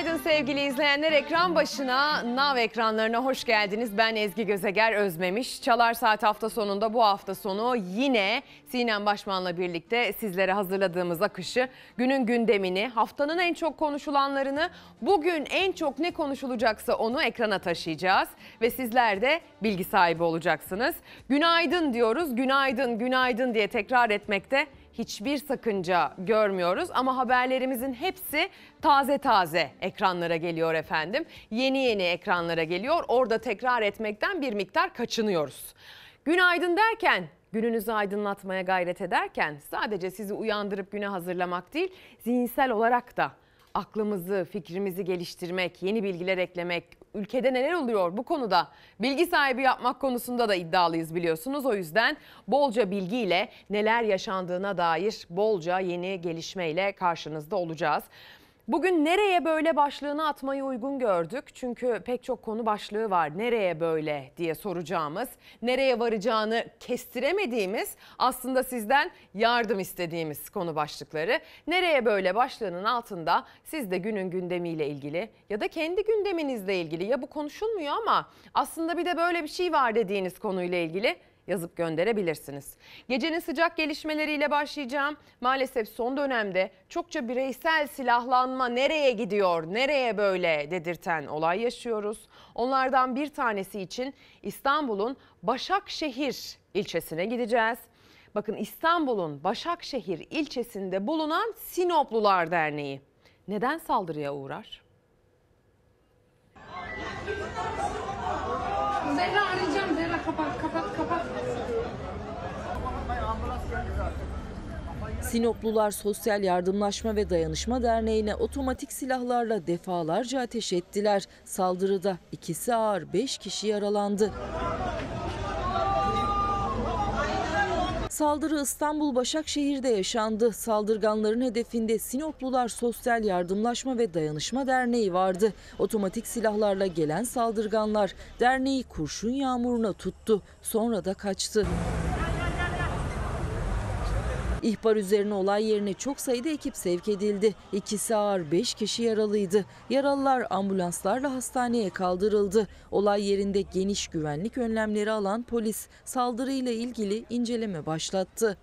Günaydın sevgili izleyenler. Ekran başına, NAV ekranlarına hoş geldiniz. Ben Ezgi Gözeger Özmemiş. Çalar Saat hafta sonunda bu hafta sonu yine Sinem Başman'la birlikte sizlere hazırladığımız akışı, günün gündemini, haftanın en çok konuşulanlarını, bugün en çok ne konuşulacaksa onu ekrana taşıyacağız. Ve sizler de bilgi sahibi olacaksınız. Günaydın diyoruz, günaydın, günaydın diye tekrar etmekte hiçbir sakınca görmüyoruz ama haberlerimizin hepsi taze taze ekranlara geliyor efendim. Yeni yeni ekranlara geliyor. Orada tekrar etmekten bir miktar kaçınıyoruz. Günaydın derken gününüzü aydınlatmaya gayret ederken sadece sizi uyandırıp güne hazırlamak değil, zihinsel olarak da aklımızı, fikrimizi geliştirmek, yeni bilgiler eklemek, ülkede neler oluyor bu konuda bilgi sahibi yapmak konusunda da iddialıyız biliyorsunuz. O yüzden bolca bilgiyle neler yaşandığına dair bolca yeni gelişmeyle karşınızda olacağız. Bugün nereye böyle başlığını atmayı uygun gördük. Çünkü pek çok konu başlığı var. Nereye böyle diye soracağımız, nereye varacağını kestiremediğimiz, aslında sizden yardım istediğimiz konu başlıkları. Nereye böyle başlığının altında siz de günün gündemiyle ilgili ya da kendi gündeminizle ilgili ya bu konuşulmuyor ama aslında bir de böyle bir şey var dediğiniz konuyla ilgili yazıp gönderebilirsiniz. Gecenin sıcak gelişmeleriyle başlayacağım. Maalesef son dönemde çokça bireysel silahlanma nereye gidiyor, nereye böyle dedirten olay yaşıyoruz. Onlardan bir tanesi için İstanbul'un Başakşehir ilçesine gideceğiz. Bakın İstanbul'un Başakşehir ilçesinde bulunan Sinoplular Derneği neden saldırıya uğrar? Zerre arayacağım Zerre kapat kapat kapat. Sinoplular Sosyal Yardımlaşma ve Dayanışma Derneği'ne otomatik silahlarla defalarca ateş ettiler. Saldırıda ikisi ağır 5 kişi yaralandı. Saldırı İstanbul Başakşehir'de yaşandı. Saldırganların hedefinde Sinoplular Sosyal Yardımlaşma ve Dayanışma Derneği vardı. Otomatik silahlarla gelen saldırganlar derneği kurşun yağmuruna tuttu. Sonra da kaçtı. İhbar üzerine olay yerine çok sayıda ekip sevk edildi. İkisi ağır 5 kişi yaralıydı. Yaralılar ambulanslarla hastaneye kaldırıldı. Olay yerinde geniş güvenlik önlemleri alan polis saldırıyla ilgili inceleme başlattı.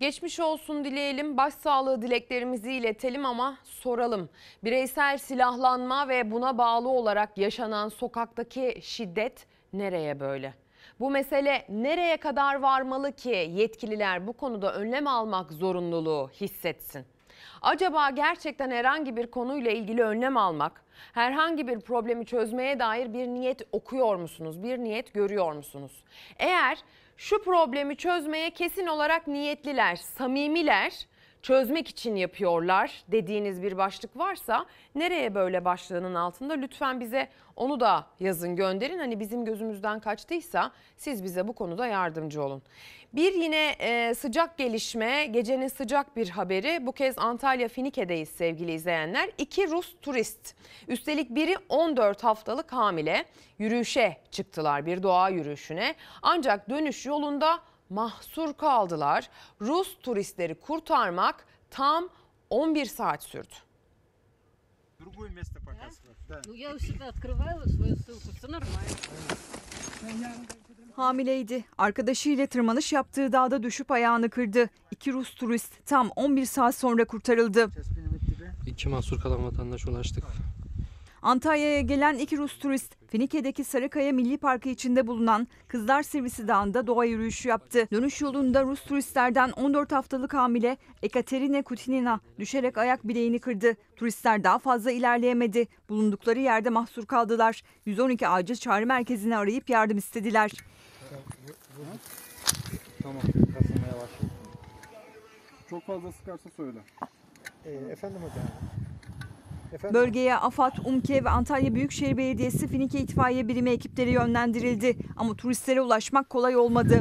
Geçmiş olsun dileyelim, başsağlığı dileklerimizi iletelim ama soralım. Bireysel silahlanma ve buna bağlı olarak yaşanan sokaktaki şiddet nereye böyle? Bu mesele nereye kadar varmalı ki yetkililer bu konuda önlem almak zorunluluğu hissetsin? Acaba gerçekten herhangi bir konuyla ilgili önlem almak, herhangi bir problemi çözmeye dair bir niyet okuyor musunuz? Bir niyet görüyor musunuz? Eğer şu problemi çözmeye kesin olarak niyetliler, samimiler çözmek için yapıyorlar dediğiniz bir başlık varsa nereye böyle başlığının altında lütfen bize onu da yazın gönderin. Hani bizim gözümüzden kaçtıysa siz bize bu konuda yardımcı olun. Bir yine e, sıcak gelişme, gecenin sıcak bir haberi. Bu kez Antalya Finike'deyiz sevgili izleyenler. İki Rus turist, üstelik biri 14 haftalık hamile yürüyüşe çıktılar bir doğa yürüyüşüne. Ancak dönüş yolunda mahsur kaldılar. Rus turistleri kurtarmak tam 11 saat sürdü. Другое место показывают. Hamileydi. Arkadaşıyla tırmanış yaptığı dağda düşüp ayağını kırdı. İki Rus turist tam 11 saat sonra kurtarıldı. İki mahsur kalan vatandaş ulaştık. Antalya'ya gelen iki Rus turist Fenike'deki Sarıkaya Milli Parkı içinde bulunan Kızlar Sivrisi Dağı'nda doğa yürüyüşü yaptı. Dönüş yolunda Rus turistlerden 14 haftalık hamile Ekaterina Kutinina düşerek ayak bileğini kırdı. Turistler daha fazla ilerleyemedi. Bulundukları yerde mahsur kaldılar. 112 acil çağrı merkezini arayıp yardım istediler. Tamam, kasılmaya başladım. Çok fazla sıkarsa söyle. E, efendim hocam. Efendim? Bölgeye AFAD, UMKE ve Antalya Büyükşehir Belediyesi Finike İtfaiye Birimi ekipleri yönlendirildi. Ama turistlere ulaşmak kolay olmadı.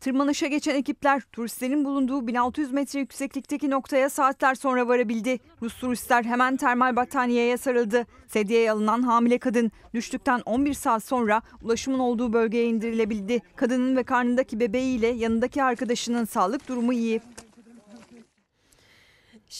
Tırmanışa geçen ekipler turistlerin bulunduğu 1600 metre yükseklikteki noktaya saatler sonra varabildi. Rus turistler hemen termal battaniyeye sarıldı. Sedyeye alınan hamile kadın düştükten 11 saat sonra ulaşımın olduğu bölgeye indirilebildi. Kadının ve karnındaki bebeğiyle yanındaki arkadaşının sağlık durumu iyi.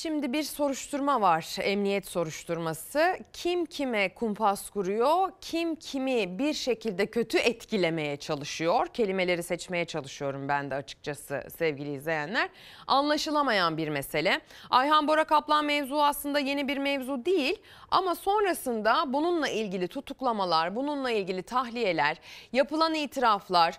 Şimdi bir soruşturma var, emniyet soruşturması. Kim kime kumpas kuruyor, kim kimi bir şekilde kötü etkilemeye çalışıyor. Kelimeleri seçmeye çalışıyorum ben de açıkçası sevgili izleyenler. Anlaşılamayan bir mesele. Ayhan Bora Kaplan mevzu aslında yeni bir mevzu değil ama sonrasında bununla ilgili tutuklamalar, bununla ilgili tahliyeler, yapılan itiraflar,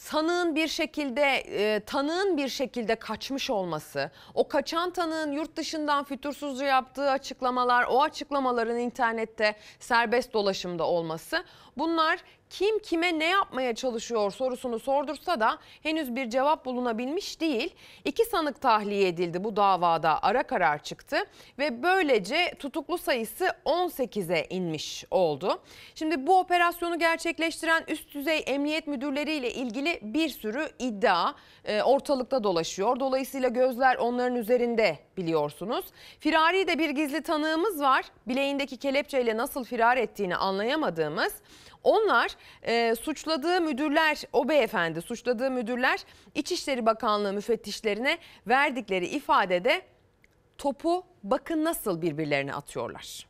sanığın bir şekilde e, tanığın bir şekilde kaçmış olması, o kaçan tanığın yurt dışından fütursuzca yaptığı açıklamalar, o açıklamaların internette serbest dolaşımda olması Bunlar kim kime ne yapmaya çalışıyor sorusunu sordursa da henüz bir cevap bulunabilmiş değil. İki sanık tahliye edildi bu davada ara karar çıktı ve böylece tutuklu sayısı 18'e inmiş oldu. Şimdi bu operasyonu gerçekleştiren üst düzey emniyet müdürleriyle ilgili bir sürü iddia e, ortalıkta dolaşıyor. Dolayısıyla gözler onların üzerinde biliyorsunuz. Firari de bir gizli tanığımız var. Bileğindeki kelepçeyle nasıl firar ettiğini anlayamadığımız onlar e, suçladığı müdürler, o beyefendi suçladığı müdürler İçişleri Bakanlığı müfettişlerine verdikleri ifadede topu bakın nasıl birbirlerine atıyorlar.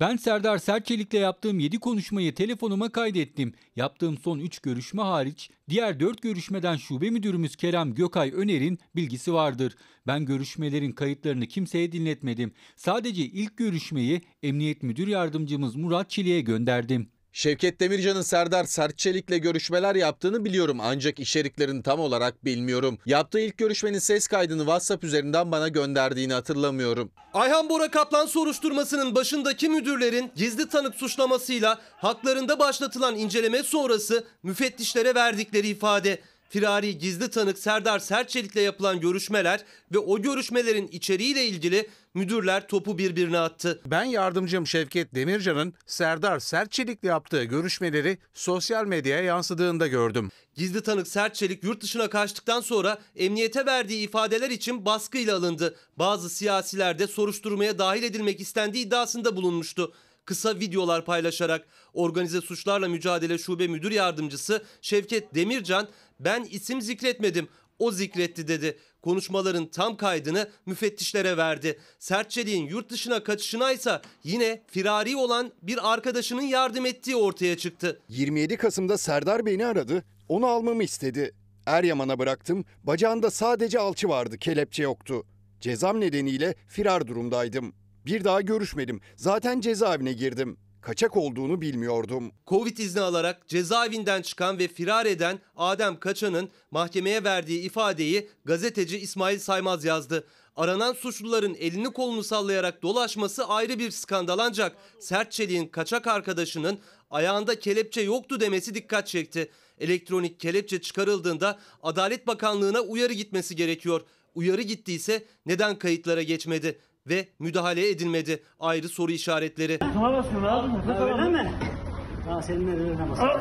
Ben Serdar Serçelik'le yaptığım 7 konuşmayı telefonuma kaydettim. Yaptığım son 3 görüşme hariç diğer 4 görüşmeden şube müdürümüz Kerem Gökay Öner'in bilgisi vardır. Ben görüşmelerin kayıtlarını kimseye dinletmedim. Sadece ilk görüşmeyi Emniyet Müdür Yardımcımız Murat Çiliye gönderdim. Şevket Demircan'ın Serdar Sertçelik'le görüşmeler yaptığını biliyorum ancak içeriklerini tam olarak bilmiyorum. Yaptığı ilk görüşmenin ses kaydını WhatsApp üzerinden bana gönderdiğini hatırlamıyorum. Ayhan Bora Kaplan soruşturmasının başındaki müdürlerin gizli tanık suçlamasıyla haklarında başlatılan inceleme sonrası müfettişlere verdikleri ifade firari gizli tanık Serdar Serçelik'le yapılan görüşmeler ve o görüşmelerin içeriğiyle ilgili müdürler topu birbirine attı. Ben yardımcım Şevket Demircan'ın Serdar Serçelik'le yaptığı görüşmeleri sosyal medyaya yansıdığında gördüm. Gizli tanık Serçelik yurt dışına kaçtıktan sonra emniyete verdiği ifadeler için baskıyla alındı. Bazı siyasiler de soruşturmaya dahil edilmek istendiği iddiasında bulunmuştu kısa videolar paylaşarak organize suçlarla mücadele şube müdür yardımcısı Şevket Demircan ben isim zikretmedim o zikretti dedi. Konuşmaların tam kaydını müfettişlere verdi. Sertçeliğin yurt dışına kaçışına yine firari olan bir arkadaşının yardım ettiği ortaya çıktı. 27 Kasım'da Serdar beni aradı. Onu almamı istedi. Eryaman'a bıraktım. Bacağında sadece alçı vardı, kelepçe yoktu. Cezam nedeniyle firar durumdaydım. Bir daha görüşmedim. Zaten cezaevine girdim kaçak olduğunu bilmiyordum. Covid izni alarak cezaevinden çıkan ve firar eden Adem Kaçan'ın mahkemeye verdiği ifadeyi gazeteci İsmail Saymaz yazdı. Aranan suçluların elini kolunu sallayarak dolaşması ayrı bir skandal ancak Sert çeliğin kaçak arkadaşının ayağında kelepçe yoktu demesi dikkat çekti. Elektronik kelepçe çıkarıldığında Adalet Bakanlığı'na uyarı gitmesi gerekiyor. Uyarı gittiyse neden kayıtlara geçmedi? ve müdahale edilmedi. Ayrı soru işaretleri. Öyle mi?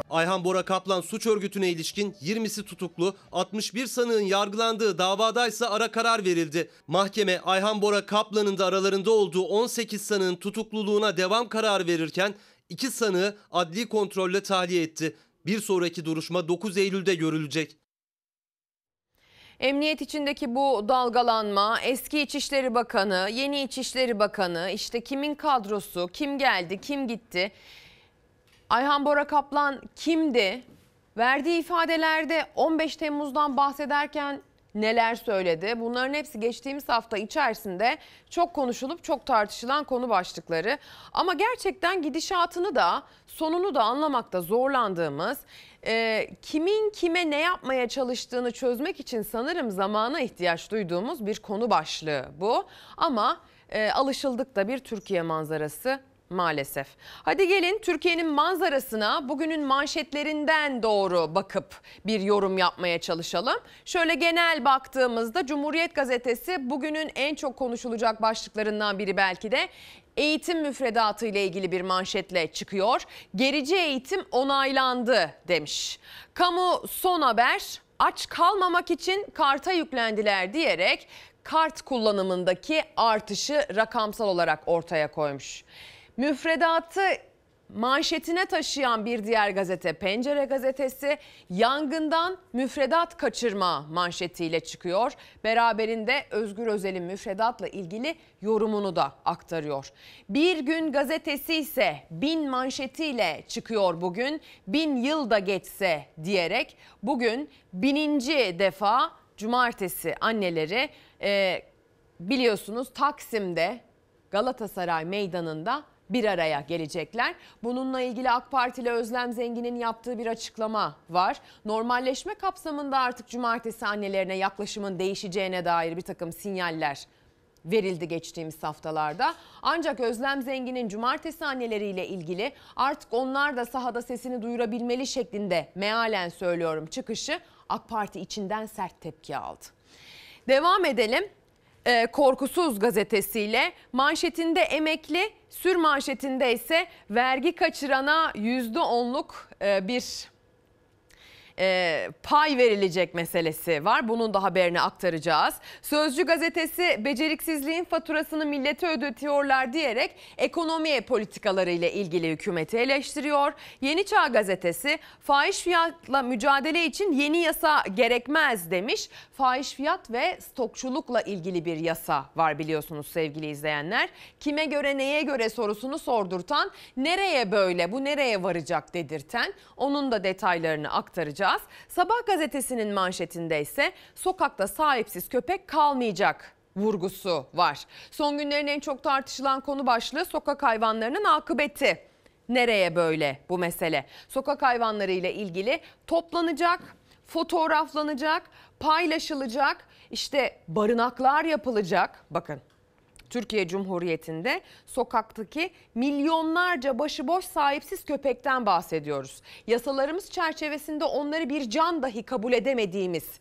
Ayhan Bora Kaplan suç örgütüne ilişkin 20'si tutuklu, 61 sanığın yargılandığı davadaysa ara karar verildi. Mahkeme Ayhan Bora Kaplan'ın da aralarında olduğu 18 sanığın tutukluluğuna devam kararı verirken 2 sanığı adli kontrolle tahliye etti. Bir sonraki duruşma 9 Eylül'de görülecek. Emniyet içindeki bu dalgalanma, eski İçişleri Bakanı, yeni İçişleri Bakanı, işte kimin kadrosu, kim geldi, kim gitti? Ayhan Bora Kaplan kimdi? Verdiği ifadelerde 15 Temmuz'dan bahsederken neler söyledi? Bunların hepsi geçtiğimiz hafta içerisinde çok konuşulup çok tartışılan konu başlıkları. Ama gerçekten gidişatını da sonunu da anlamakta zorlandığımız e, kimin kime ne yapmaya çalıştığını çözmek için sanırım zamana ihtiyaç duyduğumuz bir konu başlığı bu. Ama e, alışıldık da bir Türkiye manzarası maalesef. Hadi gelin Türkiye'nin manzarasına bugünün manşetlerinden doğru bakıp bir yorum yapmaya çalışalım. Şöyle genel baktığımızda Cumhuriyet Gazetesi bugünün en çok konuşulacak başlıklarından biri belki de eğitim müfredatı ile ilgili bir manşetle çıkıyor. Gerici eğitim onaylandı demiş. Kamu son haber aç kalmamak için karta yüklendiler diyerek kart kullanımındaki artışı rakamsal olarak ortaya koymuş. Müfredatı manşetine taşıyan bir diğer gazete Pencere gazetesi yangından müfredat kaçırma manşetiyle çıkıyor. Beraberinde Özgür Özel'in müfredatla ilgili yorumunu da aktarıyor. Bir gün gazetesi ise bin manşetiyle çıkıyor bugün. Bin yıl da geçse diyerek bugün bininci defa cumartesi anneleri e, biliyorsunuz Taksim'de Galatasaray Meydanı'nda bir araya gelecekler. Bununla ilgili AK Partili Özlem Zengin'in yaptığı bir açıklama var. Normalleşme kapsamında artık cumartesi annelerine yaklaşımın değişeceğine dair bir takım sinyaller verildi geçtiğimiz haftalarda. Ancak Özlem Zengin'in cumartesi anneleriyle ilgili artık onlar da sahada sesini duyurabilmeli şeklinde mealen söylüyorum çıkışı AK Parti içinden sert tepki aldı. Devam edelim. E, Korkusuz gazetesiyle manşetinde emekli, sür manşetinde ise vergi kaçırana %10'luk e, bir e, pay verilecek meselesi var. Bunun da haberini aktaracağız. Sözcü gazetesi beceriksizliğin faturasını millete ödetiyorlar diyerek ekonomiye politikaları ile ilgili hükümeti eleştiriyor. Yeni Çağ gazetesi fahiş fiyatla mücadele için yeni yasa gerekmez demiş. Fahiş fiyat ve stokçulukla ilgili bir yasa var biliyorsunuz sevgili izleyenler. Kime göre neye göre sorusunu sordurtan nereye böyle bu nereye varacak dedirten onun da detaylarını aktaracağız konuşacağız. Sabah gazetesinin manşetinde ise sokakta sahipsiz köpek kalmayacak vurgusu var. Son günlerin en çok tartışılan konu başlığı sokak hayvanlarının akıbeti. Nereye böyle bu mesele? Sokak hayvanları ile ilgili toplanacak, fotoğraflanacak, paylaşılacak, işte barınaklar yapılacak. Bakın Türkiye Cumhuriyeti'nde sokaktaki milyonlarca başıboş sahipsiz köpekten bahsediyoruz. Yasalarımız çerçevesinde onları bir can dahi kabul edemediğimiz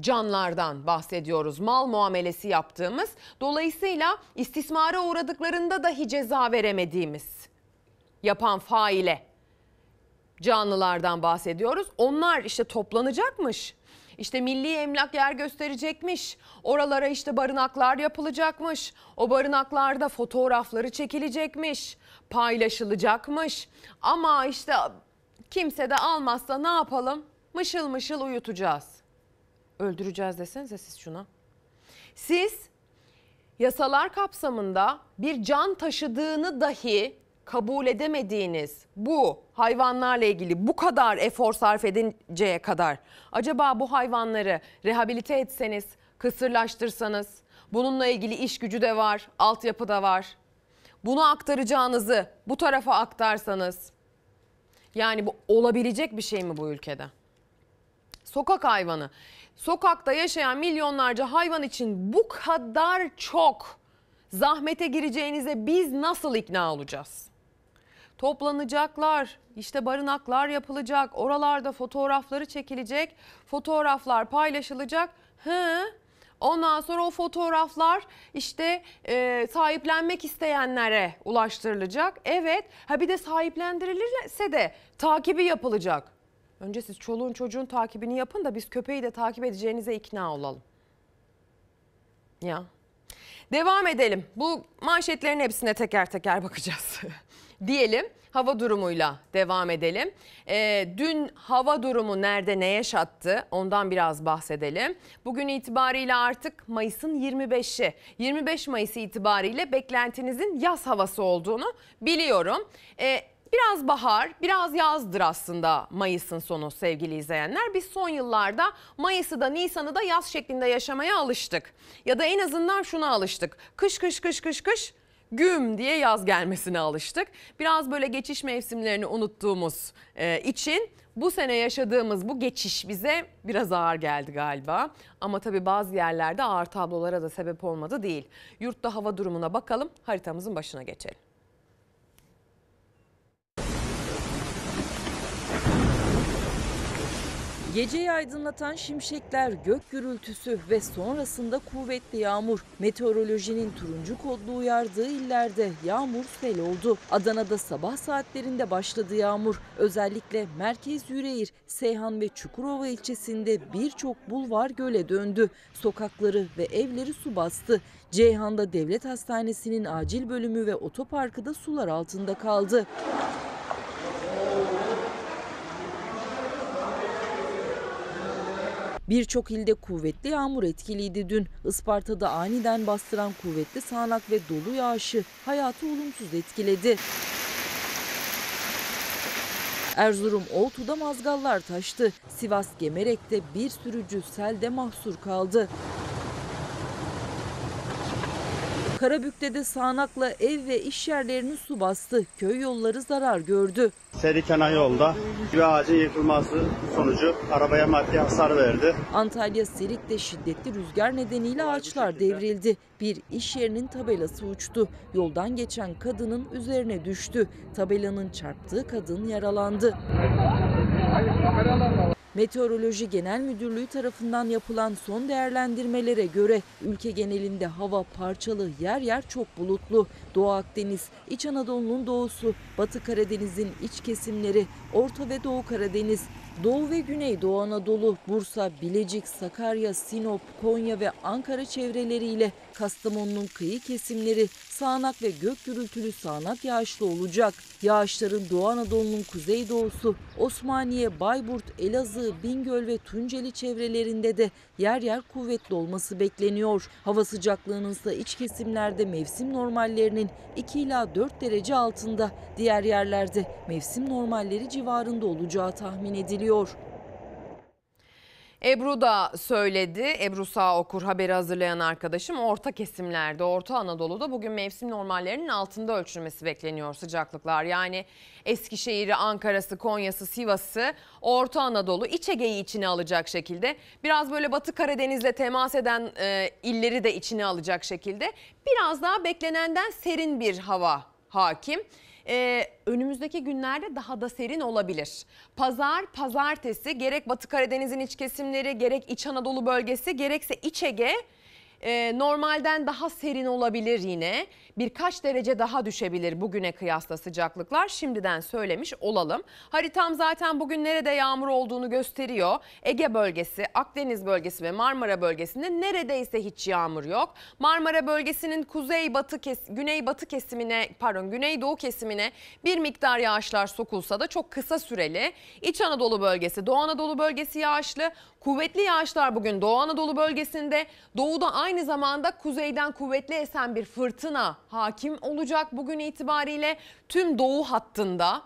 canlardan bahsediyoruz. Mal muamelesi yaptığımız, dolayısıyla istismara uğradıklarında dahi ceza veremediğimiz yapan faile canlılardan bahsediyoruz. Onlar işte toplanacakmış işte milli emlak yer gösterecekmiş. Oralara işte barınaklar yapılacakmış. O barınaklarda fotoğrafları çekilecekmiş. Paylaşılacakmış. Ama işte kimse de almazsa ne yapalım? Mışıl mışıl uyutacağız. Öldüreceğiz desenize siz şuna. Siz yasalar kapsamında bir can taşıdığını dahi kabul edemediğiniz bu hayvanlarla ilgili bu kadar efor sarf edinceye kadar acaba bu hayvanları rehabilite etseniz, kısırlaştırsanız, bununla ilgili iş gücü de var, altyapı da var. Bunu aktaracağınızı bu tarafa aktarsanız yani bu olabilecek bir şey mi bu ülkede? Sokak hayvanı. Sokakta yaşayan milyonlarca hayvan için bu kadar çok zahmete gireceğinize biz nasıl ikna olacağız? toplanacaklar. İşte barınaklar yapılacak. Oralarda fotoğrafları çekilecek. Fotoğraflar paylaşılacak. Hı? Ondan sonra o fotoğraflar işte e, sahiplenmek isteyenlere ulaştırılacak. Evet. Ha bir de sahiplendirilirse de takibi yapılacak. Önce siz çoluğun çocuğun takibini yapın da biz köpeği de takip edeceğinize ikna olalım. Ya. Devam edelim. Bu manşetlerin hepsine teker teker bakacağız. diyelim hava durumuyla devam edelim. E, dün hava durumu nerede ne yaşattı ondan biraz bahsedelim. Bugün itibariyle artık Mayıs'ın 25'i 25 Mayıs itibariyle beklentinizin yaz havası olduğunu biliyorum. E, Biraz bahar, biraz yazdır aslında Mayıs'ın sonu sevgili izleyenler. Biz son yıllarda Mayıs'ı da Nisan'ı da yaz şeklinde yaşamaya alıştık. Ya da en azından şuna alıştık. Kış kış kış kış kış güm diye yaz gelmesine alıştık. Biraz böyle geçiş mevsimlerini unuttuğumuz e, için bu sene yaşadığımız bu geçiş bize biraz ağır geldi galiba. Ama tabii bazı yerlerde ağır tablolara da sebep olmadı değil. Yurtta hava durumuna bakalım haritamızın başına geçelim. Geceyi aydınlatan şimşekler, gök gürültüsü ve sonrasında kuvvetli yağmur. Meteorolojinin turuncu kodlu uyardığı illerde yağmur sel oldu. Adana'da sabah saatlerinde başladı yağmur. Özellikle Merkez Yüreğir, Seyhan ve Çukurova ilçesinde birçok bulvar göle döndü. Sokakları ve evleri su bastı. Ceyhan'da Devlet Hastanesi'nin acil bölümü ve otoparkı da sular altında kaldı. Birçok ilde kuvvetli yağmur etkiliydi dün. Isparta'da aniden bastıran kuvvetli sağanak ve dolu yağışı hayatı olumsuz etkiledi. Erzurum Oltu'da mazgallar taştı. Sivas Gemerek'te bir sürücü selde mahsur kaldı. Karabük'te de sağanakla ev ve iş yerlerini su bastı. Köy yolları zarar gördü. Seri kenar yolda bir ağacın yıkılması sonucu arabaya maddi hasar verdi. Antalya Serik'te şiddetli rüzgar nedeniyle ağaçlar devrildi. Bir iş yerinin tabelası uçtu. Yoldan geçen kadının üzerine düştü. Tabelanın çarptığı kadın yaralandı. Hayır, hayır, Meteoroloji Genel Müdürlüğü tarafından yapılan son değerlendirmelere göre ülke genelinde hava parçalı, yer yer çok bulutlu. Doğu Akdeniz, İç Anadolu'nun doğusu, Batı Karadeniz'in iç kesimleri, Orta ve Doğu Karadeniz, Doğu ve Güney Doğu Anadolu, Bursa, Bilecik, Sakarya, Sinop, Konya ve Ankara çevreleriyle Kastamonu'nun kıyı kesimleri sağanak ve gök gürültülü sağanak yağışlı olacak. Yağışların Doğu Anadolu'nun kuzeydoğusu, Osmaniye, Bayburt, Elazığ, Bingöl ve Tunceli çevrelerinde de yer yer kuvvetli olması bekleniyor. Hava sıcaklığının ise iç kesimlerde mevsim normallerinin 2 ila 4 derece altında, diğer yerlerde mevsim normalleri civarında olacağı tahmin ediliyor. Ebru da söyledi. Ebru Sağ okur haberi hazırlayan arkadaşım orta kesimlerde, Orta Anadolu'da bugün mevsim normallerinin altında ölçülmesi bekleniyor sıcaklıklar. Yani Eskişehir'i, Ankara'sı, Konya'sı, Sivas'ı, Orta Anadolu İç Ege'yi içine alacak şekilde biraz böyle Batı Karadeniz'le temas eden e, illeri de içine alacak şekilde biraz daha beklenenden serin bir hava hakim e, önümüzdeki günlerde daha da serin olabilir. Pazar, pazartesi gerek Batı Karadeniz'in iç kesimleri, gerek İç Anadolu bölgesi, gerekse İç Ege e, normalden daha serin olabilir yine birkaç derece daha düşebilir bugüne kıyasla sıcaklıklar. Şimdiden söylemiş olalım. Haritam zaten bugün nerede yağmur olduğunu gösteriyor. Ege bölgesi, Akdeniz bölgesi ve Marmara bölgesinde neredeyse hiç yağmur yok. Marmara bölgesinin kuzey batı kes, güney batı kesimine pardon güney doğu kesimine bir miktar yağışlar sokulsa da çok kısa süreli. İç Anadolu bölgesi, Doğu Anadolu bölgesi yağışlı. Kuvvetli yağışlar bugün Doğu Anadolu bölgesinde, doğuda aynı zamanda kuzeyden kuvvetli esen bir fırtına hakim olacak bugün itibariyle tüm doğu hattında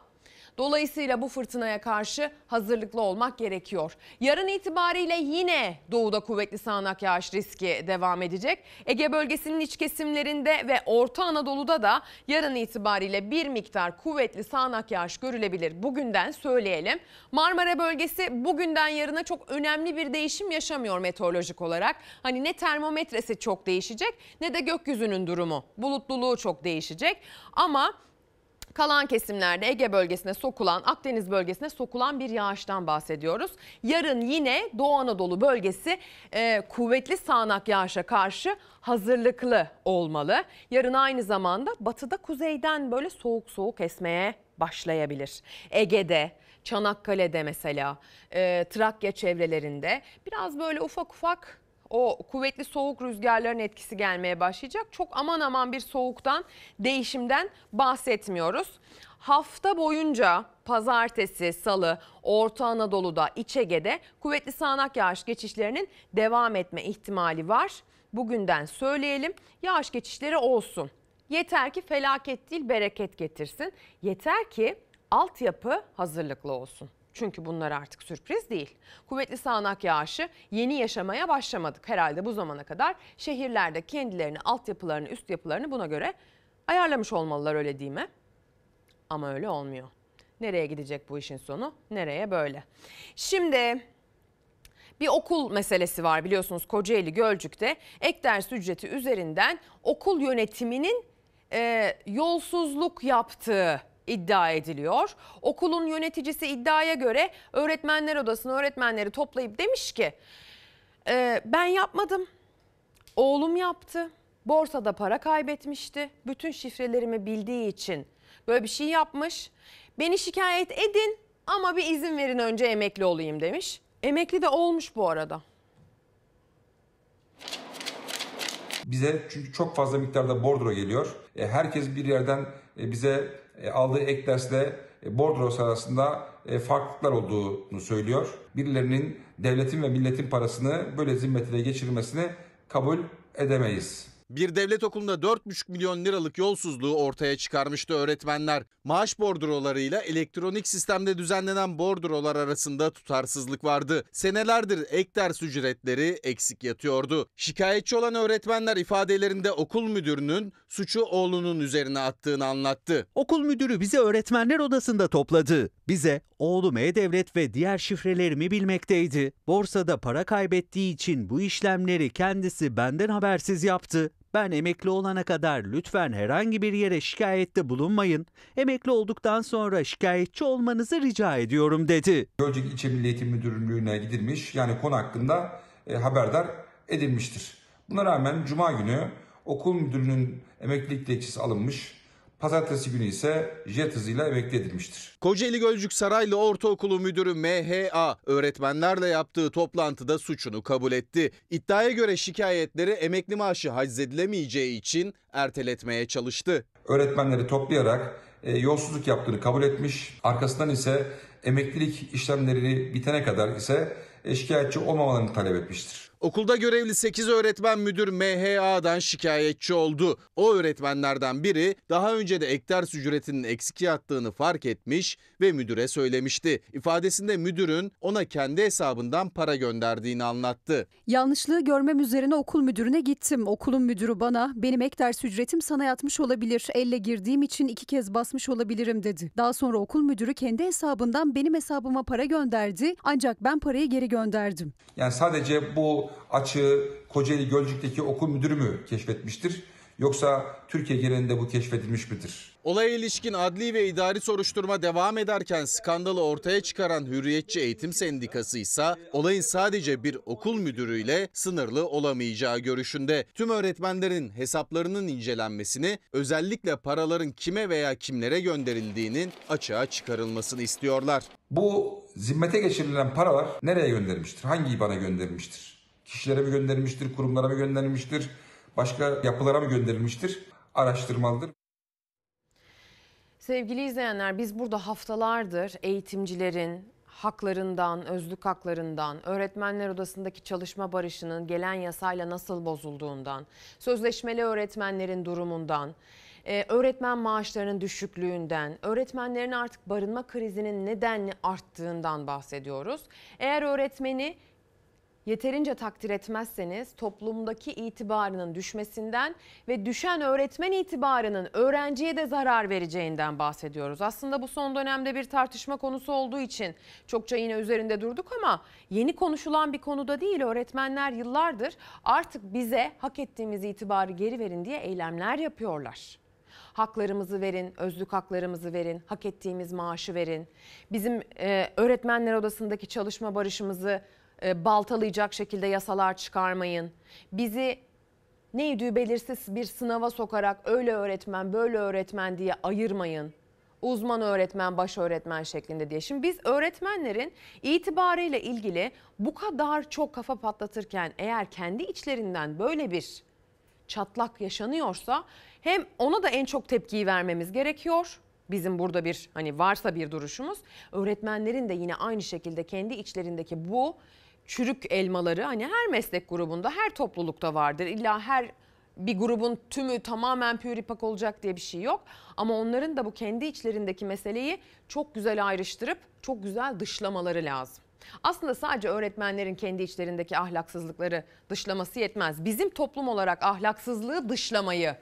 Dolayısıyla bu fırtınaya karşı hazırlıklı olmak gerekiyor. Yarın itibariyle yine doğuda kuvvetli sağanak yağış riski devam edecek. Ege bölgesinin iç kesimlerinde ve Orta Anadolu'da da yarın itibariyle bir miktar kuvvetli sağanak yağış görülebilir. Bugünden söyleyelim. Marmara bölgesi bugünden yarına çok önemli bir değişim yaşamıyor meteorolojik olarak. Hani ne termometresi çok değişecek ne de gökyüzünün durumu, bulutluluğu çok değişecek. Ama Kalan kesimlerde Ege bölgesine sokulan, Akdeniz bölgesine sokulan bir yağıştan bahsediyoruz. Yarın yine Doğu Anadolu bölgesi e, kuvvetli sağanak yağışa karşı hazırlıklı olmalı. Yarın aynı zamanda batıda kuzeyden böyle soğuk soğuk esmeye başlayabilir. Ege'de, Çanakkale'de mesela, e, Trakya çevrelerinde biraz böyle ufak ufak o kuvvetli soğuk rüzgarların etkisi gelmeye başlayacak. Çok aman aman bir soğuktan, değişimden bahsetmiyoruz. Hafta boyunca pazartesi, salı, Orta Anadolu'da, İç Ege'de kuvvetli sağanak yağış geçişlerinin devam etme ihtimali var. Bugünden söyleyelim yağış geçişleri olsun. Yeter ki felaket değil bereket getirsin. Yeter ki altyapı hazırlıklı olsun. Çünkü bunlar artık sürpriz değil. Kuvvetli sağanak yağışı yeni yaşamaya başlamadık. Herhalde bu zamana kadar şehirlerde kendilerini, altyapılarını, üst yapılarını buna göre ayarlamış olmalılar öyle değil mi? Ama öyle olmuyor. Nereye gidecek bu işin sonu? Nereye böyle? Şimdi bir okul meselesi var biliyorsunuz Kocaeli Gölcük'te ek ders ücreti üzerinden okul yönetiminin e, yolsuzluk yaptığı iddia ediliyor. Okulun yöneticisi iddiaya göre öğretmenler odasına öğretmenleri toplayıp demiş ki e, ben yapmadım oğlum yaptı borsada para kaybetmişti bütün şifrelerimi bildiği için böyle bir şey yapmış beni şikayet edin ama bir izin verin önce emekli olayım demiş. Emekli de olmuş bu arada. Bize çünkü çok fazla miktarda bordro geliyor. E, herkes bir yerden e, bize e, aldığı ek dersle e, bordros arasında e, farklılıklar olduğunu söylüyor. Birilerinin devletin ve milletin parasını böyle zimmetine geçirmesini kabul edemeyiz. Bir devlet okulunda 4,5 milyon liralık yolsuzluğu ortaya çıkarmıştı öğretmenler. Maaş bordrolarıyla elektronik sistemde düzenlenen bordrolar arasında tutarsızlık vardı. Senelerdir ek ders ücretleri eksik yatıyordu. Şikayetçi olan öğretmenler ifadelerinde okul müdürünün suçu oğlunun üzerine attığını anlattı. Okul müdürü bizi öğretmenler odasında topladı. Bize oğlum E-Devlet ve diğer şifrelerimi bilmekteydi. Borsada para kaybettiği için bu işlemleri kendisi benden habersiz yaptı. Ben emekli olana kadar lütfen herhangi bir yere şikayette bulunmayın. Emekli olduktan sonra şikayetçi olmanızı rica ediyorum dedi. Gölcük İlçe Milli Eğitim Müdürlüğü'ne gidilmiş yani konu hakkında e, haberdar edilmiştir. Buna rağmen Cuma günü okul müdürünün emeklilik dilekçesi alınmış Pazartesi günü ise jet hızıyla emekli edilmiştir. Kocaeli Gölcük Saraylı Ortaokulu Müdürü MHA öğretmenlerle yaptığı toplantıda suçunu kabul etti. İddiaya göre şikayetleri emekli maaşı haczedilemeyeceği için erteletmeye çalıştı. Öğretmenleri toplayarak e, yolsuzluk yaptığını kabul etmiş. Arkasından ise emeklilik işlemlerini bitene kadar ise e, şikayetçi olmamalarını talep etmiştir. Okulda görevli 8 öğretmen müdür MHA'dan şikayetçi oldu. O öğretmenlerden biri daha önce de ek ders ücretinin eksik yattığını fark etmiş ve müdüre söylemişti. İfadesinde müdürün ona kendi hesabından para gönderdiğini anlattı. Yanlışlığı görmem üzerine okul müdürüne gittim. Okulun müdürü bana benim ek ders ücretim sana yatmış olabilir. Elle girdiğim için iki kez basmış olabilirim dedi. Daha sonra okul müdürü kendi hesabından benim hesabıma para gönderdi. Ancak ben parayı geri gönderdim. Yani sadece bu açığı Kocaeli Gölcük'teki okul müdürü mü keşfetmiştir? Yoksa Türkiye genelinde bu keşfedilmiş midir? Olaya ilişkin adli ve idari soruşturma devam ederken skandalı ortaya çıkaran Hürriyetçi Eğitim Sendikası ise olayın sadece bir okul müdürüyle sınırlı olamayacağı görüşünde. Tüm öğretmenlerin hesaplarının incelenmesini, özellikle paraların kime veya kimlere gönderildiğinin açığa çıkarılmasını istiyorlar. Bu zimmete geçirilen paralar nereye göndermiştir? Hangi IBAN'a göndermiştir? kişilere mi gönderilmiştir, kurumlara mı gönderilmiştir, başka yapılara mı gönderilmiştir araştırmalıdır. Sevgili izleyenler biz burada haftalardır eğitimcilerin, haklarından, özlük haklarından, öğretmenler odasındaki çalışma barışının gelen yasayla nasıl bozulduğundan, sözleşmeli öğretmenlerin durumundan, e, öğretmen maaşlarının düşüklüğünden, öğretmenlerin artık barınma krizinin nedenli arttığından bahsediyoruz. Eğer öğretmeni yeterince takdir etmezseniz toplumdaki itibarının düşmesinden ve düşen öğretmen itibarının öğrenciye de zarar vereceğinden bahsediyoruz. Aslında bu son dönemde bir tartışma konusu olduğu için çokça yine üzerinde durduk ama yeni konuşulan bir konuda değil öğretmenler yıllardır artık bize hak ettiğimiz itibarı geri verin diye eylemler yapıyorlar haklarımızı verin, özlük haklarımızı verin, hak ettiğimiz maaşı verin. Bizim e, öğretmenler odasındaki çalışma barışımızı e, baltalayacak şekilde yasalar çıkarmayın. Bizi neydi belirsiz bir sınava sokarak öyle öğretmen böyle öğretmen diye ayırmayın. Uzman öğretmen, baş öğretmen şeklinde diye. Şimdi biz öğretmenlerin itibarıyla ilgili bu kadar çok kafa patlatırken eğer kendi içlerinden böyle bir çatlak yaşanıyorsa hem ona da en çok tepkiyi vermemiz gerekiyor. Bizim burada bir hani varsa bir duruşumuz öğretmenlerin de yine aynı şekilde kendi içlerindeki bu çürük elmaları hani her meslek grubunda, her toplulukta vardır. İlla her bir grubun tümü tamamen püripak olacak diye bir şey yok. Ama onların da bu kendi içlerindeki meseleyi çok güzel ayrıştırıp çok güzel dışlamaları lazım. Aslında sadece öğretmenlerin kendi içlerindeki ahlaksızlıkları dışlaması yetmez. Bizim toplum olarak ahlaksızlığı dışlamayı,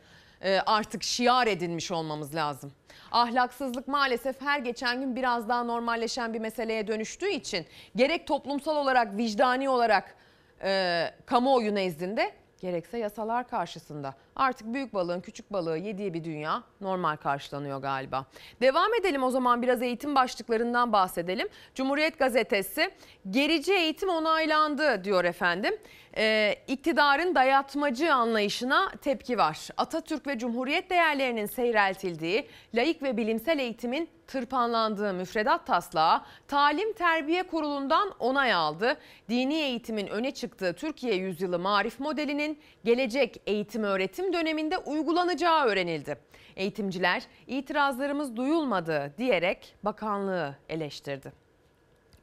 e, artık şiar edinmiş olmamız lazım. Ahlaksızlık maalesef her geçen gün biraz daha normalleşen bir meseleye dönüştüğü için gerek toplumsal olarak vicdani olarak e, kamuoyu nezdinde gerekse yasalar karşısında Artık büyük balığın küçük balığı yediği bir dünya normal karşılanıyor galiba. Devam edelim o zaman biraz eğitim başlıklarından bahsedelim. Cumhuriyet gazetesi gerici eğitim onaylandı diyor efendim. Ee, iktidarın dayatmacı anlayışına tepki var. Atatürk ve Cumhuriyet değerlerinin seyreltildiği, laik ve bilimsel eğitimin tırpanlandığı müfredat taslağı Talim Terbiye Kurulu'ndan onay aldı. Dini eğitimin öne çıktığı Türkiye yüzyılı marif modelinin gelecek eğitim öğretim döneminde uygulanacağı öğrenildi. Eğitimciler itirazlarımız duyulmadı diyerek bakanlığı eleştirdi.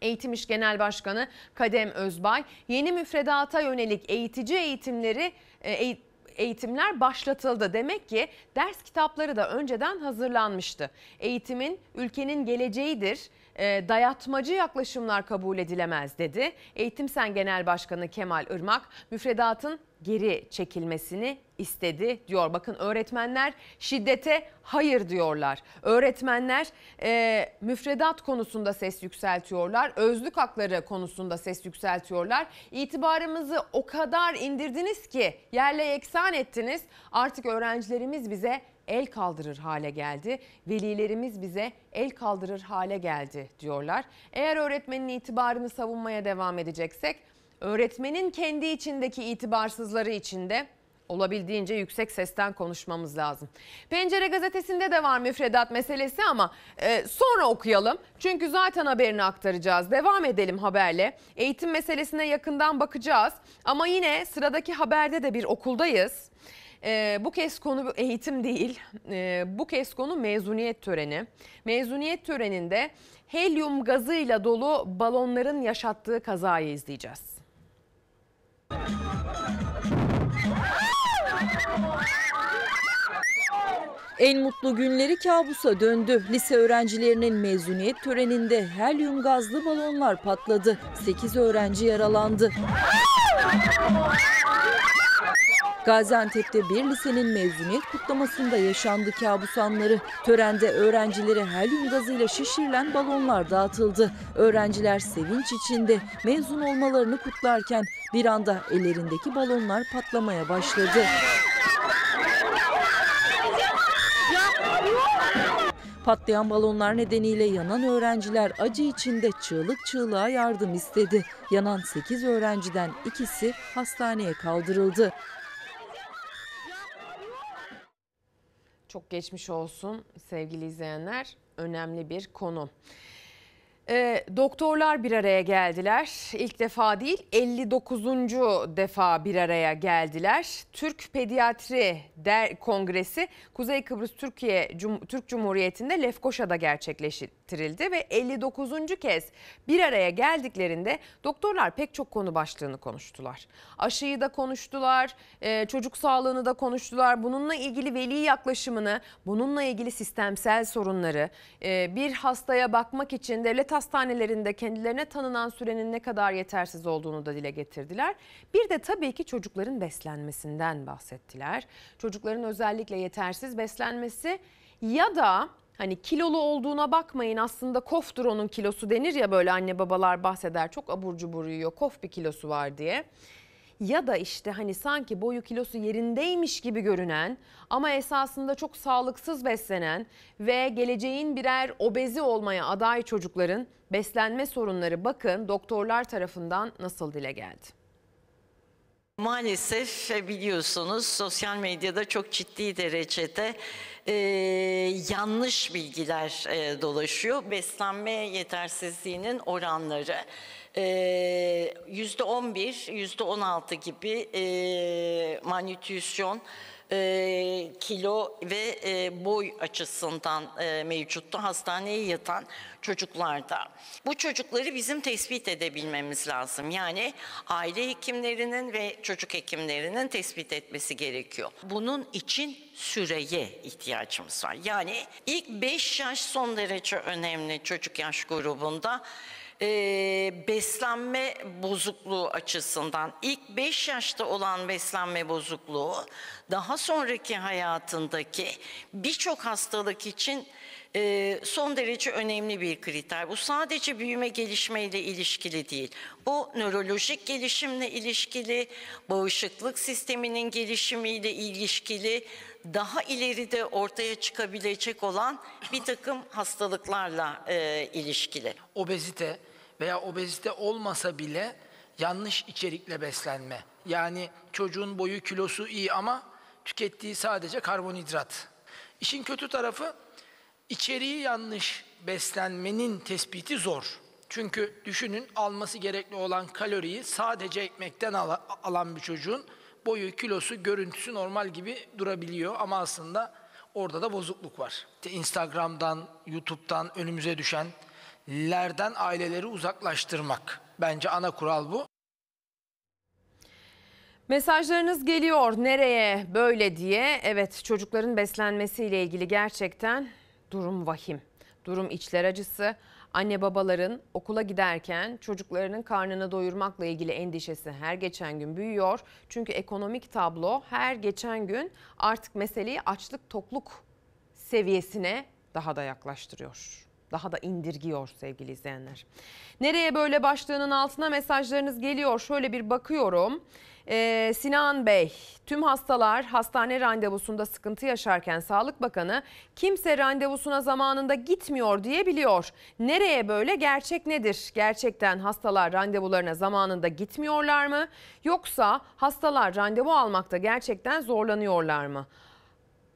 Eğitim İş Genel Başkanı Kadem Özbay yeni müfredata yönelik eğitici eğitimleri e, eğitimler başlatıldı. Demek ki ders kitapları da önceden hazırlanmıştı. Eğitimin ülkenin geleceğidir. Ee, dayatmacı yaklaşımlar kabul edilemez dedi. Eğitim Sen Genel Başkanı Kemal Irmak müfredatın geri çekilmesini istedi diyor. Bakın öğretmenler şiddete hayır diyorlar. Öğretmenler e, müfredat konusunda ses yükseltiyorlar. Özlük hakları konusunda ses yükseltiyorlar. İtibarımızı o kadar indirdiniz ki yerle yeksan ettiniz. Artık öğrencilerimiz bize el kaldırır hale geldi. Velilerimiz bize el kaldırır hale geldi diyorlar. Eğer öğretmenin itibarını savunmaya devam edeceksek öğretmenin kendi içindeki itibarsızları içinde olabildiğince yüksek sesten konuşmamız lazım. Pencere gazetesinde de var müfredat meselesi ama e, sonra okuyalım. Çünkü zaten haberini aktaracağız. Devam edelim haberle. Eğitim meselesine yakından bakacağız. Ama yine sıradaki haberde de bir okuldayız. E, bu kez konu eğitim değil. E, bu kez konu mezuniyet töreni. Mezuniyet töreninde helyum gazıyla dolu balonların yaşattığı kazayı izleyeceğiz. En mutlu günleri kabusa döndü. Lise öğrencilerinin mezuniyet töreninde helyum gazlı balonlar patladı. 8 öğrenci yaralandı. Gaziantep'te bir lisenin mezuniyet kutlamasında yaşandı kabus anları. Törende öğrencilere helyum gazıyla şişirilen balonlar dağıtıldı. Öğrenciler sevinç içinde mezun olmalarını kutlarken bir anda ellerindeki balonlar patlamaya başladı. Patlayan balonlar nedeniyle yanan öğrenciler acı içinde çığlık çığlığa yardım istedi. Yanan 8 öğrenciden ikisi hastaneye kaldırıldı. Çok geçmiş olsun sevgili izleyenler. Önemli bir konu. E, doktorlar bir araya geldiler. İlk defa değil 59. defa bir araya geldiler. Türk Pediatri Der Kongresi Kuzey Kıbrıs Türkiye Cum Türk Cumhuriyeti'nde Lefkoşa'da gerçekleştirildi ve 59. kez bir araya geldiklerinde doktorlar pek çok konu başlığını konuştular. Aşıyı da konuştular, e, çocuk sağlığını da konuştular. Bununla ilgili veli yaklaşımını, bununla ilgili sistemsel sorunları, e, bir hastaya bakmak için devlet hastanelerinde kendilerine tanınan sürenin ne kadar yetersiz olduğunu da dile getirdiler. Bir de tabii ki çocukların beslenmesinden bahsettiler. Çocukların özellikle yetersiz beslenmesi ya da hani kilolu olduğuna bakmayın aslında koftur onun kilosu denir ya böyle anne babalar bahseder çok abur cubur yiyor kof bir kilosu var diye ya da işte hani sanki boyu kilosu yerindeymiş gibi görünen ama esasında çok sağlıksız beslenen ve geleceğin birer obezi olmaya aday çocukların beslenme sorunları bakın doktorlar tarafından nasıl dile geldi. Maalesef e, biliyorsunuz sosyal medyada çok ciddi derecede e, yanlış bilgiler e, dolaşıyor. Beslenme yetersizliğinin oranları ee, yüzde 11, yüzde 16 gibi e, manyetüsyon e, kilo ve e, boy açısından e, mevcuttu hastaneye yatan çocuklarda. Bu çocukları bizim tespit edebilmemiz lazım. Yani aile hekimlerinin ve çocuk hekimlerinin tespit etmesi gerekiyor. Bunun için süreye ihtiyacımız var. Yani ilk 5 yaş son derece önemli çocuk yaş grubunda e, beslenme bozukluğu açısından ilk 5 yaşta olan beslenme bozukluğu daha sonraki hayatındaki birçok hastalık için e, son derece önemli bir kriter. Bu sadece büyüme gelişmeyle ilişkili değil. Bu nörolojik gelişimle ilişkili, bağışıklık sisteminin gelişimiyle ilişkili, daha ileride ortaya çıkabilecek olan bir takım hastalıklarla e, ilişkili. Obezite, veya obezite olmasa bile yanlış içerikle beslenme. Yani çocuğun boyu kilosu iyi ama tükettiği sadece karbonhidrat. İşin kötü tarafı içeriği yanlış beslenmenin tespiti zor. Çünkü düşünün alması gerekli olan kaloriyi sadece ekmekten alan bir çocuğun boyu, kilosu, görüntüsü normal gibi durabiliyor ama aslında orada da bozukluk var. İşte Instagram'dan, YouTube'dan önümüze düşen lerden aileleri uzaklaştırmak. Bence ana kural bu. Mesajlarınız geliyor nereye böyle diye. Evet çocukların beslenmesiyle ilgili gerçekten durum vahim. Durum içler acısı. Anne babaların okula giderken çocuklarının karnını doyurmakla ilgili endişesi her geçen gün büyüyor. Çünkü ekonomik tablo her geçen gün artık meseleyi açlık tokluk seviyesine daha da yaklaştırıyor daha da indirgiyor sevgili izleyenler. Nereye böyle başlığının altına mesajlarınız geliyor. Şöyle bir bakıyorum. Ee, Sinan Bey, tüm hastalar hastane randevusunda sıkıntı yaşarken Sağlık Bakanı kimse randevusuna zamanında gitmiyor diye biliyor. Nereye böyle gerçek nedir? Gerçekten hastalar randevularına zamanında gitmiyorlar mı? Yoksa hastalar randevu almakta gerçekten zorlanıyorlar mı?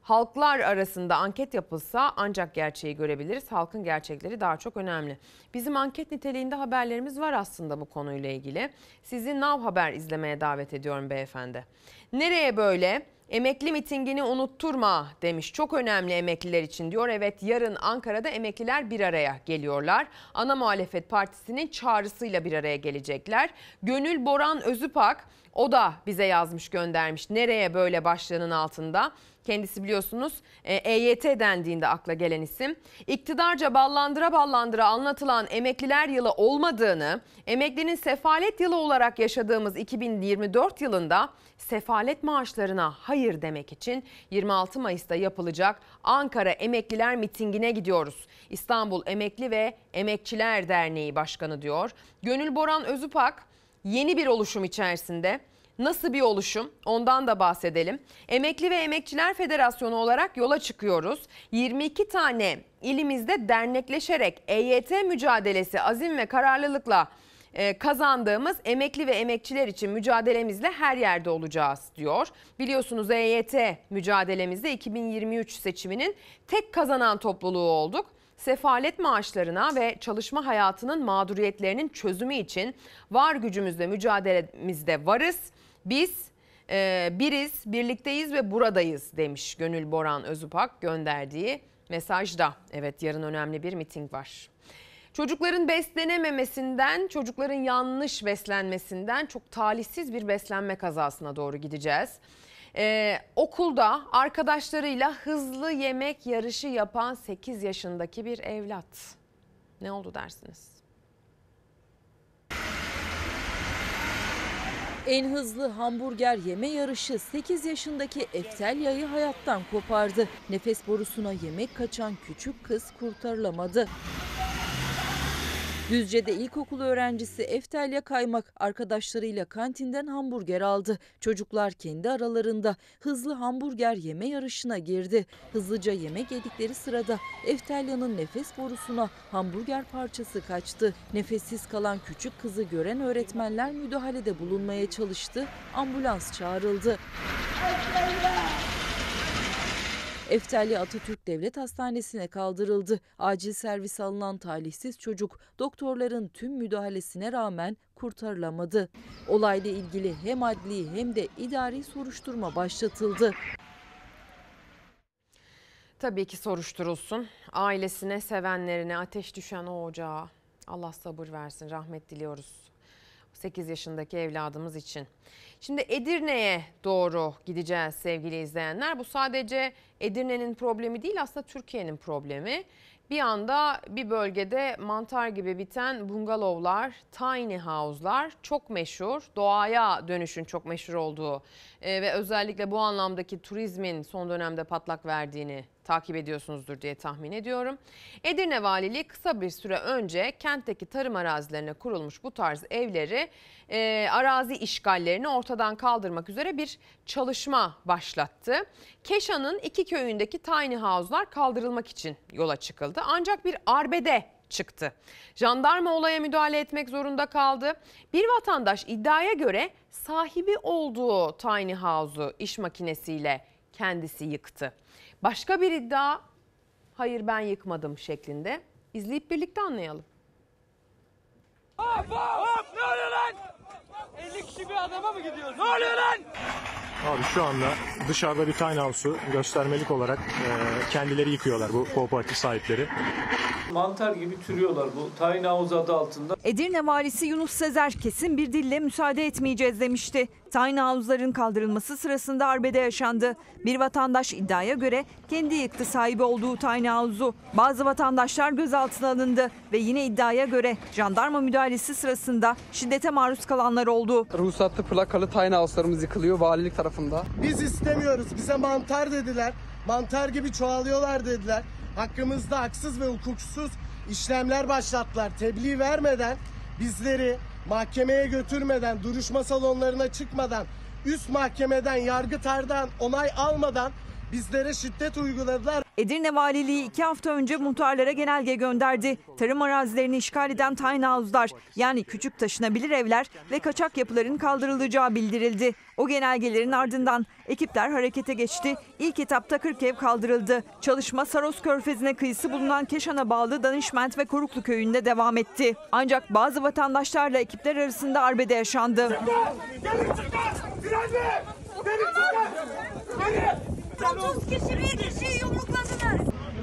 Halklar arasında anket yapılsa ancak gerçeği görebiliriz. Halkın gerçekleri daha çok önemli. Bizim anket niteliğinde haberlerimiz var aslında bu konuyla ilgili. Sizi Nav Haber izlemeye davet ediyorum beyefendi. Nereye böyle? Emekli mitingini unutturma demiş. Çok önemli emekliler için diyor. Evet yarın Ankara'da emekliler bir araya geliyorlar. Ana muhalefet partisinin çağrısıyla bir araya gelecekler. Gönül Boran Özüpak o da bize yazmış göndermiş. Nereye böyle başlığının altında? Kendisi biliyorsunuz EYT e dendiğinde akla gelen isim. İktidarca ballandıra ballandıra anlatılan emekliler yılı olmadığını, emeklinin sefalet yılı olarak yaşadığımız 2024 yılında sefalet maaşlarına hayır demek için 26 Mayıs'ta yapılacak Ankara Emekliler Mitingine gidiyoruz. İstanbul Emekli ve Emekçiler Derneği Başkanı diyor. Gönül Boran Özüpak yeni bir oluşum içerisinde nasıl bir oluşum ondan da bahsedelim. Emekli ve Emekçiler Federasyonu olarak yola çıkıyoruz. 22 tane ilimizde dernekleşerek EYT mücadelesi azim ve kararlılıkla e, kazandığımız emekli ve emekçiler için mücadelemizle her yerde olacağız diyor. Biliyorsunuz EYT mücadelemizde 2023 seçiminin tek kazanan topluluğu olduk sefalet maaşlarına ve çalışma hayatının mağduriyetlerinin çözümü için var gücümüzle mücadelemizde varız. Biz e, biriz, birlikteyiz ve buradayız demiş Gönül Boran Özüpak gönderdiği mesajda. Evet yarın önemli bir miting var. Çocukların beslenememesinden, çocukların yanlış beslenmesinden çok talihsiz bir beslenme kazasına doğru gideceğiz. Ee, okulda arkadaşlarıyla hızlı yemek yarışı yapan 8 yaşındaki bir evlat. Ne oldu dersiniz? En hızlı hamburger yeme yarışı 8 yaşındaki Eftelya'yı hayattan kopardı. Nefes borusuna yemek kaçan küçük kız kurtarılamadı. Düzce'de ilkokul öğrencisi Eftelya Kaymak arkadaşlarıyla kantinden hamburger aldı. Çocuklar kendi aralarında hızlı hamburger yeme yarışına girdi. Hızlıca yemek yedikleri sırada Eftelya'nın nefes borusuna hamburger parçası kaçtı. Nefessiz kalan küçük kızı gören öğretmenler müdahalede bulunmaya çalıştı. Ambulans çağrıldı. Eftelya! Eftelya Atatürk Devlet Hastanesi'ne kaldırıldı. Acil servis alınan talihsiz çocuk doktorların tüm müdahalesine rağmen kurtarılamadı. Olayla ilgili hem adli hem de idari soruşturma başlatıldı. Tabii ki soruşturulsun. Ailesine, sevenlerine ateş düşen o ocağa Allah sabır versin. Rahmet diliyoruz. 8 yaşındaki evladımız için. Şimdi Edirne'ye doğru gideceğiz sevgili izleyenler. Bu sadece Edirne'nin problemi değil aslında Türkiye'nin problemi. Bir anda bir bölgede mantar gibi biten bungalovlar, tiny house'lar çok meşhur. Doğaya dönüşün çok meşhur olduğu e, ve özellikle bu anlamdaki turizmin son dönemde patlak verdiğini takip ediyorsunuzdur diye tahmin ediyorum. Edirne Valiliği kısa bir süre önce kentteki tarım arazilerine kurulmuş bu tarz evleri e, arazi işgallerini ortadan kaldırmak üzere bir çalışma başlattı. Keşan'ın iki köyündeki tiny house'lar kaldırılmak için yola çıkıldı. Ancak bir arbede çıktı. Jandarma olaya müdahale etmek zorunda kaldı. Bir vatandaş iddiaya göre sahibi olduğu tiny house'u iş makinesiyle kendisi yıktı. Başka bir iddia hayır ben yıkmadım şeklinde. izleyip birlikte anlayalım. Hop hop hop ne oluyor lan? 50 kişi bir adama mı gidiyoruz? Ne oluyor lan? Abi şu anda dışarıda bir tiny house'u göstermelik olarak e, kendileri yıkıyorlar bu kooperatif sahipleri. Mantar gibi türüyorlar bu tiny house adı altında. Edirne valisi Yunus Sezer kesin bir dille müsaade etmeyeceğiz demişti. Tiny House'ların kaldırılması sırasında arbede yaşandı. Bir vatandaş iddiaya göre kendi yıktı sahibi olduğu Tiny House'u. Bazı vatandaşlar gözaltına alındı ve yine iddiaya göre jandarma müdahalesi sırasında şiddete maruz kalanlar oldu. Ruhsatlı plakalı Tiny House'larımız yıkılıyor valilik tarafında. Biz istemiyoruz bize mantar dediler. Mantar gibi çoğalıyorlar dediler. Hakkımızda haksız ve hukuksuz işlemler başlattılar. Tebliğ vermeden bizleri mahkemeye götürmeden, duruşma salonlarına çıkmadan, üst mahkemeden, yargıtardan onay almadan bizlere şiddet uyguladılar. Edirne Valiliği iki hafta önce muhtarlara genelge gönderdi. Tarım arazilerini işgal eden tiny house'lar yani küçük taşınabilir evler ve kaçak yapıların kaldırılacağı bildirildi. O genelgelerin ardından ekipler harekete geçti. İlk etapta 40 ev kaldırıldı. Çalışma Saros Körfezi'ne kıyısı bulunan Keşan'a bağlı Danışment ve Koruklu köyünde devam etti. Ancak bazı vatandaşlarla ekipler arasında arbede yaşandı. Çıkmaz, gelin çıkmaz, direnme, gelin çıkmaz, gelin. 30 kişi bir kişiyi yumrukladılar.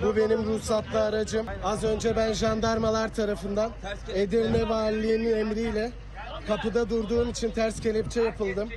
Bu benim ruhsatlı aracım. Az önce ben jandarmalar tarafından Edirne Valiliğinin emriyle kapıda durduğum için ters kelepçe yapıldım.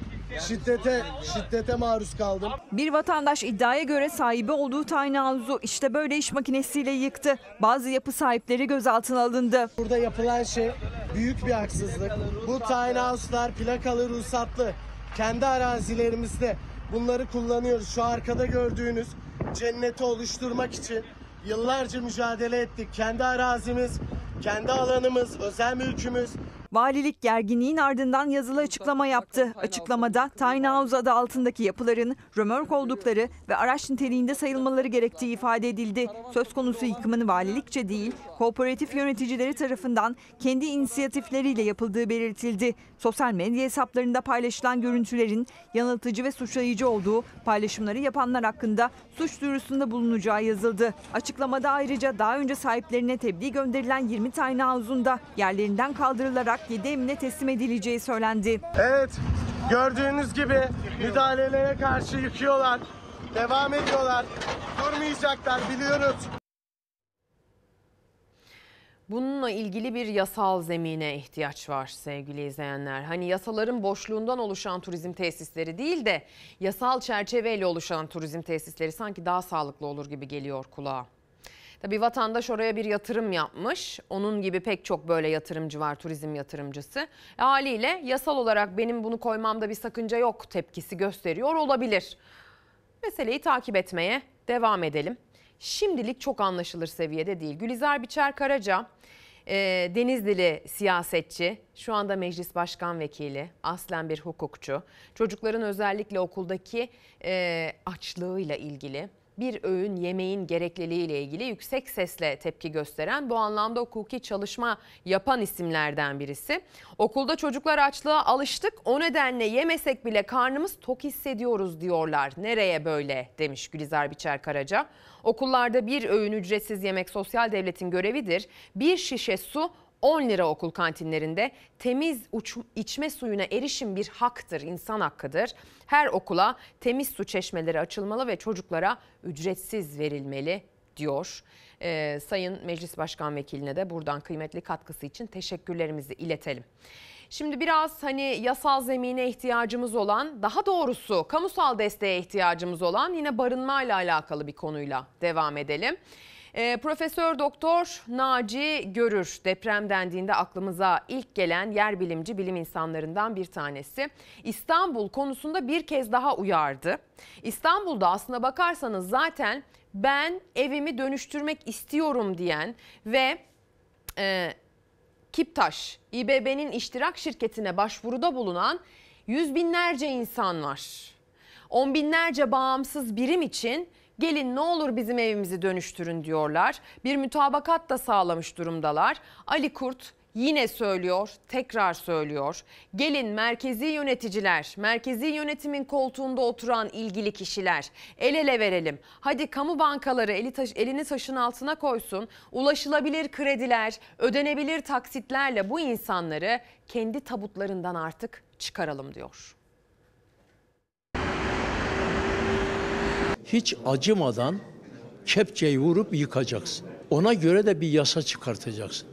Şiddete, şiddete maruz kaldım. Bir vatandaş iddiaya göre sahibi olduğu taynağuzu işte böyle iş makinesiyle yıktı. Bazı yapı sahipleri gözaltına alındı. Burada yapılan şey büyük bir haksızlık. Bu taynağuzlar plakalı ruhsatlı. Kendi arazilerimizde Bunları kullanıyoruz. Şu arkada gördüğünüz cenneti oluşturmak için yıllarca mücadele ettik. Kendi arazimiz, kendi alanımız, özel mülkümüz, Valilik gerginliğin ardından yazılı açıklama yaptı. Açıklamada Tiny House adı altındaki yapıların römörk oldukları ve araç niteliğinde sayılmaları gerektiği ifade edildi. Söz konusu yıkımın valilikçe değil, kooperatif yöneticileri tarafından kendi inisiyatifleriyle yapıldığı belirtildi. Sosyal medya hesaplarında paylaşılan görüntülerin yanıltıcı ve suçlayıcı olduğu paylaşımları yapanlar hakkında suç duyurusunda bulunacağı yazıldı. Açıklamada ayrıca daha önce sahiplerine tebliğ gönderilen 20 Tiny House'un da yerlerinden kaldırılarak 7 emine teslim edileceği söylendi. Evet gördüğünüz gibi müdahalelere karşı yıkıyorlar. Devam ediyorlar. Durmayacaklar biliyoruz. Bununla ilgili bir yasal zemine ihtiyaç var sevgili izleyenler. Hani yasaların boşluğundan oluşan turizm tesisleri değil de yasal çerçeveyle oluşan turizm tesisleri sanki daha sağlıklı olur gibi geliyor kulağa. Tabii vatandaş oraya bir yatırım yapmış. Onun gibi pek çok böyle yatırımcı var, turizm yatırımcısı. E, haliyle yasal olarak benim bunu koymamda bir sakınca yok tepkisi gösteriyor olabilir. Meseleyi takip etmeye devam edelim. Şimdilik çok anlaşılır seviyede değil. Gülizar Biçer Karaca, e, Denizlili siyasetçi, şu anda meclis başkan vekili, aslen bir hukukçu. Çocukların özellikle okuldaki e, açlığıyla ilgili bir öğün yemeğin gerekliliğiyle ilgili yüksek sesle tepki gösteren bu anlamda hukuki çalışma yapan isimlerden birisi. Okulda çocuklar açlığa alıştık o nedenle yemesek bile karnımız tok hissediyoruz diyorlar. Nereye böyle demiş Gülizar Biçer Karaca. Okullarda bir öğün ücretsiz yemek sosyal devletin görevidir. Bir şişe su 10 lira okul kantinlerinde temiz uç, içme suyuna erişim bir haktır, insan hakkıdır. Her okula temiz su çeşmeleri açılmalı ve çocuklara ücretsiz verilmeli diyor. Ee, Sayın Meclis Başkan Vekiline de buradan kıymetli katkısı için teşekkürlerimizi iletelim. Şimdi biraz hani yasal zemine ihtiyacımız olan, daha doğrusu kamusal desteğe ihtiyacımız olan yine barınmayla alakalı bir konuyla devam edelim. E, Profesör Doktor Naci Görür deprem dendiğinde aklımıza ilk gelen yer bilimci bilim insanlarından bir tanesi. İstanbul konusunda bir kez daha uyardı. İstanbul'da aslına bakarsanız zaten ben evimi dönüştürmek istiyorum diyen ve e, Kiptaş İBB'nin iştirak şirketine başvuruda bulunan yüz binlerce insan var. On binlerce bağımsız birim için Gelin ne olur bizim evimizi dönüştürün diyorlar. Bir mütabakat da sağlamış durumdalar. Ali Kurt yine söylüyor, tekrar söylüyor. Gelin merkezi yöneticiler, merkezi yönetimin koltuğunda oturan ilgili kişiler el ele verelim. Hadi kamu bankaları eli taş, elini taşın altına koysun. Ulaşılabilir krediler, ödenebilir taksitlerle bu insanları kendi tabutlarından artık çıkaralım diyor. hiç acımadan kepçeyi vurup yıkacaksın. Ona göre de bir yasa çıkartacaksın.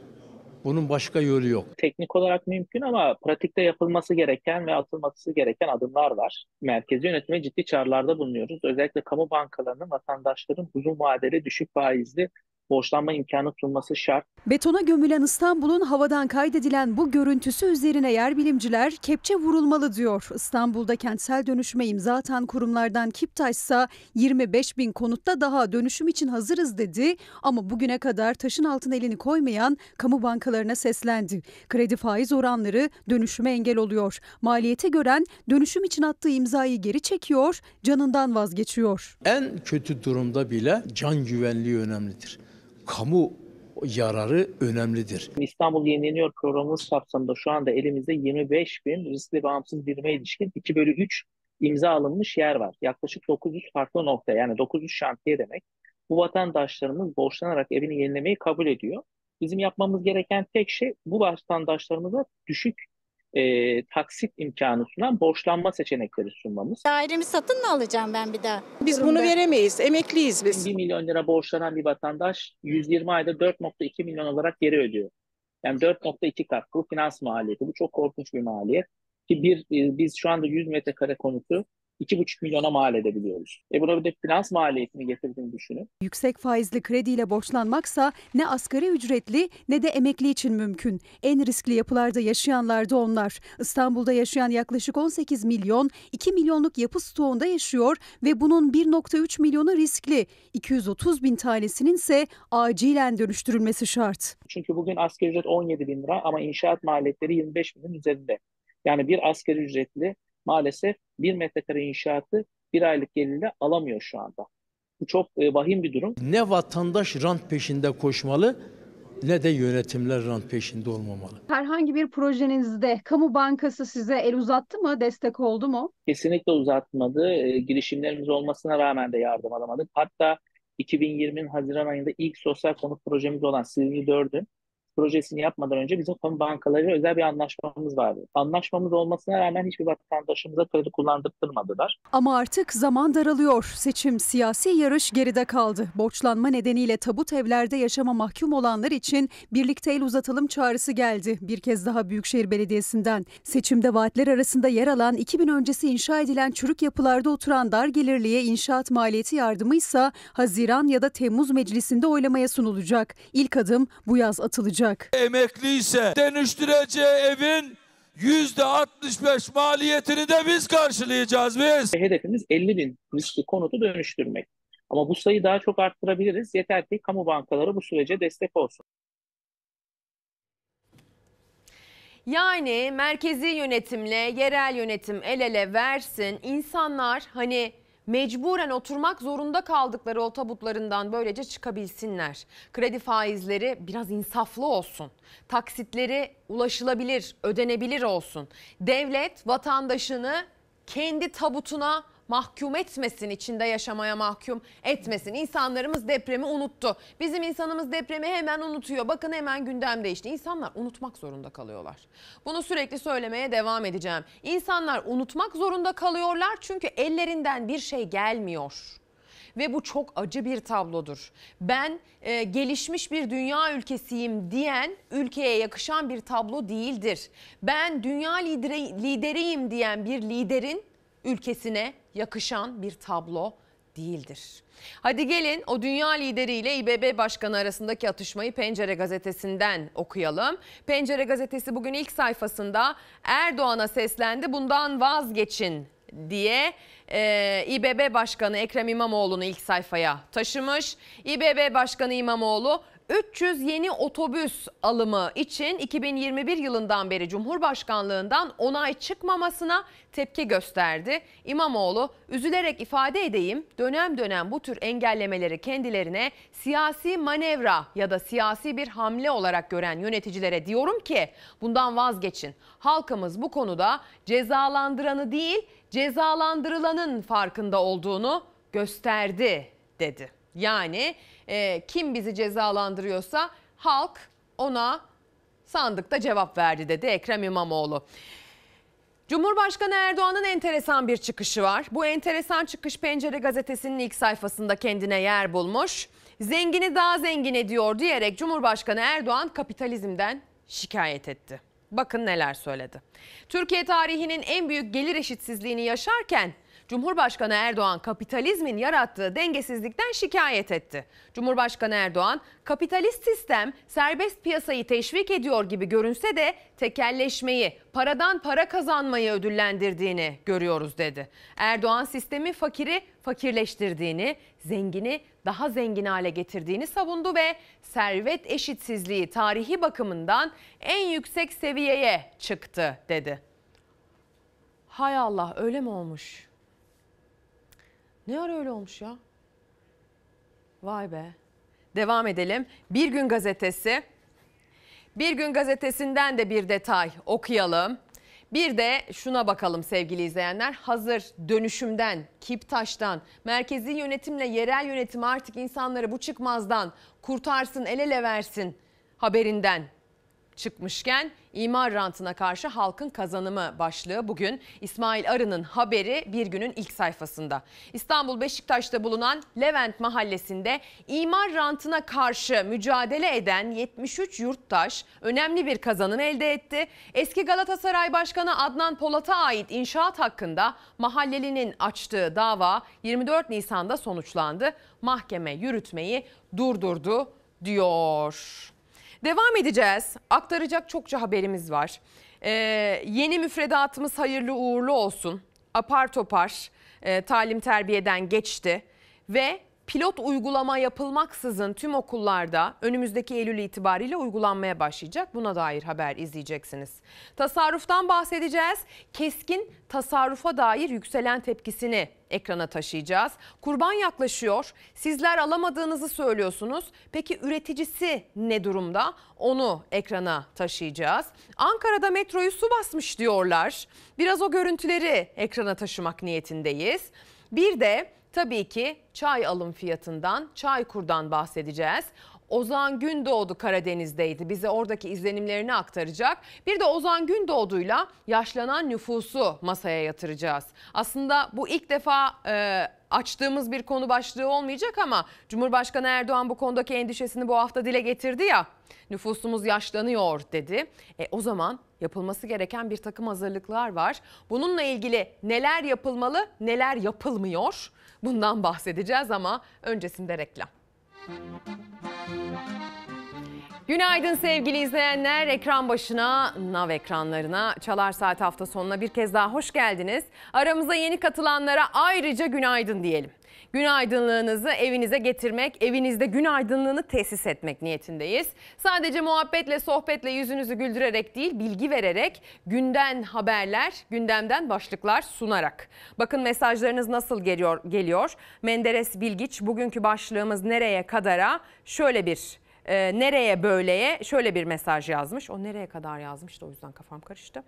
Bunun başka yolu yok. Teknik olarak mümkün ama pratikte yapılması gereken ve atılması gereken adımlar var. Merkezi yönetime ciddi çağrılarda bulunuyoruz. Özellikle kamu bankalarının vatandaşların uzun vadeli düşük faizli borçlanma imkanı sunması şart. Betona gömülen İstanbul'un havadan kaydedilen bu görüntüsü üzerine yer bilimciler kepçe vurulmalı diyor. İstanbul'da kentsel dönüşüme imza atan kurumlardan Kiptaş 25 bin konutta daha dönüşüm için hazırız dedi. Ama bugüne kadar taşın altına elini koymayan kamu bankalarına seslendi. Kredi faiz oranları dönüşüme engel oluyor. Maliyete gören dönüşüm için attığı imzayı geri çekiyor, canından vazgeçiyor. En kötü durumda bile can güvenliği önemlidir kamu yararı önemlidir. İstanbul Yenileniyor programımız kapsamında şu anda elimizde 25 bin riskli bağımsız birime ilişkin 2 bölü 3 imza alınmış yer var. Yaklaşık 900 farklı nokta yani 900 şantiye demek. Bu vatandaşlarımız borçlanarak evini yenilemeyi kabul ediyor. Bizim yapmamız gereken tek şey bu vatandaşlarımıza düşük e, taksit imkanı sunan borçlanma seçenekleri sunmamız. Dairemi satın mı alacağım ben bir daha? Biz Durumda. bunu veremeyiz. Emekliyiz biz. 1 milyon lira borçlanan bir vatandaş 120 ayda 4.2 milyon olarak geri ödüyor. Yani 4.2 kat bu finans maliyeti. Bu çok korkunç bir maliyet. Ki bir e, biz şu anda 100 metrekare konutu 2,5 milyona mal edebiliyoruz. E buna bir de finans maliyetini getirdiğini düşünün. Yüksek faizli krediyle borçlanmaksa ne asgari ücretli ne de emekli için mümkün. En riskli yapılarda yaşayanlar da onlar. İstanbul'da yaşayan yaklaşık 18 milyon 2 milyonluk yapı stoğunda yaşıyor ve bunun 1,3 milyonu riskli. 230 bin tanesinin ise acilen dönüştürülmesi şart. Çünkü bugün asgari ücret 17 bin lira ama inşaat maliyetleri 25 binin üzerinde. Yani bir asgari ücretli maalesef bir metrekare inşaatı bir aylık gelirle alamıyor şu anda. Bu çok e, vahim bir durum. Ne vatandaş rant peşinde koşmalı ne de yönetimler rant peşinde olmamalı. Herhangi bir projenizde kamu bankası size el uzattı mı, destek oldu mu? Kesinlikle uzatmadı. E, girişimlerimiz olmasına rağmen de yardım alamadık. Hatta 2020'nin Haziran ayında ilk sosyal konut projemiz olan Silivri 4'ün projesini yapmadan önce bizim kamu bankaları özel bir anlaşmamız vardı. Anlaşmamız olmasına rağmen hiçbir vatandaşımıza kredi kullandırtmadılar. Ama artık zaman daralıyor. Seçim siyasi yarış geride kaldı. Borçlanma nedeniyle tabut evlerde yaşama mahkum olanlar için birlikte el uzatalım çağrısı geldi. Bir kez daha Büyükşehir Belediyesi'nden. Seçimde vaatler arasında yer alan 2000 öncesi inşa edilen çürük yapılarda oturan dar gelirliye inşaat maliyeti yardımı ise Haziran ya da Temmuz meclisinde oylamaya sunulacak. İlk adım bu yaz atılacak olacak. Emekli ise dönüştüreceği evin yüzde 65 maliyetini de biz karşılayacağız biz. Hedefimiz 50 bin riskli konutu dönüştürmek. Ama bu sayı daha çok arttırabiliriz. Yeter ki kamu bankaları bu sürece destek olsun. Yani merkezi yönetimle yerel yönetim el ele versin. İnsanlar hani mecburen oturmak zorunda kaldıkları o tabutlarından böylece çıkabilsinler. Kredi faizleri biraz insaflı olsun. Taksitleri ulaşılabilir, ödenebilir olsun. Devlet vatandaşını kendi tabutuna mahkum etmesin, içinde yaşamaya mahkum etmesin. İnsanlarımız depremi unuttu. Bizim insanımız depremi hemen unutuyor. Bakın hemen gündem değişti. İnsanlar unutmak zorunda kalıyorlar. Bunu sürekli söylemeye devam edeceğim. İnsanlar unutmak zorunda kalıyorlar çünkü ellerinden bir şey gelmiyor ve bu çok acı bir tablodur. Ben e, gelişmiş bir dünya ülkesiyim diyen ülkeye yakışan bir tablo değildir. Ben dünya lideri, lideriyim diyen bir liderin ülkesine yakışan bir tablo değildir. Hadi gelin o dünya lideriyle İBB Başkanı arasındaki atışmayı Pencere Gazetesi'nden okuyalım. Pencere Gazetesi bugün ilk sayfasında Erdoğan'a seslendi bundan vazgeçin diye e, İBB Başkanı Ekrem İmamoğlu'nu ilk sayfaya taşımış. İBB Başkanı İmamoğlu 300 yeni otobüs alımı için 2021 yılından beri Cumhurbaşkanlığından onay çıkmamasına tepki gösterdi. İmamoğlu üzülerek ifade edeyim dönem dönem bu tür engellemeleri kendilerine siyasi manevra ya da siyasi bir hamle olarak gören yöneticilere diyorum ki bundan vazgeçin. Halkımız bu konuda cezalandıranı değil cezalandırılanın farkında olduğunu gösterdi dedi. Yani e, kim bizi cezalandırıyorsa halk ona sandıkta cevap verdi dedi Ekrem İmamoğlu. Cumhurbaşkanı Erdoğan'ın enteresan bir çıkışı var. Bu enteresan çıkış Pencere gazetesinin ilk sayfasında kendine yer bulmuş. Zengini daha zengin ediyor diyerek Cumhurbaşkanı Erdoğan kapitalizmden şikayet etti. Bakın neler söyledi. Türkiye tarihinin en büyük gelir eşitsizliğini yaşarken Cumhurbaşkanı Erdoğan kapitalizmin yarattığı dengesizlikten şikayet etti. Cumhurbaşkanı Erdoğan, kapitalist sistem serbest piyasayı teşvik ediyor gibi görünse de tekelleşmeyi, paradan para kazanmayı ödüllendirdiğini görüyoruz dedi. Erdoğan sistemi fakiri fakirleştirdiğini, zengini daha zengin hale getirdiğini savundu ve servet eşitsizliği tarihi bakımından en yüksek seviyeye çıktı dedi. Hay Allah öyle mi olmuş? Ne ara öyle olmuş ya? Vay be. Devam edelim. Bir Gün Gazetesi. Bir Gün Gazetesi'nden de bir detay okuyalım. Bir de şuna bakalım sevgili izleyenler. Hazır dönüşümden, Kiptaş'tan, merkezi yönetimle yerel yönetim artık insanları bu çıkmazdan kurtarsın, el ele versin haberinden çıkmışken İmar rantına karşı halkın kazanımı başlığı bugün İsmail Arı'nın haberi bir günün ilk sayfasında. İstanbul Beşiktaş'ta bulunan Levent Mahallesi'nde imar rantına karşı mücadele eden 73 yurttaş önemli bir kazanım elde etti. Eski Galatasaray Başkanı Adnan Polat'a ait inşaat hakkında mahallelinin açtığı dava 24 Nisan'da sonuçlandı. Mahkeme yürütmeyi durdurdu diyor. Devam edeceğiz. Aktaracak çokça haberimiz var. Ee, yeni müfredatımız hayırlı uğurlu olsun. Apar topar e, talim terbiyeden geçti ve pilot uygulama yapılmaksızın tüm okullarda önümüzdeki Eylül itibariyle uygulanmaya başlayacak. Buna dair haber izleyeceksiniz. Tasarruftan bahsedeceğiz. Keskin tasarrufa dair yükselen tepkisini ekrana taşıyacağız. Kurban yaklaşıyor. Sizler alamadığınızı söylüyorsunuz. Peki üreticisi ne durumda? Onu ekrana taşıyacağız. Ankara'da metroyu su basmış diyorlar. Biraz o görüntüleri ekrana taşımak niyetindeyiz. Bir de Tabii ki çay alım fiyatından, çay kurdan bahsedeceğiz. Ozan Gündoğdu Karadeniz'deydi. Bize oradaki izlenimlerini aktaracak. Bir de Ozan Gündoğdu'yla yaşlanan nüfusu masaya yatıracağız. Aslında bu ilk defa e, açtığımız bir konu başlığı olmayacak ama Cumhurbaşkanı Erdoğan bu konudaki endişesini bu hafta dile getirdi ya. Nüfusumuz yaşlanıyor dedi. E, o zaman yapılması gereken bir takım hazırlıklar var. Bununla ilgili neler yapılmalı, neler yapılmıyor? Bundan bahsedeceğiz ama öncesinde reklam. Günaydın sevgili izleyenler. Ekran başına, nav ekranlarına, Çalar Saat hafta sonuna bir kez daha hoş geldiniz. Aramıza yeni katılanlara ayrıca günaydın diyelim gün aydınlığınızı evinize getirmek, evinizde gün aydınlığını tesis etmek niyetindeyiz. Sadece muhabbetle, sohbetle yüzünüzü güldürerek değil, bilgi vererek, günden haberler, gündemden başlıklar sunarak. Bakın mesajlarınız nasıl geliyor? geliyor. Menderes Bilgiç bugünkü başlığımız nereye kadara şöyle bir e, nereye böyleye şöyle bir mesaj yazmış. O nereye kadar yazmış da o yüzden kafam karıştı.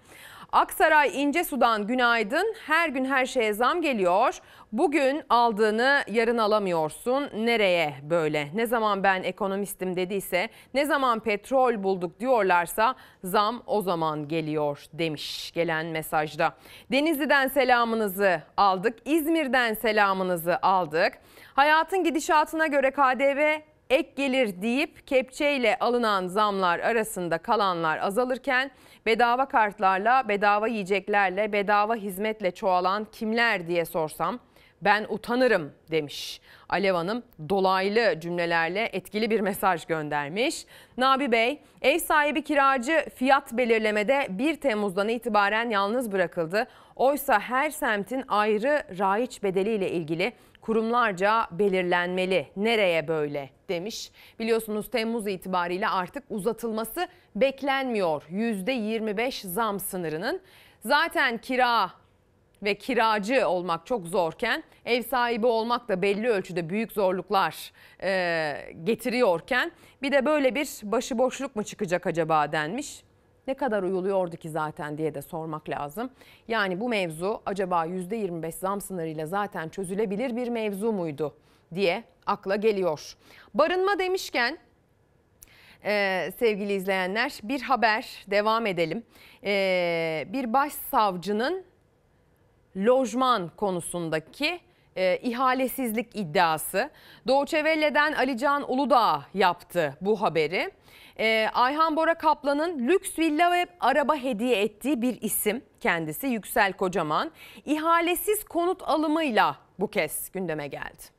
Aksaray İnce Sudan günaydın. Her gün her şeye zam geliyor. Bugün aldığını yarın alamıyorsun. Nereye böyle? Ne zaman ben ekonomistim dediyse, ne zaman petrol bulduk diyorlarsa zam o zaman geliyor demiş gelen mesajda. Denizli'den selamınızı aldık. İzmir'den selamınızı aldık. Hayatın gidişatına göre KDV ek gelir deyip kepçeyle alınan zamlar arasında kalanlar azalırken Bedava kartlarla, bedava yiyeceklerle, bedava hizmetle çoğalan kimler diye sorsam ben utanırım demiş. Alev Hanım dolaylı cümlelerle etkili bir mesaj göndermiş. Nabi Bey, ev sahibi kiracı fiyat belirlemede 1 Temmuz'dan itibaren yalnız bırakıldı. Oysa her semtin ayrı raiç bedeliyle ilgili kurumlarca belirlenmeli. Nereye böyle demiş. Biliyorsunuz Temmuz itibariyle artık uzatılması beklenmiyor. %25 zam sınırının. Zaten kira ve kiracı olmak çok zorken ev sahibi olmak da belli ölçüde büyük zorluklar e, getiriyorken bir de böyle bir başıboşluk mu çıkacak acaba denmiş ne kadar uyuluyordu ki zaten diye de sormak lazım. Yani bu mevzu acaba %25 zam sınırıyla zaten çözülebilir bir mevzu muydu diye akla geliyor. Barınma demişken ee, sevgili izleyenler bir haber devam edelim. Ee, bir başsavcının lojman konusundaki e, ihalesizlik iddiası. Doğu Doğçevelle'den Alican Uludağ yaptı bu haberi. E, Ayhan Bora Kaplan'ın lüks villa ve araba hediye ettiği bir isim kendisi Yüksel Kocaman. İhalesiz konut alımıyla bu kez gündeme geldi.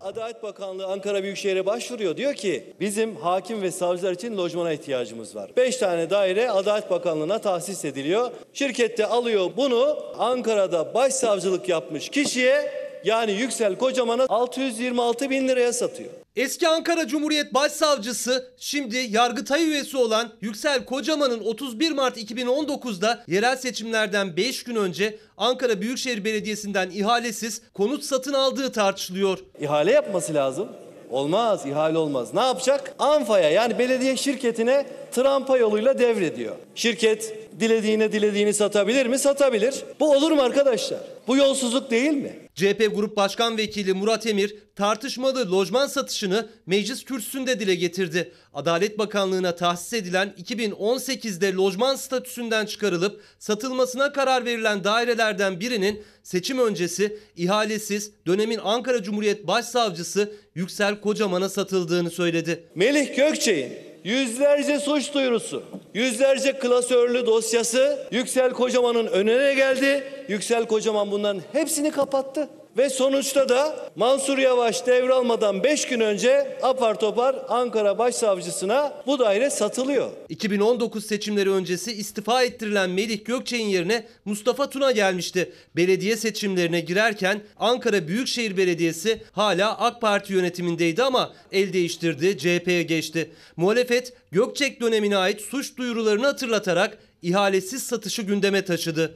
Adalet Bakanlığı Ankara Büyükşehir'e başvuruyor. Diyor ki bizim hakim ve savcılar için lojmana ihtiyacımız var. 5 tane daire Adalet Bakanlığı'na tahsis ediliyor. Şirkette alıyor bunu Ankara'da başsavcılık yapmış kişiye yani Yüksel Kocaman'a 626 bin liraya satıyor. Eski Ankara Cumhuriyet Başsavcısı, şimdi Yargıtay üyesi olan Yüksel Kocaman'ın 31 Mart 2019'da yerel seçimlerden 5 gün önce Ankara Büyükşehir Belediyesi'nden ihalesiz konut satın aldığı tartışılıyor. İhale yapması lazım. Olmaz, ihale olmaz. Ne yapacak? Anfa'ya yani belediye şirketine trampa yoluyla devrediyor. Şirket dilediğine dilediğini satabilir mi? Satabilir. Bu olur mu arkadaşlar? Bu yolsuzluk değil mi? CHP Grup Başkan Vekili Murat Emir tartışmalı lojman satışını meclis kürsüsünde dile getirdi. Adalet Bakanlığı'na tahsis edilen 2018'de lojman statüsünden çıkarılıp satılmasına karar verilen dairelerden birinin seçim öncesi ihalesiz dönemin Ankara Cumhuriyet Başsavcısı Yüksel Kocaman'a satıldığını söyledi. Melih Gökçe'nin Yüzlerce suç duyurusu, yüzlerce klasörlü dosyası Yüksel Kocaman'ın önüne geldi. Yüksel Kocaman bunların hepsini kapattı. Ve sonuçta da Mansur Yavaş devralmadan 5 gün önce apar topar Ankara Başsavcısına bu daire satılıyor. 2019 seçimleri öncesi istifa ettirilen Melih Gökçe'nin yerine Mustafa Tuna gelmişti. Belediye seçimlerine girerken Ankara Büyükşehir Belediyesi hala AK Parti yönetimindeydi ama el değiştirdi, CHP'ye geçti. Muhalefet Gökçek dönemine ait suç duyurularını hatırlatarak ihalesiz satışı gündeme taşıdı.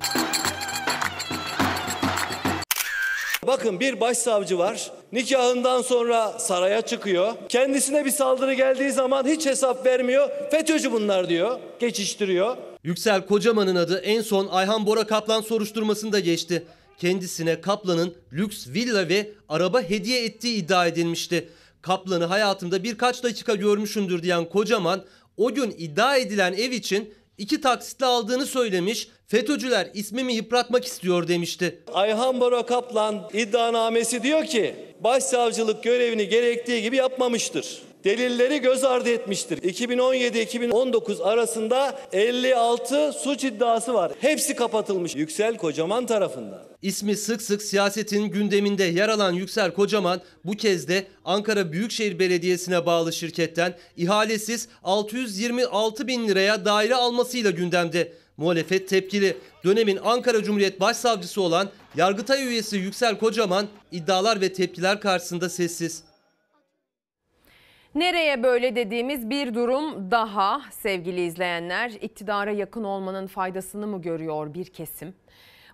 Bakın bir başsavcı var. Nikahından sonra saraya çıkıyor. Kendisine bir saldırı geldiği zaman hiç hesap vermiyor. FETÖ'cü bunlar diyor. Geçiştiriyor. Yüksel Kocaman'ın adı en son Ayhan Bora Kaplan soruşturmasında geçti. Kendisine Kaplan'ın lüks villa ve araba hediye ettiği iddia edilmişti. Kaplan'ı hayatımda birkaç dakika görmüşümdür diyen Kocaman o gün iddia edilen ev için iki taksitle aldığını söylemiş FETÖ'cüler ismimi yıpratmak istiyor demişti. Ayhan Baro Kaplan iddianamesi diyor ki başsavcılık görevini gerektiği gibi yapmamıştır. Delilleri göz ardı etmiştir. 2017-2019 arasında 56 suç iddiası var. Hepsi kapatılmış Yüksel Kocaman tarafından. İsmi sık sık siyasetin gündeminde yer alan Yüksel Kocaman bu kez de Ankara Büyükşehir Belediyesi'ne bağlı şirketten ihalesiz 626 bin liraya daire almasıyla gündemde. Muhalefet tepkili. Dönemin Ankara Cumhuriyet Başsavcısı olan Yargıtay üyesi Yüksel Kocaman iddialar ve tepkiler karşısında sessiz. Nereye böyle dediğimiz bir durum daha sevgili izleyenler. İktidara yakın olmanın faydasını mı görüyor bir kesim?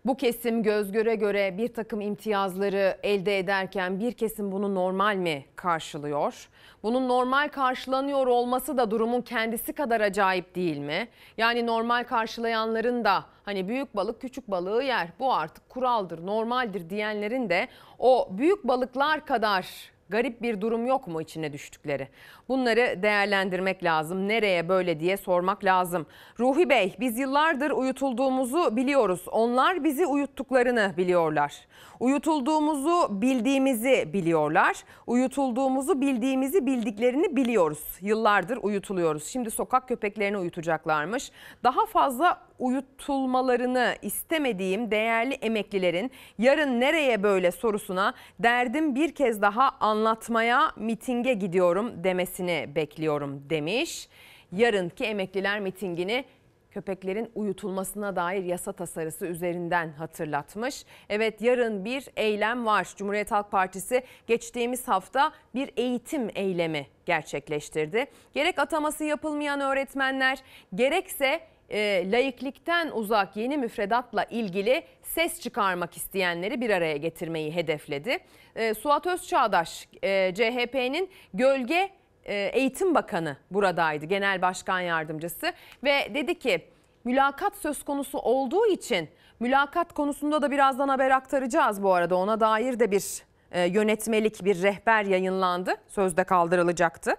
Bu kesim göz göre göre bir takım imtiyazları elde ederken bir kesim bunu normal mi karşılıyor? Bunun normal karşılanıyor olması da durumun kendisi kadar acayip değil mi? Yani normal karşılayanların da hani büyük balık küçük balığı yer bu artık kuraldır normaldir diyenlerin de o büyük balıklar kadar garip bir durum yok mu içine düştükleri? Bunları değerlendirmek lazım. Nereye böyle diye sormak lazım. Ruhi Bey biz yıllardır uyutulduğumuzu biliyoruz. Onlar bizi uyuttuklarını biliyorlar. Uyutulduğumuzu bildiğimizi biliyorlar. Uyutulduğumuzu bildiğimizi bildiklerini biliyoruz. Yıllardır uyutuluyoruz. Şimdi sokak köpeklerini uyutacaklarmış. Daha fazla uyutulmalarını istemediğim değerli emeklilerin yarın nereye böyle sorusuna derdim bir kez daha anlatmaya mitinge gidiyorum demesi verilmesini bekliyorum demiş. Yarınki emekliler mitingini köpeklerin uyutulmasına dair yasa tasarısı üzerinden hatırlatmış. Evet yarın bir eylem var. Cumhuriyet Halk Partisi geçtiğimiz hafta bir eğitim eylemi gerçekleştirdi. Gerek ataması yapılmayan öğretmenler gerekse e, laiklikten uzak yeni müfredatla ilgili ses çıkarmak isteyenleri bir araya getirmeyi hedefledi. E, Suat Özçağdaş e, CHP'nin gölge e, Eğitim Bakanı buradaydı, Genel Başkan Yardımcısı ve dedi ki mülakat söz konusu olduğu için mülakat konusunda da birazdan haber aktaracağız bu arada ona dair de bir e, yönetmelik, bir rehber yayınlandı. Sözde kaldırılacaktı.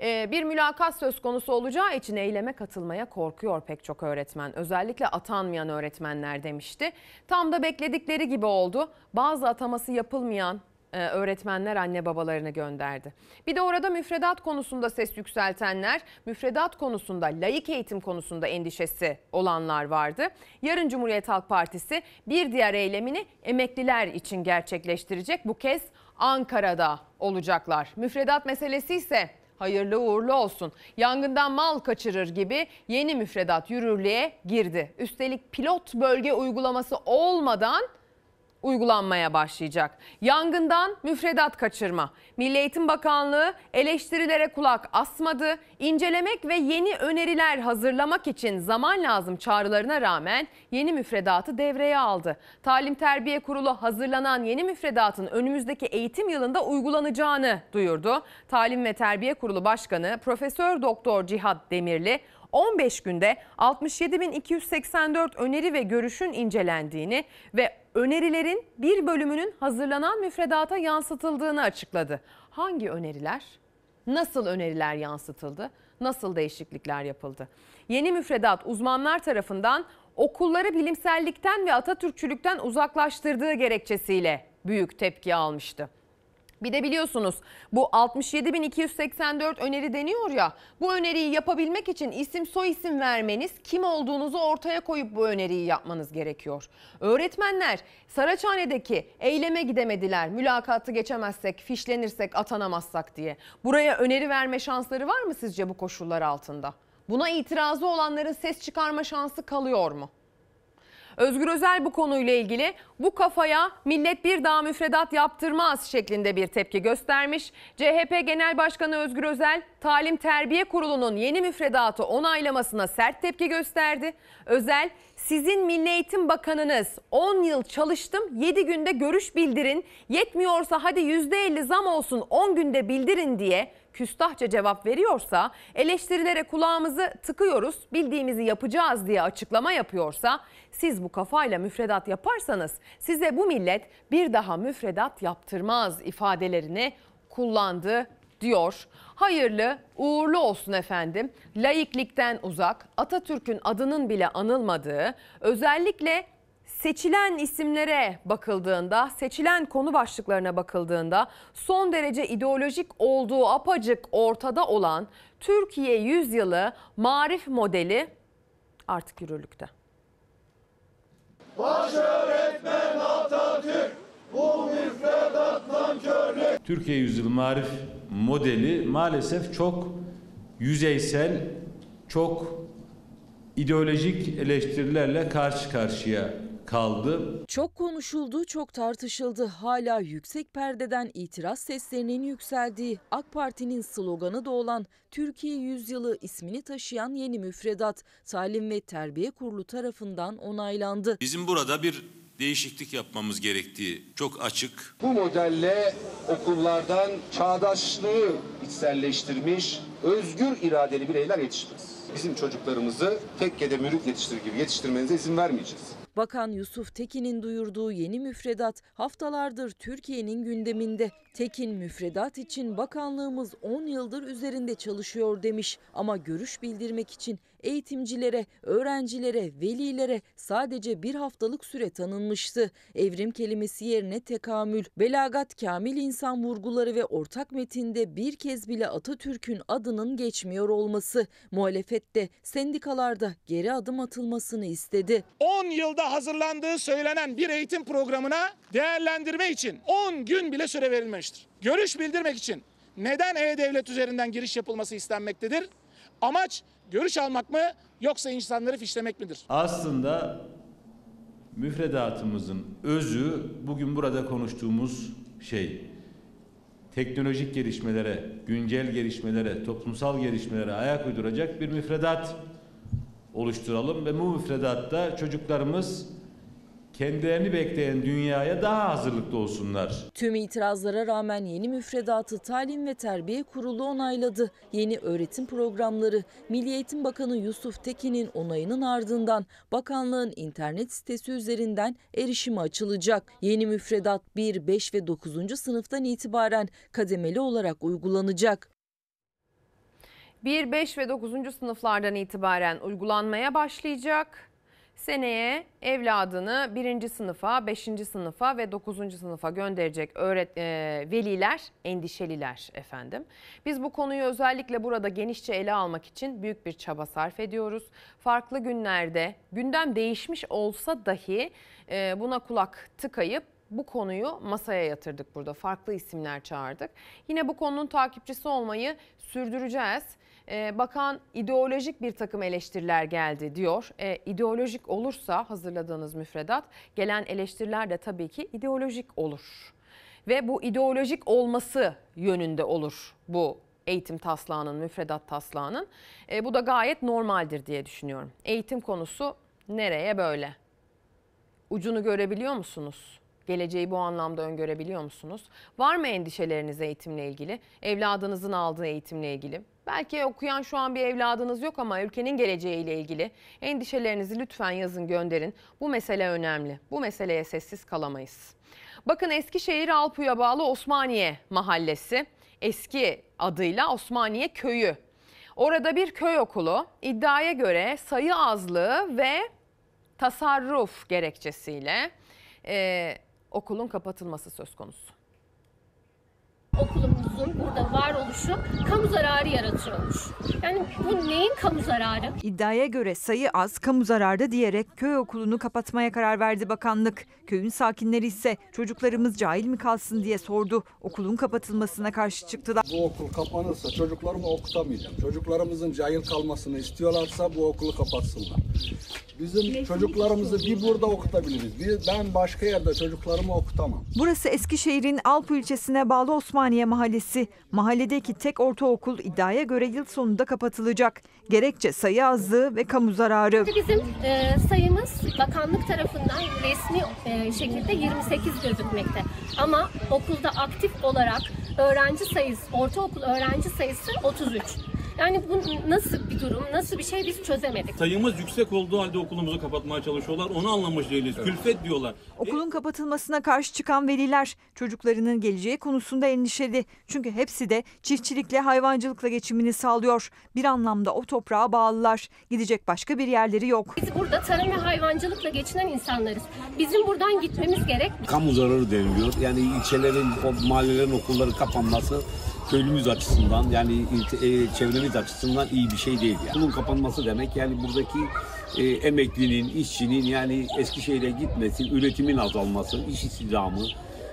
E, bir mülakat söz konusu olacağı için eyleme katılmaya korkuyor pek çok öğretmen. Özellikle atanmayan öğretmenler demişti. Tam da bekledikleri gibi oldu. Bazı ataması yapılmayan e, öğretmenler anne babalarını gönderdi. Bir de orada müfredat konusunda ses yükseltenler, müfredat konusunda, layık eğitim konusunda endişesi olanlar vardı. Yarın Cumhuriyet Halk Partisi bir diğer eylemini emekliler için gerçekleştirecek. Bu kez Ankara'da olacaklar. Müfredat meselesi ise hayırlı uğurlu olsun. Yangından mal kaçırır gibi yeni müfredat yürürlüğe girdi. Üstelik pilot bölge uygulaması olmadan uygulanmaya başlayacak. Yangından müfredat kaçırma. Milli Eğitim Bakanlığı eleştirilere kulak asmadı. İncelemek ve yeni öneriler hazırlamak için zaman lazım çağrılarına rağmen yeni müfredatı devreye aldı. Talim Terbiye Kurulu hazırlanan yeni müfredatın önümüzdeki eğitim yılında uygulanacağını duyurdu. Talim ve Terbiye Kurulu Başkanı Profesör Doktor Cihat Demirli 15 günde 67.284 öneri ve görüşün incelendiğini ve önerilerin bir bölümünün hazırlanan müfredata yansıtıldığını açıkladı. Hangi öneriler? Nasıl öneriler yansıtıldı? Nasıl değişiklikler yapıldı? Yeni müfredat uzmanlar tarafından okulları bilimsellikten ve Atatürkçülükten uzaklaştırdığı gerekçesiyle büyük tepki almıştı. Bir de biliyorsunuz bu 67.284 öneri deniyor ya bu öneriyi yapabilmek için isim soy isim vermeniz kim olduğunuzu ortaya koyup bu öneriyi yapmanız gerekiyor. Öğretmenler Saraçhane'deki eyleme gidemediler mülakatı geçemezsek fişlenirsek atanamazsak diye. Buraya öneri verme şansları var mı sizce bu koşullar altında? Buna itirazı olanların ses çıkarma şansı kalıyor mu? Özgür Özel bu konuyla ilgili bu kafaya millet bir daha müfredat yaptırmaz şeklinde bir tepki göstermiş. CHP Genel Başkanı Özgür Özel Talim Terbiye Kurulu'nun yeni müfredatı onaylamasına sert tepki gösterdi. Özel sizin Milli Eğitim Bakanınız 10 yıl çalıştım 7 günde görüş bildirin yetmiyorsa hadi %50 zam olsun 10 günde bildirin diye küstahça cevap veriyorsa, eleştirilere kulağımızı tıkıyoruz, bildiğimizi yapacağız diye açıklama yapıyorsa, siz bu kafayla müfredat yaparsanız size bu millet bir daha müfredat yaptırmaz ifadelerini kullandı diyor. Hayırlı, uğurlu olsun efendim. Laiklikten uzak, Atatürk'ün adının bile anılmadığı, özellikle seçilen isimlere bakıldığında, seçilen konu başlıklarına bakıldığında son derece ideolojik olduğu apacık ortada olan Türkiye yüzyılı marif modeli artık yürürlükte. Baş öğretmen Atatürk, bu müfredat nankörlük. Türkiye yüzyılı marif modeli maalesef çok yüzeysel, çok ideolojik eleştirilerle karşı karşıya kaldı. Çok konuşuldu, çok tartışıldı. Hala yüksek perdeden itiraz seslerinin yükseldiği AK Parti'nin sloganı da olan Türkiye Yüzyılı ismini taşıyan yeni müfredat Talim ve Terbiye Kurulu tarafından onaylandı. Bizim burada bir değişiklik yapmamız gerektiği çok açık. Bu modelle okullardan çağdaşlığı içselleştirmiş özgür iradeli bireyler yetiştiririz. Bizim çocuklarımızı tekkede mürük yetiştirir gibi yetiştirmenize izin vermeyeceğiz. Bakan Yusuf Tekin'in duyurduğu yeni müfredat haftalardır Türkiye'nin gündeminde. Tekin müfredat için bakanlığımız 10 yıldır üzerinde çalışıyor demiş ama görüş bildirmek için eğitimcilere, öğrencilere, velilere sadece bir haftalık süre tanınmıştı. Evrim kelimesi yerine tekamül, belagat, kamil insan vurguları ve ortak metinde bir kez bile Atatürk'ün adının geçmiyor olması, muhalefette, sendikalarda geri adım atılmasını istedi. 10 yılda hazırlandığı söylenen bir eğitim programına değerlendirme için 10 gün bile süre verilmiştir. Görüş bildirmek için neden E-Devlet üzerinden giriş yapılması istenmektedir? Amaç görüş almak mı yoksa insanları fişlemek midir? Aslında müfredatımızın özü bugün burada konuştuğumuz şey. Teknolojik gelişmelere, güncel gelişmelere, toplumsal gelişmelere ayak uyduracak bir müfredat oluşturalım ve bu müfredatta çocuklarımız kendilerini bekleyen dünyaya daha hazırlıklı olsunlar. Tüm itirazlara rağmen yeni müfredatı Talim ve Terbiye Kurulu onayladı. Yeni öğretim programları Milli Eğitim Bakanı Yusuf Tekin'in onayının ardından bakanlığın internet sitesi üzerinden erişime açılacak. Yeni müfredat 1, 5 ve 9. sınıftan itibaren kademeli olarak uygulanacak. 1, 5 ve 9. sınıflardan itibaren uygulanmaya başlayacak seneye evladını birinci sınıfa, beşinci sınıfa ve dokuzuncu sınıfa gönderecek öğret e, veliler endişeliler efendim. Biz bu konuyu özellikle burada genişçe ele almak için büyük bir çaba sarf ediyoruz. Farklı günlerde gündem değişmiş olsa dahi e, buna kulak tıkayıp bu konuyu masaya yatırdık burada. Farklı isimler çağırdık. Yine bu konunun takipçisi olmayı sürdüreceğiz. Ee, bakan ideolojik bir takım eleştiriler geldi diyor. E, ideolojik olursa hazırladığınız müfredat gelen eleştiriler de tabii ki ideolojik olur. Ve bu ideolojik olması yönünde olur bu eğitim taslağının, müfredat taslağının. E, bu da gayet normaldir diye düşünüyorum. Eğitim konusu nereye böyle? Ucunu görebiliyor musunuz? Geleceği bu anlamda öngörebiliyor musunuz? Var mı endişeleriniz eğitimle ilgili? Evladınızın aldığı eğitimle ilgili? Belki okuyan şu an bir evladınız yok ama ülkenin geleceğiyle ilgili endişelerinizi lütfen yazın gönderin. Bu mesele önemli. Bu meseleye sessiz kalamayız. Bakın Eskişehir Alpu'ya bağlı Osmaniye mahallesi eski adıyla Osmaniye köyü. Orada bir köy okulu iddiaya göre sayı azlığı ve tasarruf gerekçesiyle e, okulun kapatılması söz konusu konumuzun burada varoluşu kamu zararı yaratıyormuş. Yani bu neyin kamu zararı? İddiaya göre sayı az kamu zararı diyerek köy okulunu kapatmaya karar verdi bakanlık. Köyün sakinleri ise çocuklarımız cahil mi kalsın diye sordu. Okulun kapatılmasına karşı çıktılar. Bu okul kapanırsa çocuklarımı okutamayacağım. Çocuklarımızın cahil kalmasını istiyorlarsa bu okulu kapatsınlar. Bizim çocuklarımızı bir burada okutabiliriz. Bir, ben başka yerde çocuklarımı okutamam. Burası Eskişehir'in Alp ilçesine bağlı Osmaniye Mahallesi öğrencisi. Mahalledeki tek ortaokul iddiaya göre yıl sonunda kapatılacak. Gerekçe sayı azlığı ve kamu zararı. Bizim e, sayımız bakanlık tarafından resmi e, şekilde 28 gözükmekte. Ama okulda aktif olarak öğrenci sayısı, ortaokul öğrenci sayısı 33. Yani bu nasıl bir durum, nasıl bir şey biz çözemedik. Sayımız yüksek olduğu halde okulumuzu kapatmaya çalışıyorlar. Onu anlamış değiliz. Evet. Külfet diyorlar. Okulun e... kapatılmasına karşı çıkan veliler çocuklarının geleceği konusunda endişeli. Çünkü hepsi de çiftçilikle hayvancılıkla geçimini sağlıyor. Bir anlamda o toprağa bağlılar. Gidecek başka bir yerleri yok. Biz burada tarım ve hayvancılıkla geçinen insanlarız. Bizim buradan gitmemiz gerek. Kamu zararı deniliyor. Yani ilçelerin, o mahallelerin okulları kapanması köylümüz açısından yani e, çevremiz açısından iyi bir şey değil. Yani. Bunun kapanması demek yani buradaki e, emeklinin, işçinin yani Eskişehir'e gitmesi, üretimin azalması, iş istihdamı,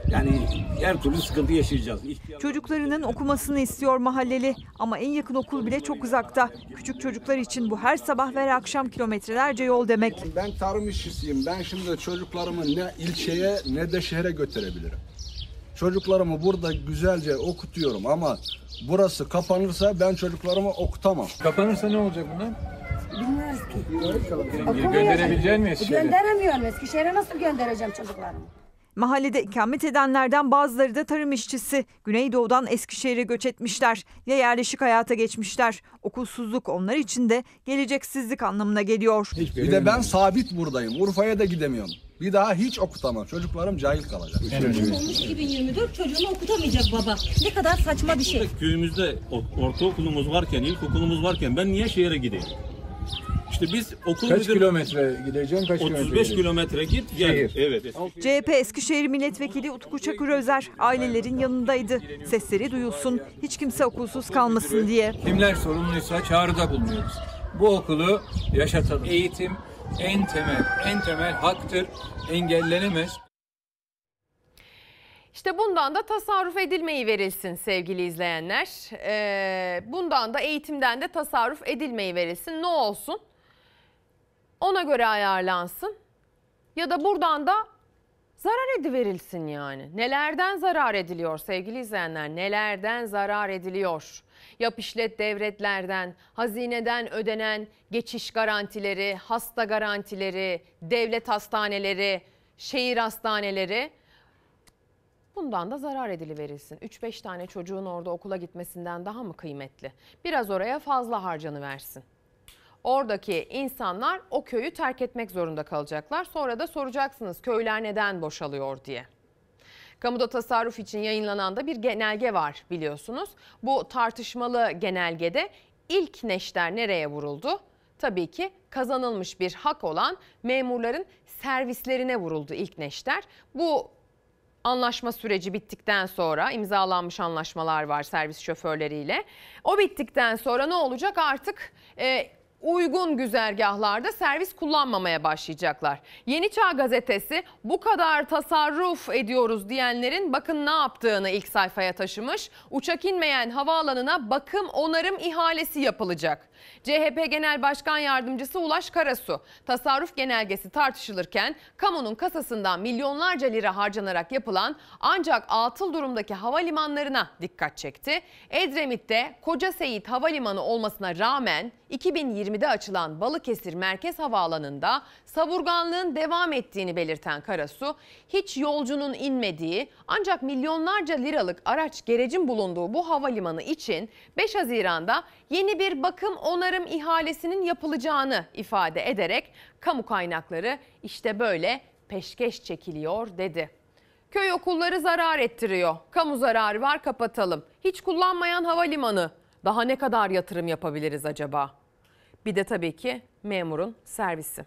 yani her türlü sıkıntı yaşayacağız. Çocuklarının okumasını istiyor mahalleli ama en yakın okul bile çok uzakta. Küçük çocuklar için bu her sabah ve her akşam kilometrelerce yol demek. Ben tarım işçisiyim. Ben şimdi çocuklarımı ne ilçeye ne de şehre götürebilirim. Çocuklarımı burada güzelce okutuyorum ama burası kapanırsa ben çocuklarımı okutamam. Kapanırsa ne olacak bundan? Bilmiyoruz ki. Gönderebilecek miyiz? Gönderemiyorum. Eskişehir'e nasıl göndereceğim çocuklarımı? Mahallede ikamet edenlerden bazıları da tarım işçisi. Güneydoğu'dan Eskişehir'e göç etmişler ya yerleşik hayata geçmişler. Okulsuzluk onlar için de geleceksizlik anlamına geliyor. bir de ben sabit buradayım. Urfa'ya da gidemiyorum. Bir daha hiç okutamam. Çocuklarım cahil kalacak. Çocuk olmuş 2024 Çocuğumu okutamayacak baba. Ne kadar saçma bir şey. Köyümüzde o- ortaokulumuz varken, ilkokulumuz varken ben niye şehire gideyim? İşte biz okul Kaç müdürü- kilometre gideceğim, kaç 35 gideceğim? kilometre git gel. Şehir. Evet. CHP Eskişehir Milletvekili Utku Çakır Özer ailelerin yanındaydı. Sesleri duyulsun, hiç kimse okulsuz kalmasın diye. Kimler sorumluysa çağrıda bulunuyoruz. Bu okulu yaşatalım. Eğitim, en temel, en temel haktır, engellenemez. İşte bundan da tasarruf edilmeyi verilsin sevgili izleyenler. Ee, bundan da eğitimden de tasarruf edilmeyi verilsin. Ne olsun? Ona göre ayarlansın. Ya da buradan da zarar ediverilsin yani. Nelerden zarar ediliyor sevgili izleyenler? Nelerden zarar ediliyor? Yap işlet devletlerden, hazineden ödenen geçiş garantileri, hasta garantileri, devlet hastaneleri, şehir hastaneleri Bundan da zarar ediliverilsin. 3-5 tane çocuğun orada okula gitmesinden daha mı kıymetli? Biraz oraya fazla harcanı versin. Oradaki insanlar o köyü terk etmek zorunda kalacaklar. Sonra da soracaksınız köyler neden boşalıyor diye. Kamuda tasarruf için yayınlanan da bir genelge var biliyorsunuz. Bu tartışmalı genelgede ilk neşter nereye vuruldu? Tabii ki kazanılmış bir hak olan memurların servislerine vuruldu ilk neşter. Bu anlaşma süreci bittikten sonra imzalanmış anlaşmalar var servis şoförleriyle. O bittikten sonra ne olacak artık e, uygun güzergahlarda servis kullanmamaya başlayacaklar. Yeni Çağ gazetesi bu kadar tasarruf ediyoruz diyenlerin bakın ne yaptığını ilk sayfaya taşımış. Uçak inmeyen havaalanına bakım onarım ihalesi yapılacak. CHP Genel Başkan Yardımcısı Ulaş Karasu tasarruf genelgesi tartışılırken kamunun kasasından milyonlarca lira harcanarak yapılan ancak atıl durumdaki havalimanlarına dikkat çekti. Edremit'te Koca Seyit Havalimanı olmasına rağmen 2020'de açılan Balıkesir Merkez Havaalanı'nda savurganlığın devam ettiğini belirten Karasu, hiç yolcunun inmediği ancak milyonlarca liralık araç gerecin bulunduğu bu havalimanı için 5 Haziran'da yeni bir bakım onarım ihalesinin yapılacağını ifade ederek kamu kaynakları işte böyle peşkeş çekiliyor dedi. Köy okulları zarar ettiriyor. Kamu zararı var kapatalım. Hiç kullanmayan havalimanı. Daha ne kadar yatırım yapabiliriz acaba? Bir de tabii ki memurun servisi.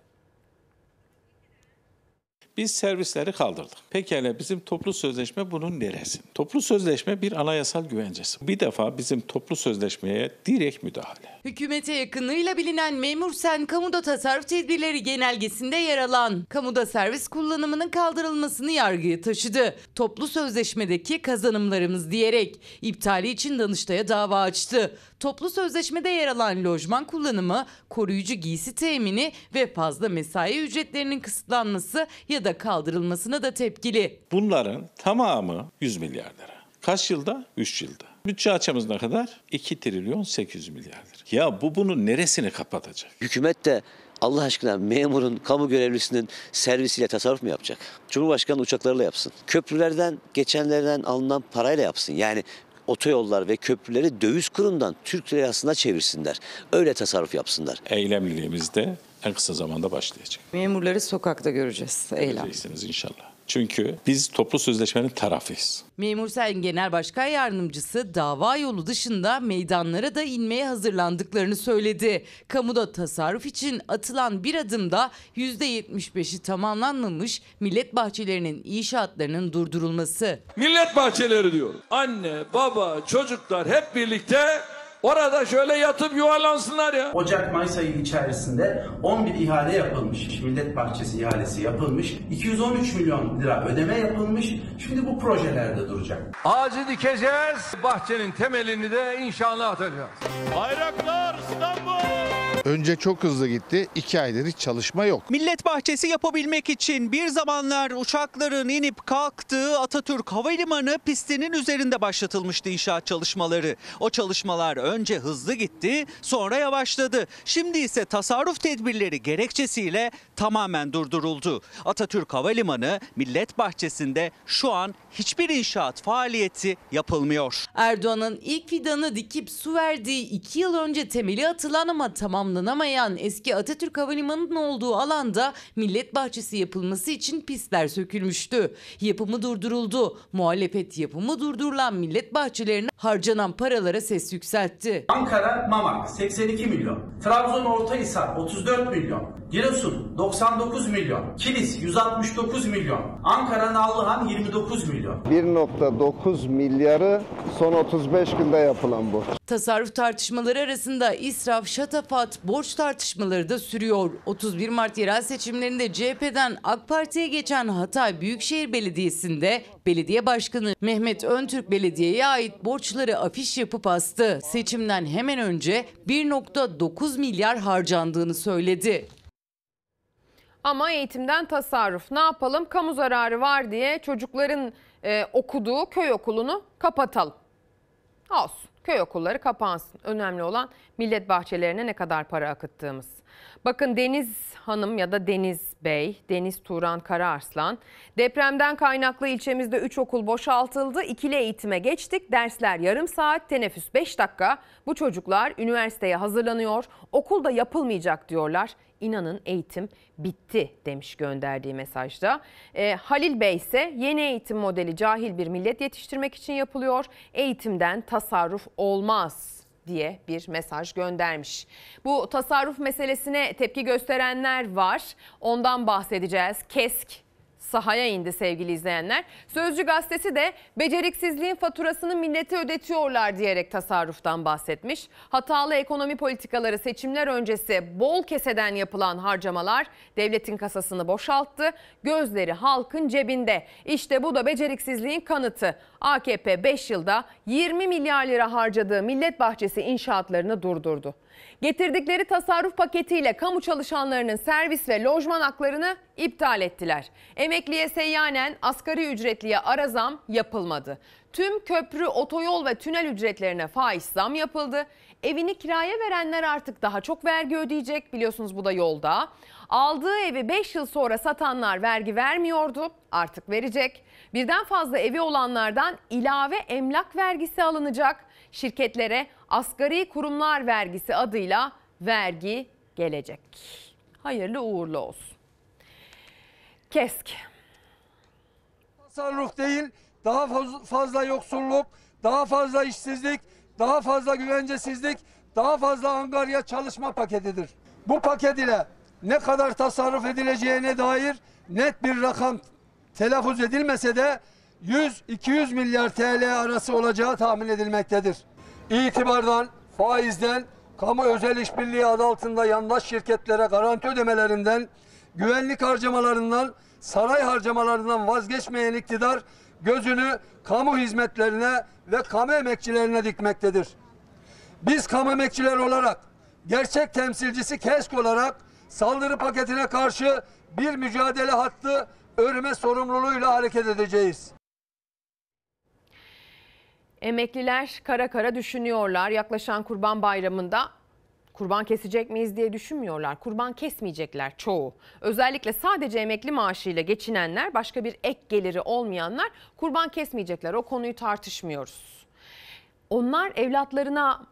Biz servisleri kaldırdık. Pekala bizim toplu sözleşme bunun neresi? Toplu sözleşme bir anayasal güvencesi. Bir defa bizim toplu sözleşmeye direkt müdahale. Hükümete yakınlığıyla bilinen Memur Sen Kamuda Tasarruf Tedbirleri Genelgesi'nde yer alan kamuda servis kullanımının kaldırılmasını yargıya taşıdı. Toplu sözleşmedeki kazanımlarımız diyerek iptali için Danıştay'a dava açtı toplu sözleşmede yer alan lojman kullanımı, koruyucu giysi temini ve fazla mesai ücretlerinin kısıtlanması ya da kaldırılmasına da tepkili. Bunların tamamı 100 milyar lira. Kaç yılda? 3 yılda. Bütçe ne kadar 2 trilyon 800 milyar lira. Ya bu bunu neresini kapatacak? Hükümet de Allah aşkına memurun, kamu görevlisinin servisiyle tasarruf mu yapacak? Cumhurbaşkanı uçaklarıyla yapsın. Köprülerden, geçenlerden alınan parayla yapsın. Yani otoyollar ve köprüleri döviz kurundan Türk lirasına çevirsinler. Öyle tasarruf yapsınlar. Eylemliliğimiz de en kısa zamanda başlayacak. Memurları sokakta göreceğiz eylem. Göreceksiniz inşallah. Çünkü biz toplu sözleşmenin tarafıyız. Memur Sen Genel Başkan Yardımcısı dava yolu dışında meydanlara da inmeye hazırlandıklarını söyledi. Kamuda tasarruf için atılan bir adımda %75'i tamamlanmamış millet bahçelerinin inşaatlarının durdurulması. Millet bahçeleri diyor. Anne, baba, çocuklar hep birlikte Orada şöyle yatıp yuvarlansınlar ya. Ocak Mayıs ayı içerisinde 11 ihale yapılmış. Millet Bahçesi ihalesi yapılmış. 213 milyon lira ödeme yapılmış. Şimdi bu projelerde duracak. Ağacı dikeceğiz. Bahçenin temelini de inşallah atacağız. Bayraklar İstanbul! Önce çok hızlı gitti. iki aydır hiç çalışma yok. Millet bahçesi yapabilmek için bir zamanlar uçakların inip kalktığı Atatürk Havalimanı pistinin üzerinde başlatılmıştı inşaat çalışmaları. O çalışmalar ön Önce hızlı gitti, sonra yavaşladı. Şimdi ise tasarruf tedbirleri gerekçesiyle tamamen durduruldu. Atatürk Havalimanı Millet Bahçesi'nde şu an hiçbir inşaat faaliyeti yapılmıyor. Erdoğan'ın ilk fidanı dikip su verdiği iki yıl önce temeli atılan ama tamamlanamayan eski Atatürk Havalimanı'nın olduğu alanda Millet Bahçesi yapılması için pistler sökülmüştü. Yapımı durduruldu. Muhalefet yapımı durdurulan millet bahçelerine harcanan paralara ses yükseltti etti. Ankara Mamak 82 milyon. Trabzon Ortahisar 34 milyon. Giresun 99 milyon. Kilis 169 milyon. Ankara Nallıhan 29 milyon. 1.9 milyarı son 35 günde yapılan bu. Tasarruf tartışmaları arasında israf, şatafat, borç tartışmaları da sürüyor. 31 Mart yerel seçimlerinde CHP'den AK Parti'ye geçen Hatay Büyükşehir Belediyesi'nde belediye başkanı Mehmet Öntürk belediyeye ait borçları afiş yapıp astı. Seçimden hemen önce 1.9 milyar harcandığını söyledi. Ama eğitimden tasarruf. Ne yapalım? Kamu zararı var diye çocukların e, okuduğu köy okulunu kapatalım. Olsun köy okulları kapansın. Önemli olan millet bahçelerine ne kadar para akıttığımız. Bakın deniz Hanım ya da Deniz Bey, Deniz Turan Karaarslan. Depremden kaynaklı ilçemizde 3 okul boşaltıldı. İkili eğitime geçtik. Dersler yarım saat, teneffüs 5 dakika. Bu çocuklar üniversiteye hazırlanıyor. Okulda yapılmayacak diyorlar. İnanın eğitim bitti demiş gönderdiği mesajda. E, Halil Bey ise yeni eğitim modeli cahil bir millet yetiştirmek için yapılıyor. Eğitimden tasarruf olmaz diye bir mesaj göndermiş. Bu tasarruf meselesine tepki gösterenler var. Ondan bahsedeceğiz. KESK sahaya indi sevgili izleyenler. Sözcü gazetesi de beceriksizliğin faturasını millete ödetiyorlar diyerek tasarruftan bahsetmiş. Hatalı ekonomi politikaları seçimler öncesi bol keseden yapılan harcamalar devletin kasasını boşalttı. Gözleri halkın cebinde. İşte bu da beceriksizliğin kanıtı. AKP 5 yılda 20 milyar lira harcadığı millet bahçesi inşaatlarını durdurdu. Getirdikleri tasarruf paketiyle kamu çalışanlarının servis ve lojman haklarını iptal ettiler. Emekliye seyyanen asgari ücretliye ara zam yapılmadı. Tüm köprü, otoyol ve tünel ücretlerine faiz zam yapıldı. Evini kiraya verenler artık daha çok vergi ödeyecek biliyorsunuz bu da yolda. Aldığı evi 5 yıl sonra satanlar vergi vermiyordu artık verecek. Birden fazla evi olanlardan ilave emlak vergisi alınacak şirketlere asgari kurumlar vergisi adıyla vergi gelecek. Hayırlı uğurlu olsun. Kesk. Tasarruf değil, daha fazla yoksulluk, daha fazla işsizlik, daha fazla güvencesizlik, daha fazla angarya çalışma paketidir. Bu paket ile ne kadar tasarruf edileceğine dair net bir rakam telaffuz edilmese de 100-200 milyar TL arası olacağı tahmin edilmektedir. İtibardan, faizden, kamu özel işbirliği adı altında yandaş şirketlere garanti ödemelerinden, güvenlik harcamalarından, saray harcamalarından vazgeçmeyen iktidar gözünü kamu hizmetlerine ve kamu emekçilerine dikmektedir. Biz kamu emekçileri olarak, gerçek temsilcisi KESK olarak saldırı paketine karşı bir mücadele hattı örme sorumluluğuyla hareket edeceğiz. Emekliler kara kara düşünüyorlar. Yaklaşan Kurban Bayramı'nda kurban kesecek miyiz diye düşünmüyorlar. Kurban kesmeyecekler çoğu. Özellikle sadece emekli maaşıyla geçinenler, başka bir ek geliri olmayanlar kurban kesmeyecekler. O konuyu tartışmıyoruz. Onlar evlatlarına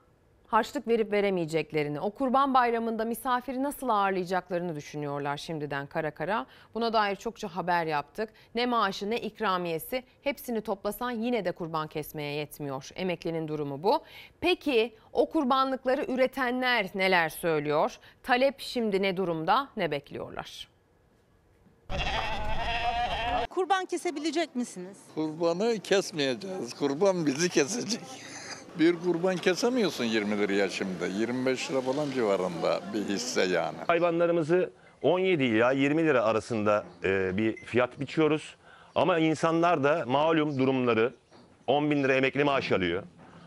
harçlık verip veremeyeceklerini, o kurban bayramında misafiri nasıl ağırlayacaklarını düşünüyorlar şimdiden kara kara. Buna dair çokça haber yaptık. Ne maaşı ne ikramiyesi hepsini toplasan yine de kurban kesmeye yetmiyor. Emeklinin durumu bu. Peki o kurbanlıkları üretenler neler söylüyor? Talep şimdi ne durumda ne bekliyorlar? Kurban kesebilecek misiniz? Kurbanı kesmeyeceğiz. Kurban bizi kesecek. bir kurban kesemiyorsun 20 liraya şimdi. 25 lira falan civarında bir hisse yani. Hayvanlarımızı 17 ila 20 lira arasında e, bir fiyat biçiyoruz. Ama insanlar da malum durumları 10 bin lira emekli maaş alıyor.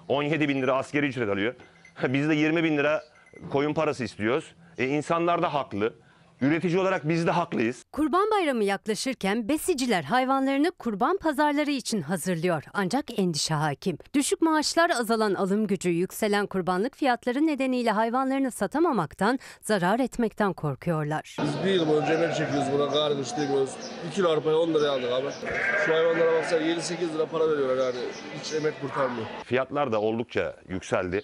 17 bin lira askeri ücret alıyor. Biz de 20 bin lira koyun parası istiyoruz. E, insanlar da haklı. Üretici olarak biz de haklıyız. Kurban Bayramı yaklaşırken besiciler hayvanlarını kurban pazarları için hazırlıyor. Ancak endişe hakim. Düşük maaşlar, azalan alım gücü, yükselen kurbanlık fiyatları nedeniyle hayvanlarını satamamaktan, zarar etmekten korkuyorlar. Biz bir yıl boyunca emek çekiyoruz buna, kardeş diyoruz. demiyoruz. 2 kilo arpaya 10 liraya aldık abi. Şu hayvanlara baksana 7-8 lira para veriyorlar yani. Hiç emek kurtarmıyor. Fiyatlar da oldukça yükseldi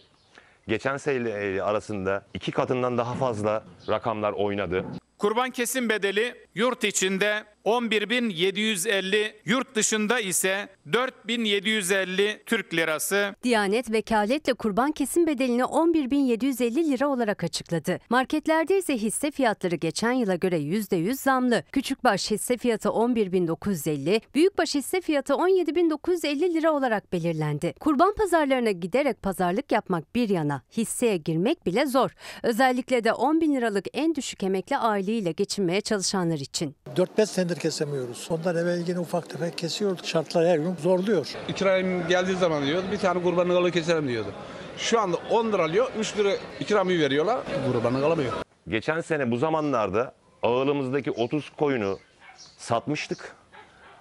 geçen sene e, arasında iki katından daha fazla rakamlar oynadı. Kurban kesim bedeli yurt içinde 11.750, yurt dışında ise 4.750 Türk lirası. Diyanet vekaletle kurban kesim bedelini 11.750 lira olarak açıkladı. Marketlerde ise hisse fiyatları geçen yıla göre %100 zamlı. Küçükbaş hisse fiyatı 11.950, büyükbaş hisse fiyatı 17.950 lira olarak belirlendi. Kurban pazarlarına giderek pazarlık yapmak bir yana hisseye girmek bile zor. Özellikle de 10 bin liralık en düşük emekli aileyle geçinmeye çalışanlar için. 4-5 sene zamandır kesemiyoruz. Ondan evvel yine ufak tefek kesiyorduk. Şartlar her gün zorluyor. İki lirayım geldiği zaman diyordu bir tane kurbanlık alı keserim diyordu. Şu anda 10 lira alıyor 3 lira ikramiye veriyorlar. Kurbanlık alamıyor. Geçen sene bu zamanlarda ağılımızdaki 30 koyunu satmıştık.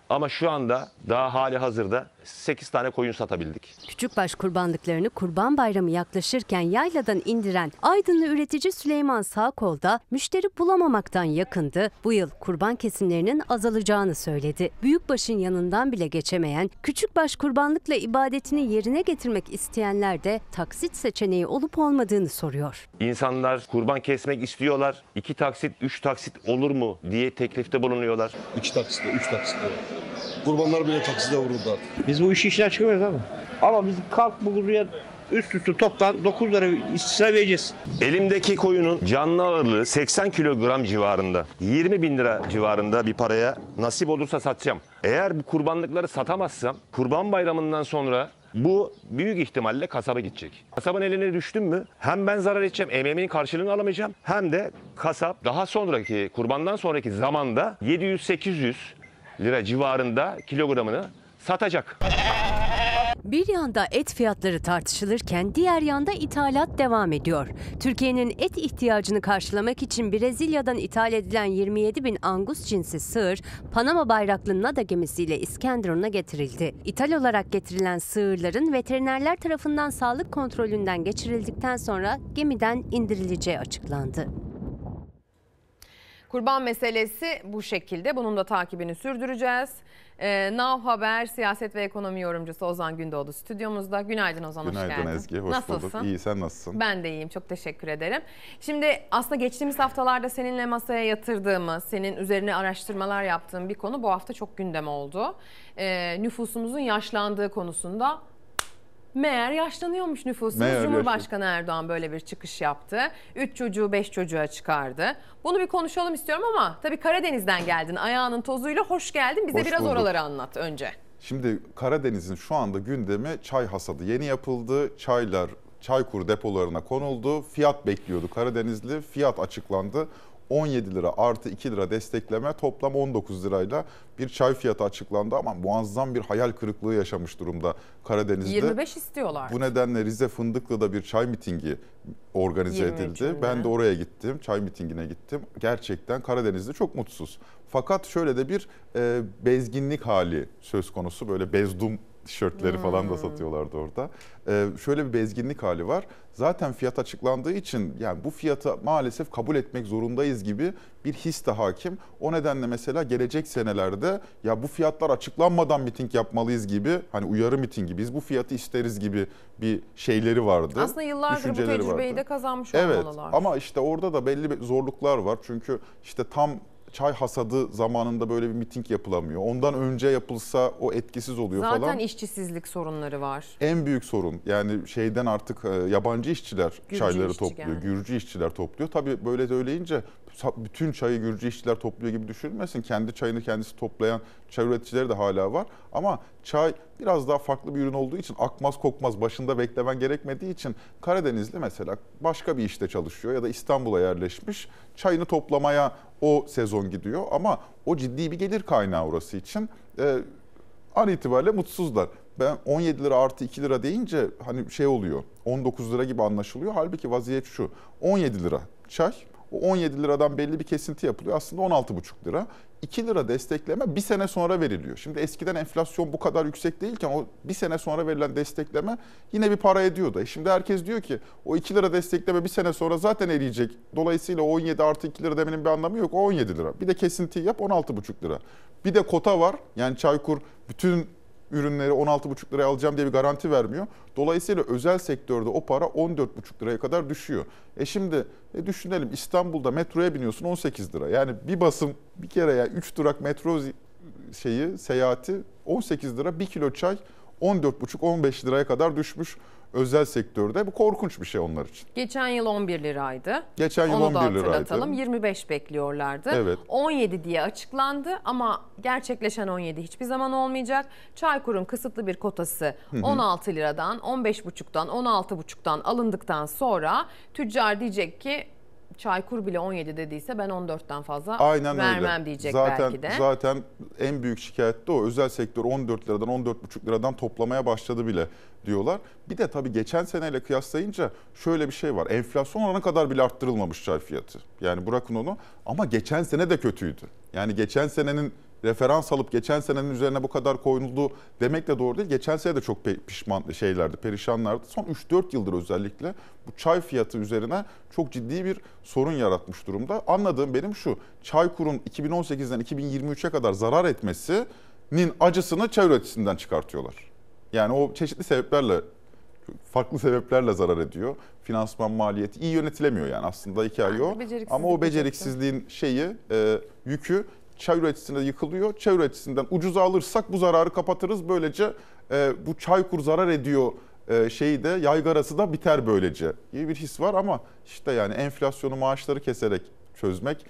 Ama şu anda daha hali hazırda 8 tane koyun satabildik. Küçükbaş kurbanlıklarını Kurban Bayramı yaklaşırken yayladan indiren Aydınlı üretici Süleyman Sağkol'da müşteri bulamamaktan yakındı. Bu yıl kurban kesimlerinin azalacağını söyledi. Büyükbaşın yanından bile geçemeyen, küçükbaş kurbanlıkla ibadetini yerine getirmek isteyenler de taksit seçeneği olup olmadığını soruyor. İnsanlar kurban kesmek istiyorlar. 2 taksit, üç taksit olur mu diye teklifte bulunuyorlar. 2 taksit, üç taksit. Kurbanlar bile taksite vuruldu artık. Biz bu işi işine çıkamayız abi. Ama biz kalk bu buraya üst üste toptan 9 lira istisna vereceğiz. Elimdeki koyunun canlı ağırlığı 80 kilogram civarında. 20 bin lira civarında bir paraya nasip olursa satacağım. Eğer bu kurbanlıkları satamazsam kurban bayramından sonra bu büyük ihtimalle kasaba gidecek. Kasabın eline düştüm mü hem ben zarar edeceğim, emeğimin karşılığını alamayacağım hem de kasap daha sonraki kurbandan sonraki zamanda 700-800 lira civarında kilogramını satacak. Bir yanda et fiyatları tartışılırken diğer yanda ithalat devam ediyor. Türkiye'nin et ihtiyacını karşılamak için Brezilya'dan ithal edilen 27 bin angus cinsi sığır Panama bayraklı Nada gemisiyle İskenderun'a getirildi. İthal olarak getirilen sığırların veterinerler tarafından sağlık kontrolünden geçirildikten sonra gemiden indirileceği açıklandı. Kurban meselesi bu şekilde. Bunun da takibini sürdüreceğiz. Ee, Nav Haber siyaset ve ekonomi yorumcusu Ozan Gündoğdu stüdyomuzda. Günaydın Ozan, Günaydın hoş geldin. Ezgi, hoş nasılsın? bulduk. İyi, sen nasılsın? Ben de iyiyim, çok teşekkür ederim. Şimdi aslında geçtiğimiz haftalarda seninle masaya yatırdığımız, senin üzerine araştırmalar yaptığım bir konu bu hafta çok gündem oldu. Ee, nüfusumuzun yaşlandığı konusunda Meğer yaşlanıyormuş nüfusumuz. Meğer Cumhurbaşkanı yaşlı. Erdoğan böyle bir çıkış yaptı. Üç çocuğu beş çocuğa çıkardı. Bunu bir konuşalım istiyorum ama tabii Karadeniz'den geldin. Ayağının tozuyla hoş geldin. Bize hoş biraz bulduk. oraları anlat önce. Şimdi Karadeniz'in şu anda gündemi çay hasadı. Yeni yapıldı. Çaylar Çaykur depolarına konuldu. Fiyat bekliyordu Karadenizli. Fiyat açıklandı. 17 lira artı 2 lira destekleme toplam 19 lirayla bir çay fiyatı açıklandı ama muazzam bir hayal kırıklığı yaşamış durumda Karadeniz'de. 25 istiyorlar. Bu nedenle Rize Fındıklı'da bir çay mitingi organize edildi. Mi? Ben de oraya gittim, çay mitingine gittim. Gerçekten Karadeniz'de çok mutsuz. Fakat şöyle de bir e, bezginlik hali söz konusu böyle bezdum tişörtleri hmm. falan da hmm. satıyorlardı orada. Ee, şöyle bir bezginlik hali var. Zaten fiyat açıklandığı için yani bu fiyatı maalesef kabul etmek zorundayız gibi bir his de hakim. O nedenle mesela gelecek senelerde ya bu fiyatlar açıklanmadan miting yapmalıyız gibi hani uyarı mitingi biz bu fiyatı isteriz gibi bir şeyleri vardı. Aslında yıllardır bu tecrübeyi vardı. de kazanmış evet, olmalılar. Evet ama işte orada da belli zorluklar var. Çünkü işte tam çay hasadı zamanında böyle bir miting yapılamıyor. Ondan önce yapılsa o etkisiz oluyor Zaten falan. Zaten işçisizlik sorunları var. En büyük sorun yani şeyden artık e, yabancı işçiler Gürcü çayları işçi topluyor. Yani. Gürcü işçiler topluyor. Tabii böyle de öyleyince bütün çayı Gürcü işçiler topluyor gibi düşünmesin. Kendi çayını kendisi toplayan çay üreticileri de hala var. Ama çay biraz daha farklı bir ürün olduğu için akmaz kokmaz başında beklemen gerekmediği için Karadenizli mesela başka bir işte çalışıyor ya da İstanbul'a yerleşmiş. Çayını toplamaya o sezon gidiyor ama o ciddi bir gelir kaynağı orası için. Ee, an itibariyle mutsuzlar. Ben 17 lira artı 2 lira deyince hani şey oluyor 19 lira gibi anlaşılıyor. Halbuki vaziyet şu 17 lira çay o 17 liradan belli bir kesinti yapılıyor. Aslında 16,5 lira. 2 lira destekleme bir sene sonra veriliyor. Şimdi eskiden enflasyon bu kadar yüksek değilken o bir sene sonra verilen destekleme yine bir para ediyordu. E şimdi herkes diyor ki o 2 lira destekleme bir sene sonra zaten eriyecek. Dolayısıyla 17 artı 2 lira demenin bir anlamı yok. O 17 lira. Bir de kesinti yap 16,5 lira. Bir de kota var. Yani Çaykur bütün ürünleri 16,5 liraya alacağım diye bir garanti vermiyor. Dolayısıyla özel sektörde o para 14,5 liraya kadar düşüyor. E şimdi e düşünelim İstanbul'da metroya biniyorsun 18 lira. Yani bir basım bir kere ya yani 3 durak metro şeyi seyahati 18 lira 1 kilo çay 14,5-15 liraya kadar düşmüş özel sektörde. Bu korkunç bir şey onlar için. Geçen yıl 11 liraydı. Geçen yıl Onu 11 da hatırlatalım. liraydı. 25 bekliyorlardı. Evet. 17 diye açıklandı ama gerçekleşen 17 hiçbir zaman olmayacak. Çaykur'un kısıtlı bir kotası 16 liradan, 15,5'tan, 16,5'tan alındıktan sonra tüccar diyecek ki Çaykur bile 17 dediyse ben 14'ten fazla Aynen vermem öyle. diyecek zaten, belki de. Zaten en büyük şikayet de o. Özel sektör 14 liradan 14,5 liradan toplamaya başladı bile diyorlar. Bir de tabii geçen seneyle kıyaslayınca şöyle bir şey var. Enflasyon oranı kadar bile arttırılmamış çay fiyatı. Yani bırakın onu ama geçen sene de kötüydü. Yani geçen senenin referans alıp geçen senenin üzerine bu kadar koyuldu demek de doğru değil. Geçen sene de çok pişman şeylerdi, perişanlardı. Son 3-4 yıldır özellikle bu çay fiyatı üzerine çok ciddi bir sorun yaratmış durumda. Anladığım benim şu. Çaykur'un 2018'den 2023'e kadar zarar etmesinin acısını çay üreticisinden çıkartıyorlar. Yani o çeşitli sebeplerle farklı sebeplerle zarar ediyor. Finansman maliyeti iyi yönetilemiyor yani aslında hikaye yani o. Ama o beceriksizliğin şeyi, e, yükü çay üreticisinde yıkılıyor. Çay üreticisinden ucuza alırsak bu zararı kapatırız. Böylece e, bu kur zarar ediyor e, şeyi de yaygarası da biter böylece gibi bir his var ama işte yani enflasyonu maaşları keserek çözmek,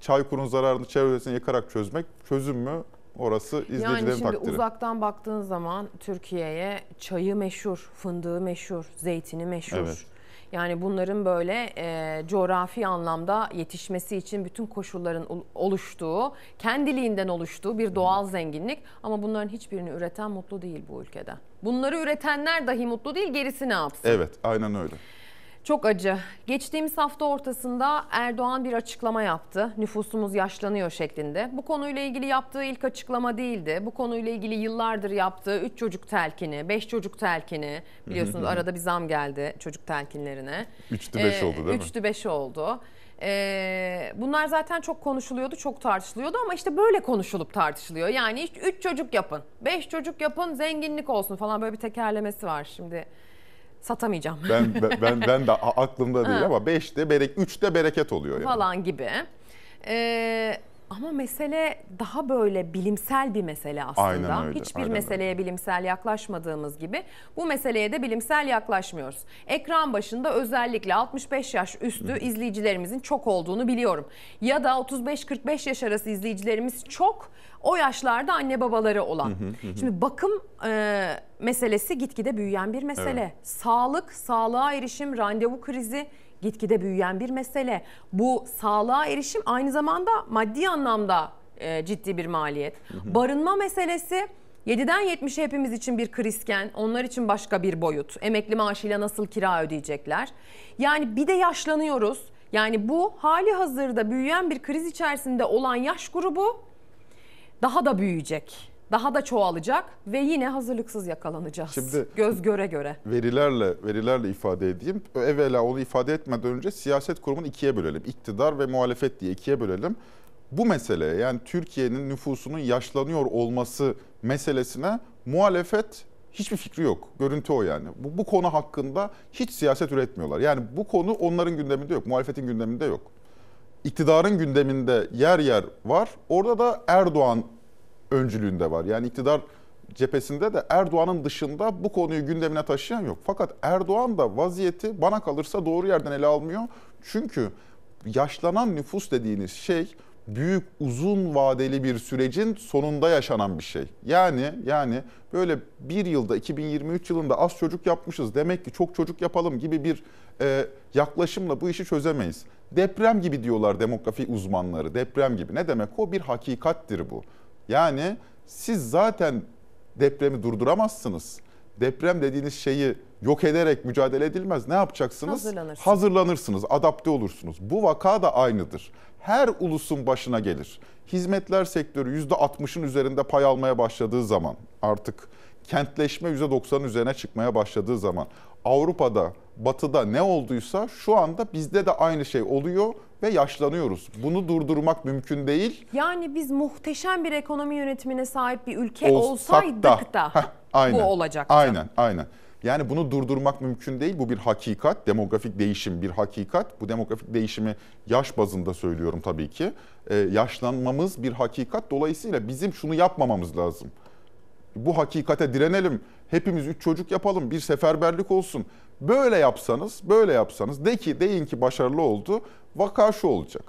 çay kurun zararını çay üreticisini yıkarak çözmek çözüm mü? Orası izleyicilerin takdiri. Yani şimdi takdiri. uzaktan baktığın zaman Türkiye'ye çayı meşhur, fındığı meşhur, zeytini meşhur. Evet yani bunların böyle e, coğrafi anlamda yetişmesi için bütün koşulların oluştuğu, kendiliğinden oluştuğu bir doğal zenginlik. Ama bunların hiçbirini üreten mutlu değil bu ülkede. Bunları üretenler dahi mutlu değil, gerisi ne yapsın? Evet, aynen öyle. Çok acı. Geçtiğimiz hafta ortasında Erdoğan bir açıklama yaptı. Nüfusumuz yaşlanıyor şeklinde. Bu konuyla ilgili yaptığı ilk açıklama değildi. Bu konuyla ilgili yıllardır yaptığı 3 çocuk telkini, 5 çocuk telkini biliyorsunuz arada bir zam geldi çocuk telkinlerine. 3'tü 5 ee, oldu değil mi? 3'tü 5 oldu. Ee, bunlar zaten çok konuşuluyordu, çok tartışılıyordu ama işte böyle konuşulup tartışılıyor. Yani 3 çocuk yapın, 5 çocuk yapın, zenginlik olsun falan böyle bir tekerlemesi var şimdi satamayacağım. Ben ben ben, de aklımda değil ama 5'te berek 3'te bereket oluyor yani. Falan gibi. Ee, ama mesele daha böyle bilimsel bir mesele aslında. Aynen öyle, Hiçbir aynen meseleye öyle. bilimsel yaklaşmadığımız gibi bu meseleye de bilimsel yaklaşmıyoruz. Ekran başında özellikle 65 yaş üstü izleyicilerimizin çok olduğunu biliyorum. Ya da 35-45 yaş arası izleyicilerimiz çok o yaşlarda anne babaları olan. Şimdi bakım e, meselesi gitgide büyüyen bir mesele. Evet. Sağlık, sağlığa erişim, randevu krizi gitgide büyüyen bir mesele. Bu sağlığa erişim aynı zamanda maddi anlamda e, ciddi bir maliyet. Barınma meselesi 7'den 70'e hepimiz için bir krizken onlar için başka bir boyut. Emekli maaşıyla nasıl kira ödeyecekler? Yani bir de yaşlanıyoruz. Yani bu hali hazırda büyüyen bir kriz içerisinde olan yaş grubu daha da büyüyecek. Daha da çoğalacak ve yine hazırlıksız yakalanacağız. Şimdi göz göre göre. Verilerle verilerle ifade edeyim. Evvela onu ifade etmeden önce siyaset kurumunu ikiye bölelim. İktidar ve muhalefet diye ikiye bölelim. Bu mesele yani Türkiye'nin nüfusunun yaşlanıyor olması meselesine muhalefet hiçbir fikri yok. Görüntü o yani. Bu, bu konu hakkında hiç siyaset üretmiyorlar. Yani bu konu onların gündeminde yok. Muhalefetin gündeminde yok İktidarın gündeminde yer yer var. Orada da Erdoğan öncülüğünde var. Yani iktidar cephesinde de Erdoğan'ın dışında bu konuyu gündemine taşıyan yok. Fakat Erdoğan da vaziyeti bana kalırsa doğru yerden ele almıyor. Çünkü yaşlanan nüfus dediğiniz şey büyük uzun vadeli bir sürecin sonunda yaşanan bir şey. Yani yani böyle bir yılda 2023 yılında az çocuk yapmışız demek ki çok çocuk yapalım gibi bir e, yaklaşımla bu işi çözemeyiz. Deprem gibi diyorlar demografi uzmanları deprem gibi. Ne demek o bir hakikattir bu. Yani siz zaten depremi durduramazsınız. Deprem dediğiniz şeyi yok ederek mücadele edilmez. Ne yapacaksınız? Hazırlanırsınız. Hazırlanırsınız, adapte olursunuz. Bu vaka da aynıdır. Her ulusun başına gelir. Hizmetler sektörü %60'ın üzerinde pay almaya başladığı zaman artık kentleşme %90'ın üzerine çıkmaya başladığı zaman Avrupa'da batıda ne olduysa şu anda bizde de aynı şey oluyor ve yaşlanıyoruz. Bunu durdurmak mümkün değil. Yani biz muhteşem bir ekonomi yönetimine sahip bir ülke Olsak olsaydık da, da heh, aynen, bu olacaktı. Aynen, aynen. Yani bunu durdurmak mümkün değil. Bu bir hakikat. Demografik değişim bir hakikat. Bu demografik değişimi yaş bazında söylüyorum tabii ki. Ee, yaşlanmamız bir hakikat. Dolayısıyla bizim şunu yapmamamız lazım. Bu hakikate direnelim. Hepimiz üç çocuk yapalım. Bir seferberlik olsun. Böyle yapsanız, böyle yapsanız de ki deyin ki başarılı oldu. Vaka şu olacak.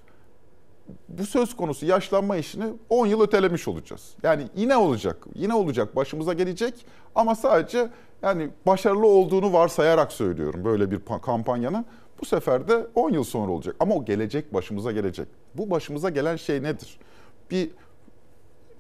Bu söz konusu yaşlanma işini 10 yıl ötelemiş olacağız. Yani yine olacak, yine olacak, başımıza gelecek ama sadece yani başarılı olduğunu varsayarak söylüyorum böyle bir kampanyanın. Bu sefer de 10 yıl sonra olacak ama o gelecek başımıza gelecek. Bu başımıza gelen şey nedir? Bir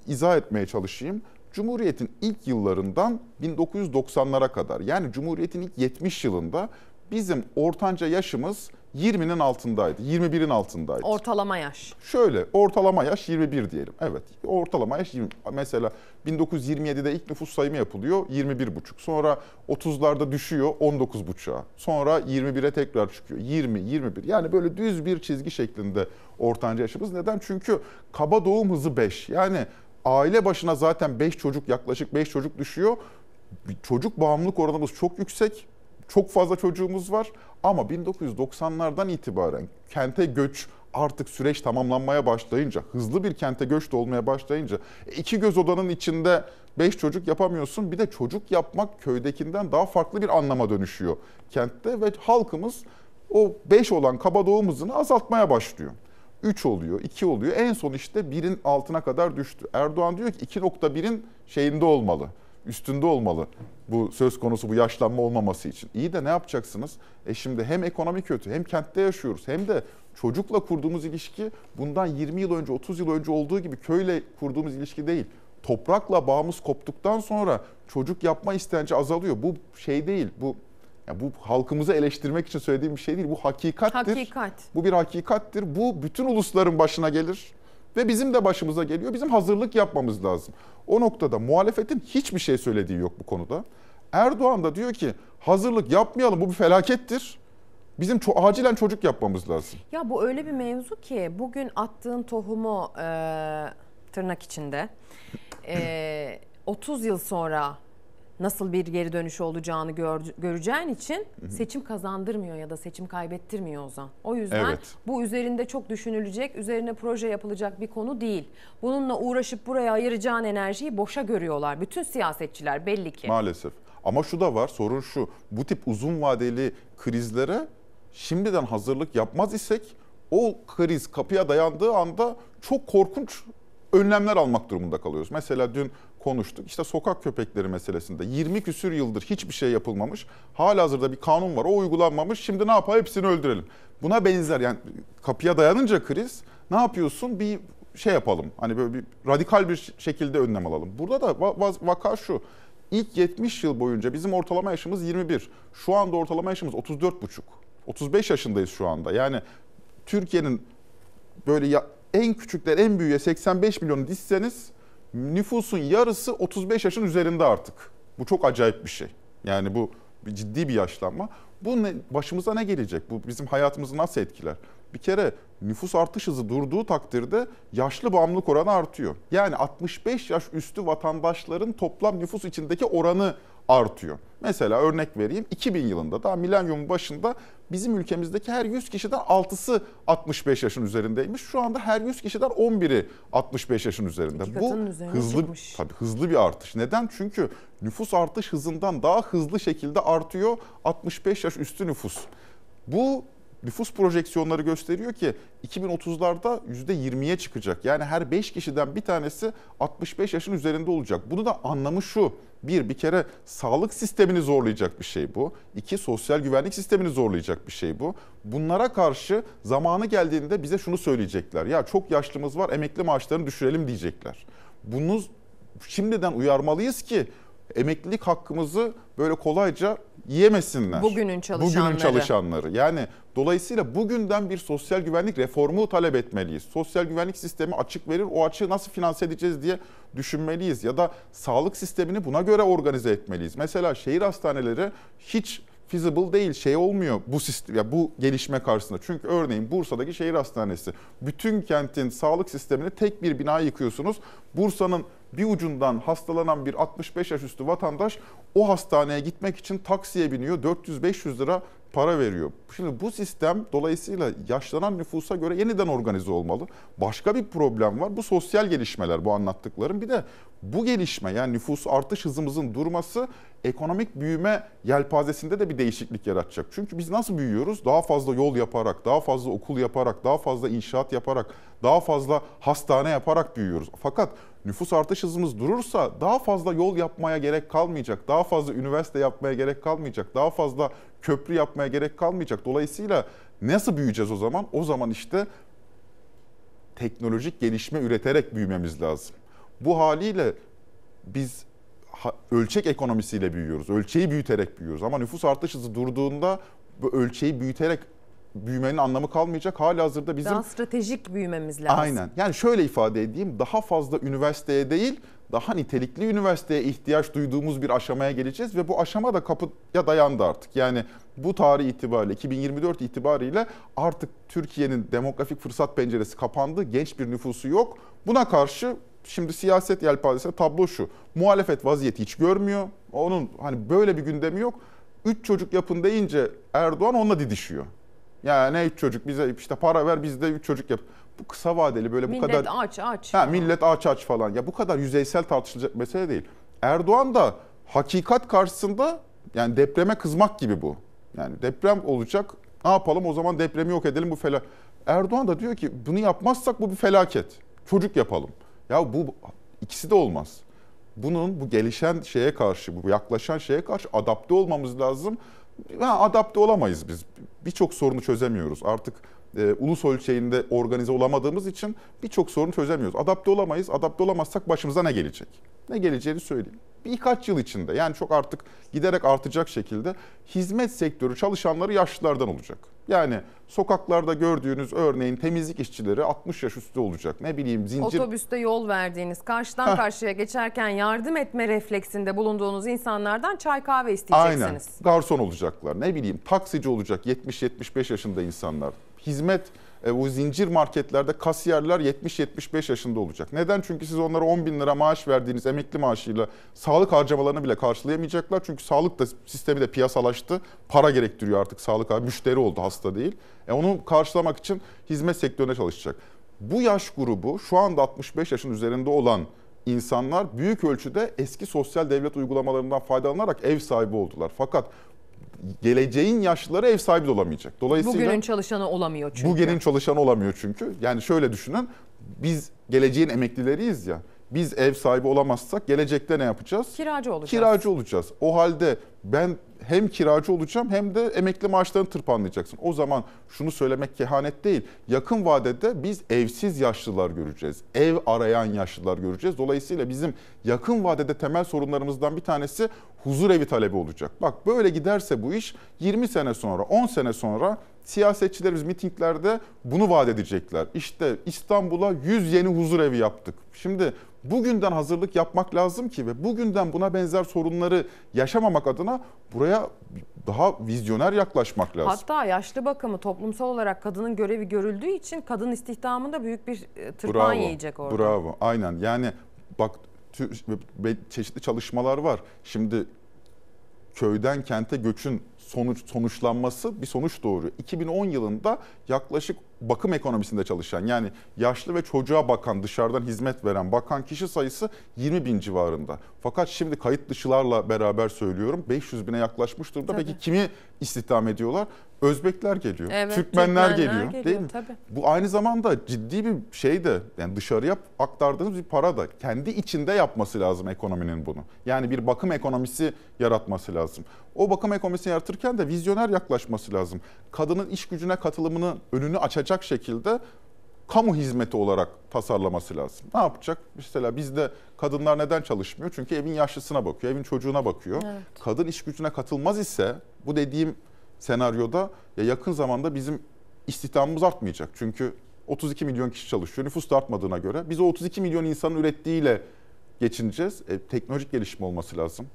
izah etmeye çalışayım. Cumhuriyet'in ilk yıllarından 1990'lara kadar yani Cumhuriyet'in ilk 70 yılında bizim ortanca yaşımız 20'nin altındaydı. 21'in altındaydı. Ortalama yaş. Şöyle ortalama yaş 21 diyelim. Evet ortalama yaş 20. Mesela 1927'de ilk nüfus sayımı yapılıyor 21,5. Sonra 30'larda düşüyor 19,5'a. Sonra 21'e tekrar çıkıyor 20, 21. Yani böyle düz bir çizgi şeklinde ortanca yaşımız. Neden? Çünkü kaba doğum hızı 5. Yani aile başına zaten 5 çocuk yaklaşık 5 çocuk düşüyor. Çocuk bağımlılık oranımız çok yüksek. Çok fazla çocuğumuz var ama 1990'lardan itibaren kente göç artık süreç tamamlanmaya başlayınca, hızlı bir kente göç de olmaya başlayınca e, iki göz odanın içinde beş çocuk yapamıyorsun. Bir de çocuk yapmak köydekinden daha farklı bir anlama dönüşüyor kentte ve halkımız o beş olan kaba doğumuzunu azaltmaya başlıyor. 3 oluyor, 2 oluyor. En son işte 1'in altına kadar düştü. Erdoğan diyor ki 2.1'in şeyinde olmalı, üstünde olmalı bu söz konusu bu yaşlanma olmaması için. İyi de ne yapacaksınız? E şimdi hem ekonomi kötü hem kentte yaşıyoruz hem de çocukla kurduğumuz ilişki bundan 20 yıl önce 30 yıl önce olduğu gibi köyle kurduğumuz ilişki değil. Toprakla bağımız koptuktan sonra çocuk yapma istenci azalıyor. Bu şey değil. Bu yani bu halkımızı eleştirmek için söylediğim bir şey değil. Bu hakikattir. Hakikat. Bu bir hakikattir. Bu bütün ulusların başına gelir ve bizim de başımıza geliyor. Bizim hazırlık yapmamız lazım. O noktada muhalefetin hiçbir şey söylediği yok bu konuda. Erdoğan da diyor ki hazırlık yapmayalım bu bir felakettir. Bizim ço- acilen çocuk yapmamız lazım. Ya bu öyle bir mevzu ki bugün attığın tohumu e, tırnak içinde e, 30 yıl sonra nasıl bir geri dönüş olacağını gör, göreceğin için seçim kazandırmıyor ya da seçim kaybettirmiyor Ozan. O yüzden evet. bu üzerinde çok düşünülecek, üzerine proje yapılacak bir konu değil. Bununla uğraşıp buraya ayıracağın enerjiyi boşa görüyorlar. Bütün siyasetçiler belli ki. Maalesef. Ama şu da var sorun şu. Bu tip uzun vadeli krizlere şimdiden hazırlık yapmaz isek o kriz kapıya dayandığı anda çok korkunç önlemler almak durumunda kalıyoruz. Mesela dün konuştuk. İşte sokak köpekleri meselesinde 20 küsür yıldır hiçbir şey yapılmamış. hala hazırda bir kanun var o uygulanmamış. Şimdi ne yapalım hepsini öldürelim. Buna benzer yani kapıya dayanınca kriz ne yapıyorsun bir şey yapalım. Hani böyle bir radikal bir şekilde önlem alalım. Burada da vaka şu. İlk 70 yıl boyunca bizim ortalama yaşımız 21. Şu anda ortalama yaşımız 34,5. 35 yaşındayız şu anda. Yani Türkiye'nin böyle ya, en küçükler en büyüğe 85 milyonu dizseniz nüfusun yarısı 35 yaşın üzerinde artık. Bu çok acayip bir şey. Yani bu ciddi bir yaşlanma. Bu ne, başımıza ne gelecek? Bu bizim hayatımızı nasıl etkiler? Bir kere nüfus artış hızı durduğu takdirde yaşlı bağımlılık oranı artıyor. Yani 65 yaş üstü vatandaşların toplam nüfus içindeki oranı artıyor. Mesela örnek vereyim 2000 yılında daha milenyumun başında bizim ülkemizdeki her 100 kişiden 6'sı 65 yaşın üzerindeymiş. Şu anda her 100 kişiden 11'i 65 yaşın üzerinde. Bu hızlı çıkmış. tabii hızlı bir artış. Neden? Çünkü nüfus artış hızından daha hızlı şekilde artıyor 65 yaş üstü nüfus. Bu nüfus projeksiyonları gösteriyor ki 2030'larda %20'ye çıkacak. Yani her 5 kişiden bir tanesi 65 yaşın üzerinde olacak. Bunu da anlamı şu. Bir, bir kere sağlık sistemini zorlayacak bir şey bu. İki, sosyal güvenlik sistemini zorlayacak bir şey bu. Bunlara karşı zamanı geldiğinde bize şunu söyleyecekler. Ya çok yaşlımız var emekli maaşlarını düşürelim diyecekler. Bunu şimdiden uyarmalıyız ki emeklilik hakkımızı böyle kolayca yiyemesinler. Bugünün çalışanları. Bugünün çalışanları. Yani dolayısıyla bugünden bir sosyal güvenlik reformu talep etmeliyiz. Sosyal güvenlik sistemi açık verir, o açığı nasıl finanse edeceğiz diye düşünmeliyiz. Ya da sağlık sistemini buna göre organize etmeliyiz. Mesela şehir hastaneleri hiç feasible değil şey olmuyor bu sistem ya bu gelişme karşısında. Çünkü örneğin Bursa'daki şehir hastanesi bütün kentin sağlık sistemini tek bir bina yıkıyorsunuz. Bursa'nın bir ucundan hastalanan bir 65 yaş üstü vatandaş o hastaneye gitmek için taksiye biniyor. 400-500 lira para veriyor. Şimdi bu sistem dolayısıyla yaşlanan nüfusa göre yeniden organize olmalı. Başka bir problem var. Bu sosyal gelişmeler bu anlattıklarım. Bir de bu gelişme yani nüfus artış hızımızın durması ekonomik büyüme yelpazesinde de bir değişiklik yaratacak. Çünkü biz nasıl büyüyoruz? Daha fazla yol yaparak, daha fazla okul yaparak, daha fazla inşaat yaparak, daha fazla hastane yaparak büyüyoruz. Fakat nüfus artış hızımız durursa daha fazla yol yapmaya gerek kalmayacak. Daha fazla üniversite yapmaya gerek kalmayacak. Daha fazla köprü yapmaya gerek kalmayacak. Dolayısıyla nasıl büyüyeceğiz o zaman? O zaman işte teknolojik gelişme üreterek büyümemiz lazım. Bu haliyle biz ölçek ekonomisiyle büyüyoruz. Ölçeği büyüterek büyüyoruz. Ama nüfus artış hızı durduğunda bu ölçeği büyüterek büyümenin anlamı kalmayacak. hali hazırda bizim... Daha stratejik büyümemiz lazım. Aynen. Yani şöyle ifade edeyim. Daha fazla üniversiteye değil, daha nitelikli üniversiteye ihtiyaç duyduğumuz bir aşamaya geleceğiz ve bu aşama da kapıya dayandı artık. Yani bu tarih itibariyle 2024 itibariyle artık Türkiye'nin demografik fırsat penceresi kapandı. Genç bir nüfusu yok. Buna karşı şimdi siyaset yelpazesi tablo şu. Muhalefet vaziyeti hiç görmüyor. Onun hani böyle bir gündemi yok. Üç çocuk yapın deyince Erdoğan onunla didişiyor. Ya ne üç çocuk bize işte para ver biz de üç çocuk yap. Bu kısa vadeli böyle millet bu kadar... Millet aç aç. Ha, millet aç aç falan. Ya bu kadar yüzeysel tartışılacak mesele değil. Erdoğan da hakikat karşısında yani depreme kızmak gibi bu. Yani deprem olacak ne yapalım o zaman depremi yok edelim bu felaket. Erdoğan da diyor ki bunu yapmazsak bu bir felaket. Çocuk yapalım. Ya bu ikisi de olmaz. Bunun bu gelişen şeye karşı, bu yaklaşan şeye karşı adapte olmamız lazım. Ha, adapte olamayız biz birçok sorunu çözemiyoruz. Artık e, ulus ölçeğinde organize olamadığımız için birçok sorunu çözemiyoruz. Adapte olamayız. Adapte olamazsak başımıza ne gelecek? Ne geleceğini söyleyeyim birkaç yıl içinde yani çok artık giderek artacak şekilde hizmet sektörü çalışanları yaşlılardan olacak. Yani sokaklarda gördüğünüz örneğin temizlik işçileri 60 yaş üstü olacak. Ne bileyim zincir... Otobüste yol verdiğiniz, karşıdan Heh. karşıya geçerken yardım etme refleksinde bulunduğunuz insanlardan çay kahve isteyeceksiniz. Aynen. Garson olacaklar. Ne bileyim taksici olacak 70-75 yaşında insanlar. Hizmet e, bu zincir marketlerde kasiyerler 70-75 yaşında olacak. Neden? Çünkü siz onlara 10 bin lira maaş verdiğiniz emekli maaşıyla sağlık harcamalarını bile karşılayamayacaklar. Çünkü sağlık da sistemi de piyasalaştı. Para gerektiriyor artık sağlık abi. Müşteri oldu hasta değil. E, onu karşılamak için hizmet sektörüne çalışacak. Bu yaş grubu şu anda 65 yaşın üzerinde olan insanlar büyük ölçüde eski sosyal devlet uygulamalarından faydalanarak ev sahibi oldular. Fakat geleceğin yaşlıları ev sahibi de olamayacak. Dolayısıyla bugünün çalışanı olamıyor çünkü. Bugünün çalışanı olamıyor çünkü. Yani şöyle düşünün. Biz geleceğin emeklileriyiz ya. Biz ev sahibi olamazsak gelecekte ne yapacağız? Kiracı olacağız. Kiracı olacağız. O halde ben hem kiracı olacağım hem de emekli maaşlarını tırpanlayacaksın. O zaman şunu söylemek kehanet değil. Yakın vadede biz evsiz yaşlılar göreceğiz. Ev arayan yaşlılar göreceğiz. Dolayısıyla bizim yakın vadede temel sorunlarımızdan bir tanesi huzur evi talebi olacak. Bak böyle giderse bu iş 20 sene sonra, 10 sene sonra siyasetçilerimiz mitinglerde bunu vaat edecekler. İşte İstanbul'a 100 yeni huzur evi yaptık. Şimdi bugünden hazırlık yapmak lazım ki ve bugünden buna benzer sorunları yaşamamak adına buraya daha vizyoner yaklaşmak lazım. Hatta yaşlı bakımı toplumsal olarak kadının görevi görüldüğü için kadın istihdamında büyük bir e, tırpan bravo, yiyecek orada. Bravo. Aynen. Yani bak çeşitli çalışmalar var. Şimdi köyden kente göçün sonuç sonuçlanması bir sonuç doğuruyor. 2010 yılında yaklaşık bakım ekonomisinde çalışan yani yaşlı ve çocuğa bakan dışarıdan hizmet veren bakan kişi sayısı 20 bin civarında. Fakat şimdi kayıt dışılarla beraber söylüyorum 500 bine yaklaşmış durumda. Tabii. Peki kimi istihdam ediyorlar? Özbekler geliyor, evet, Türkmenler, Türkmenler geliyor, geliyor değil mi? Tabii. Bu aynı zamanda ciddi bir şey de yani dışarıya aktardığımız bir para da kendi içinde yapması lazım ekonominin bunu. Yani bir bakım ekonomisi yaratması lazım. O bakım ekonomisini yaratırken de vizyoner yaklaşması lazım. Kadının iş gücüne katılımını önünü açacak şekilde kamu hizmeti olarak tasarlaması lazım. Ne yapacak? Mesela bizde kadınlar neden çalışmıyor? Çünkü evin yaşlısına bakıyor, evin çocuğuna bakıyor. Evet. Kadın iş gücüne katılmaz ise bu dediğim senaryoda ya yakın zamanda bizim istihdamımız artmayacak. Çünkü 32 milyon kişi çalışıyor. Nüfus da artmadığına göre biz o 32 milyon insanın ürettiğiyle geçineceğiz. E, teknolojik gelişme olması lazım.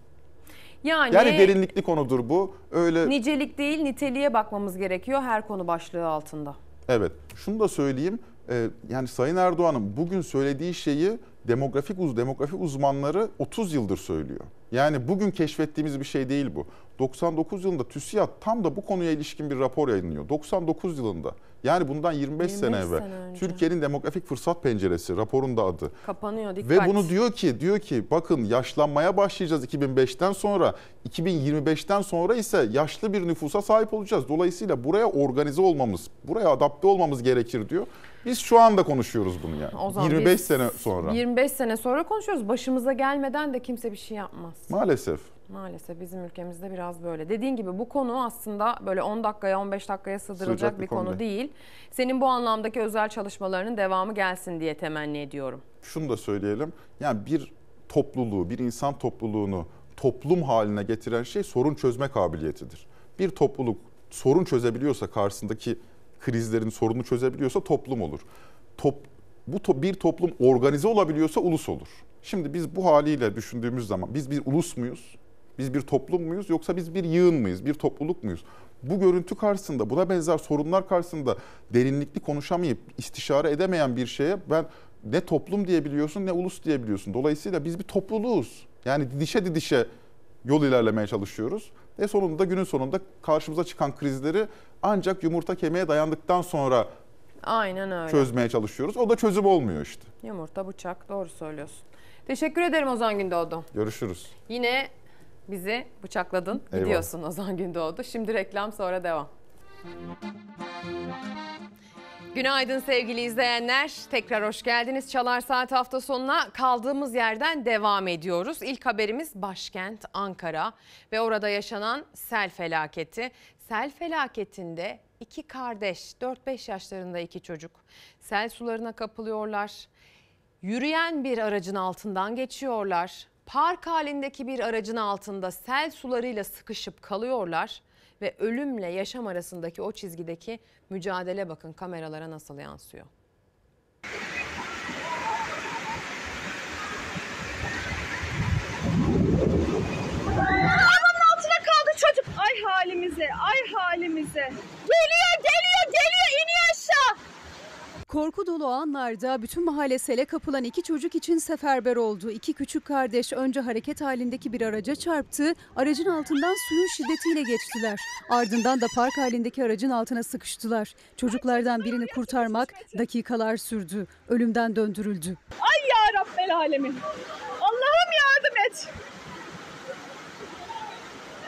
Yani, yani derinlikli konudur bu. Öyle nicelik değil niteliğe bakmamız gerekiyor her konu başlığı altında. Evet. Şunu da söyleyeyim. E, yani Sayın Erdoğan'ın bugün söylediği şeyi demografik uz demografik uzmanları 30 yıldır söylüyor. Yani bugün keşfettiğimiz bir şey değil bu. 99 yılında TÜSİAD tam da bu konuya ilişkin bir rapor yayınlıyor. 99 yılında. Yani bundan 25, 25 sene evvel. Türkiye'nin demografik fırsat penceresi raporunda adı. Kapanıyor dikkat. Ve bunu diyor ki diyor ki bakın yaşlanmaya başlayacağız 2005'ten sonra. 2025'ten sonra ise yaşlı bir nüfusa sahip olacağız. Dolayısıyla buraya organize olmamız, buraya adapte olmamız gerekir diyor. Biz şu anda konuşuyoruz bunu yani. O zaman 25 sene sonra. 25 sene sonra konuşuyoruz. Başımıza gelmeden de kimse bir şey yapmaz. Maalesef. Maalesef bizim ülkemizde biraz böyle. Dediğin gibi bu konu aslında böyle 10 dakikaya 15 dakikaya sığdırılacak Sığacak bir, bir konu, konu değil. Senin bu anlamdaki özel çalışmalarının devamı gelsin diye temenni ediyorum. Şunu da söyleyelim. Yani bir topluluğu, bir insan topluluğunu toplum haline getiren şey sorun çözme kabiliyetidir. Bir topluluk sorun çözebiliyorsa karşısındaki krizlerin sorunu çözebiliyorsa toplum olur. Top, bu to, bir toplum organize olabiliyorsa ulus olur. Şimdi biz bu haliyle düşündüğümüz zaman biz bir ulus muyuz? Biz bir toplum muyuz yoksa biz bir yığın mıyız, bir topluluk muyuz? Bu görüntü karşısında, buna benzer sorunlar karşısında derinlikli konuşamayıp istişare edemeyen bir şeye ben ne toplum diyebiliyorsun ne ulus diyebiliyorsun. Dolayısıyla biz bir topluluğuz. Yani didişe didişe yol ilerlemeye çalışıyoruz. Ve sonunda günün sonunda karşımıza çıkan krizleri ancak yumurta kemiğe dayandıktan sonra Aynen öyle. çözmeye çalışıyoruz. O da çözüm olmuyor işte. Yumurta bıçak doğru söylüyorsun. Teşekkür ederim Ozan Gündoğdu. Görüşürüz. Yine bizi bıçakladın. Eyvallah. Gidiyorsun Ozan Gündoğdu. Şimdi reklam sonra devam. Günaydın sevgili izleyenler. Tekrar hoş geldiniz. Çalar Saat hafta sonuna kaldığımız yerden devam ediyoruz. İlk haberimiz başkent Ankara ve orada yaşanan sel felaketi. Sel felaketinde iki kardeş, 4-5 yaşlarında iki çocuk sel sularına kapılıyorlar. Yürüyen bir aracın altından geçiyorlar park halindeki bir aracın altında sel sularıyla sıkışıp kalıyorlar ve ölümle yaşam arasındaki o çizgideki mücadele bakın kameralara nasıl yansıyor. Arabanın altına kaldı çocuk. Ay halimize, ay halimize. Geliyor, geliyor, geliyor, iniyor aşağı. Korku dolu anlarda bütün mahalle sele kapılan iki çocuk için seferber oldu. İki küçük kardeş önce hareket halindeki bir araca çarptı. Aracın altından suyun şiddetiyle geçtiler. Ardından da park halindeki aracın altına sıkıştılar. Çocuklardan birini kurtarmak dakikalar sürdü. Ölümden döndürüldü. Ay ya Rabbel alemin. Allah'ım yardım et.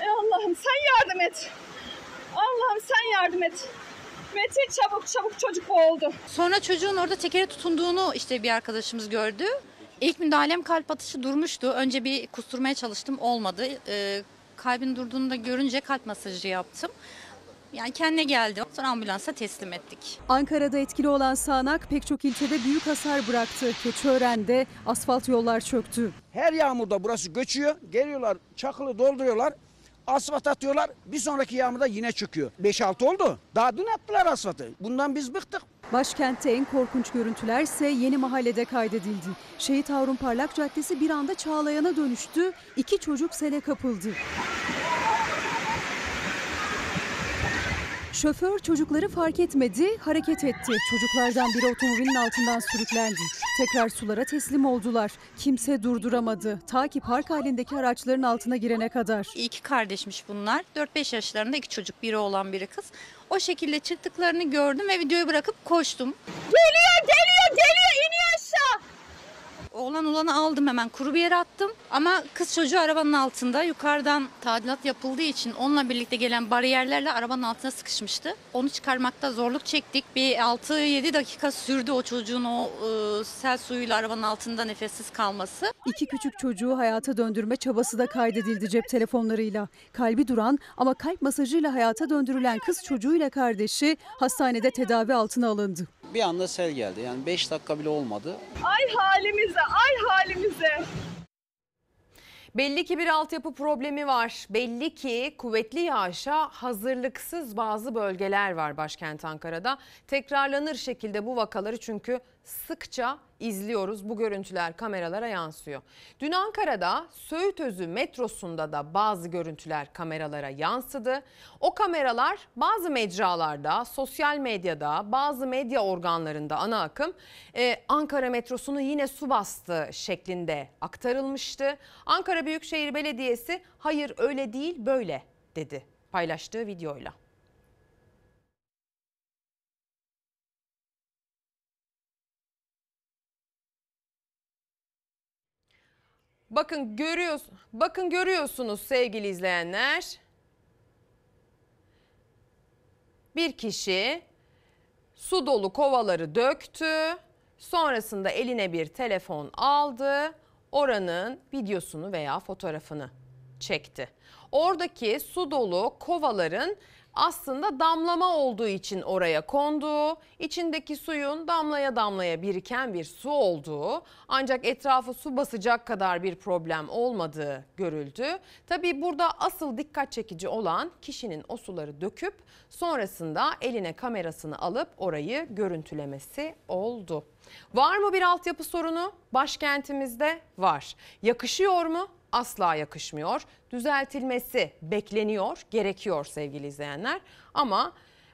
Ey Allah'ım sen yardım et. Allah'ım sen yardım et. Metin çabuk çabuk çocuk oldu. Sonra çocuğun orada tekere tutunduğunu işte bir arkadaşımız gördü. İlk müdahalem kalp atışı durmuştu. Önce bir kusturmaya çalıştım olmadı. Ee, kalbin durduğunu da görünce kalp masajı yaptım. Yani kendine geldi. Sonra ambulansa teslim ettik. Ankara'da etkili olan sağanak pek çok ilçede büyük hasar bıraktı. Keçiören'de asfalt yollar çöktü. Her yağmurda burası göçüyor. Geliyorlar çakılı dolduruyorlar. Asfalt atıyorlar. Bir sonraki yağmurda yine çöküyor. 5-6 oldu. Daha dün yaptılar asfaltı. Bundan biz bıktık. Başkentte en korkunç görüntüler ise yeni mahallede kaydedildi. Şehit Harun Parlak Caddesi bir anda Çağlayan'a dönüştü. İki çocuk sele kapıldı. Şoför çocukları fark etmedi, hareket etti. Çocuklardan biri otomobilin altından sürüklendi. Tekrar sulara teslim oldular. Kimse durduramadı. Ta ki park halindeki araçların altına girene kadar. İki kardeşmiş bunlar. 4-5 yaşlarında iki çocuk, biri olan biri kız. O şekilde çıktıklarını gördüm ve videoyu bırakıp koştum. Geliyor, geliyor, geliyor, iniyor aşağı. Oğlan olanı aldım hemen kuru bir yere attım. Ama kız çocuğu arabanın altında yukarıdan tadilat yapıldığı için onunla birlikte gelen bariyerlerle arabanın altına sıkışmıştı. Onu çıkarmakta zorluk çektik. Bir 6-7 dakika sürdü o çocuğun o e, sel suyuyla arabanın altında nefessiz kalması. İki küçük çocuğu hayata döndürme çabası da kaydedildi cep telefonlarıyla. Kalbi duran ama kalp masajıyla hayata döndürülen kız çocuğuyla kardeşi hastanede tedavi altına alındı bir anda sel geldi. Yani 5 dakika bile olmadı. Ay halimize, ay halimize. Belli ki bir altyapı problemi var. Belli ki kuvvetli yağışa hazırlıksız bazı bölgeler var başkent Ankara'da. Tekrarlanır şekilde bu vakaları çünkü sıkça izliyoruz. Bu görüntüler kameralara yansıyor. Dün Ankara'da Söğütözü metrosunda da bazı görüntüler kameralara yansıdı. O kameralar bazı mecralarda, sosyal medyada, bazı medya organlarında ana akım e, Ankara metrosunu yine su bastı şeklinde aktarılmıştı. Ankara Büyükşehir Belediyesi hayır öyle değil böyle dedi paylaştığı videoyla. Bakın görüyoruz, bakın görüyorsunuz sevgili izleyenler. Bir kişi su dolu kovaları döktü. Sonrasında eline bir telefon aldı. Oranın videosunu veya fotoğrafını çekti. Oradaki su dolu kovaların aslında damlama olduğu için oraya konduğu, içindeki suyun damlaya damlaya biriken bir su olduğu ancak etrafı su basacak kadar bir problem olmadığı görüldü. Tabi burada asıl dikkat çekici olan kişinin o suları döküp sonrasında eline kamerasını alıp orayı görüntülemesi oldu. Var mı bir altyapı sorunu? Başkentimizde var. Yakışıyor mu? asla yakışmıyor. Düzeltilmesi bekleniyor, gerekiyor sevgili izleyenler. Ama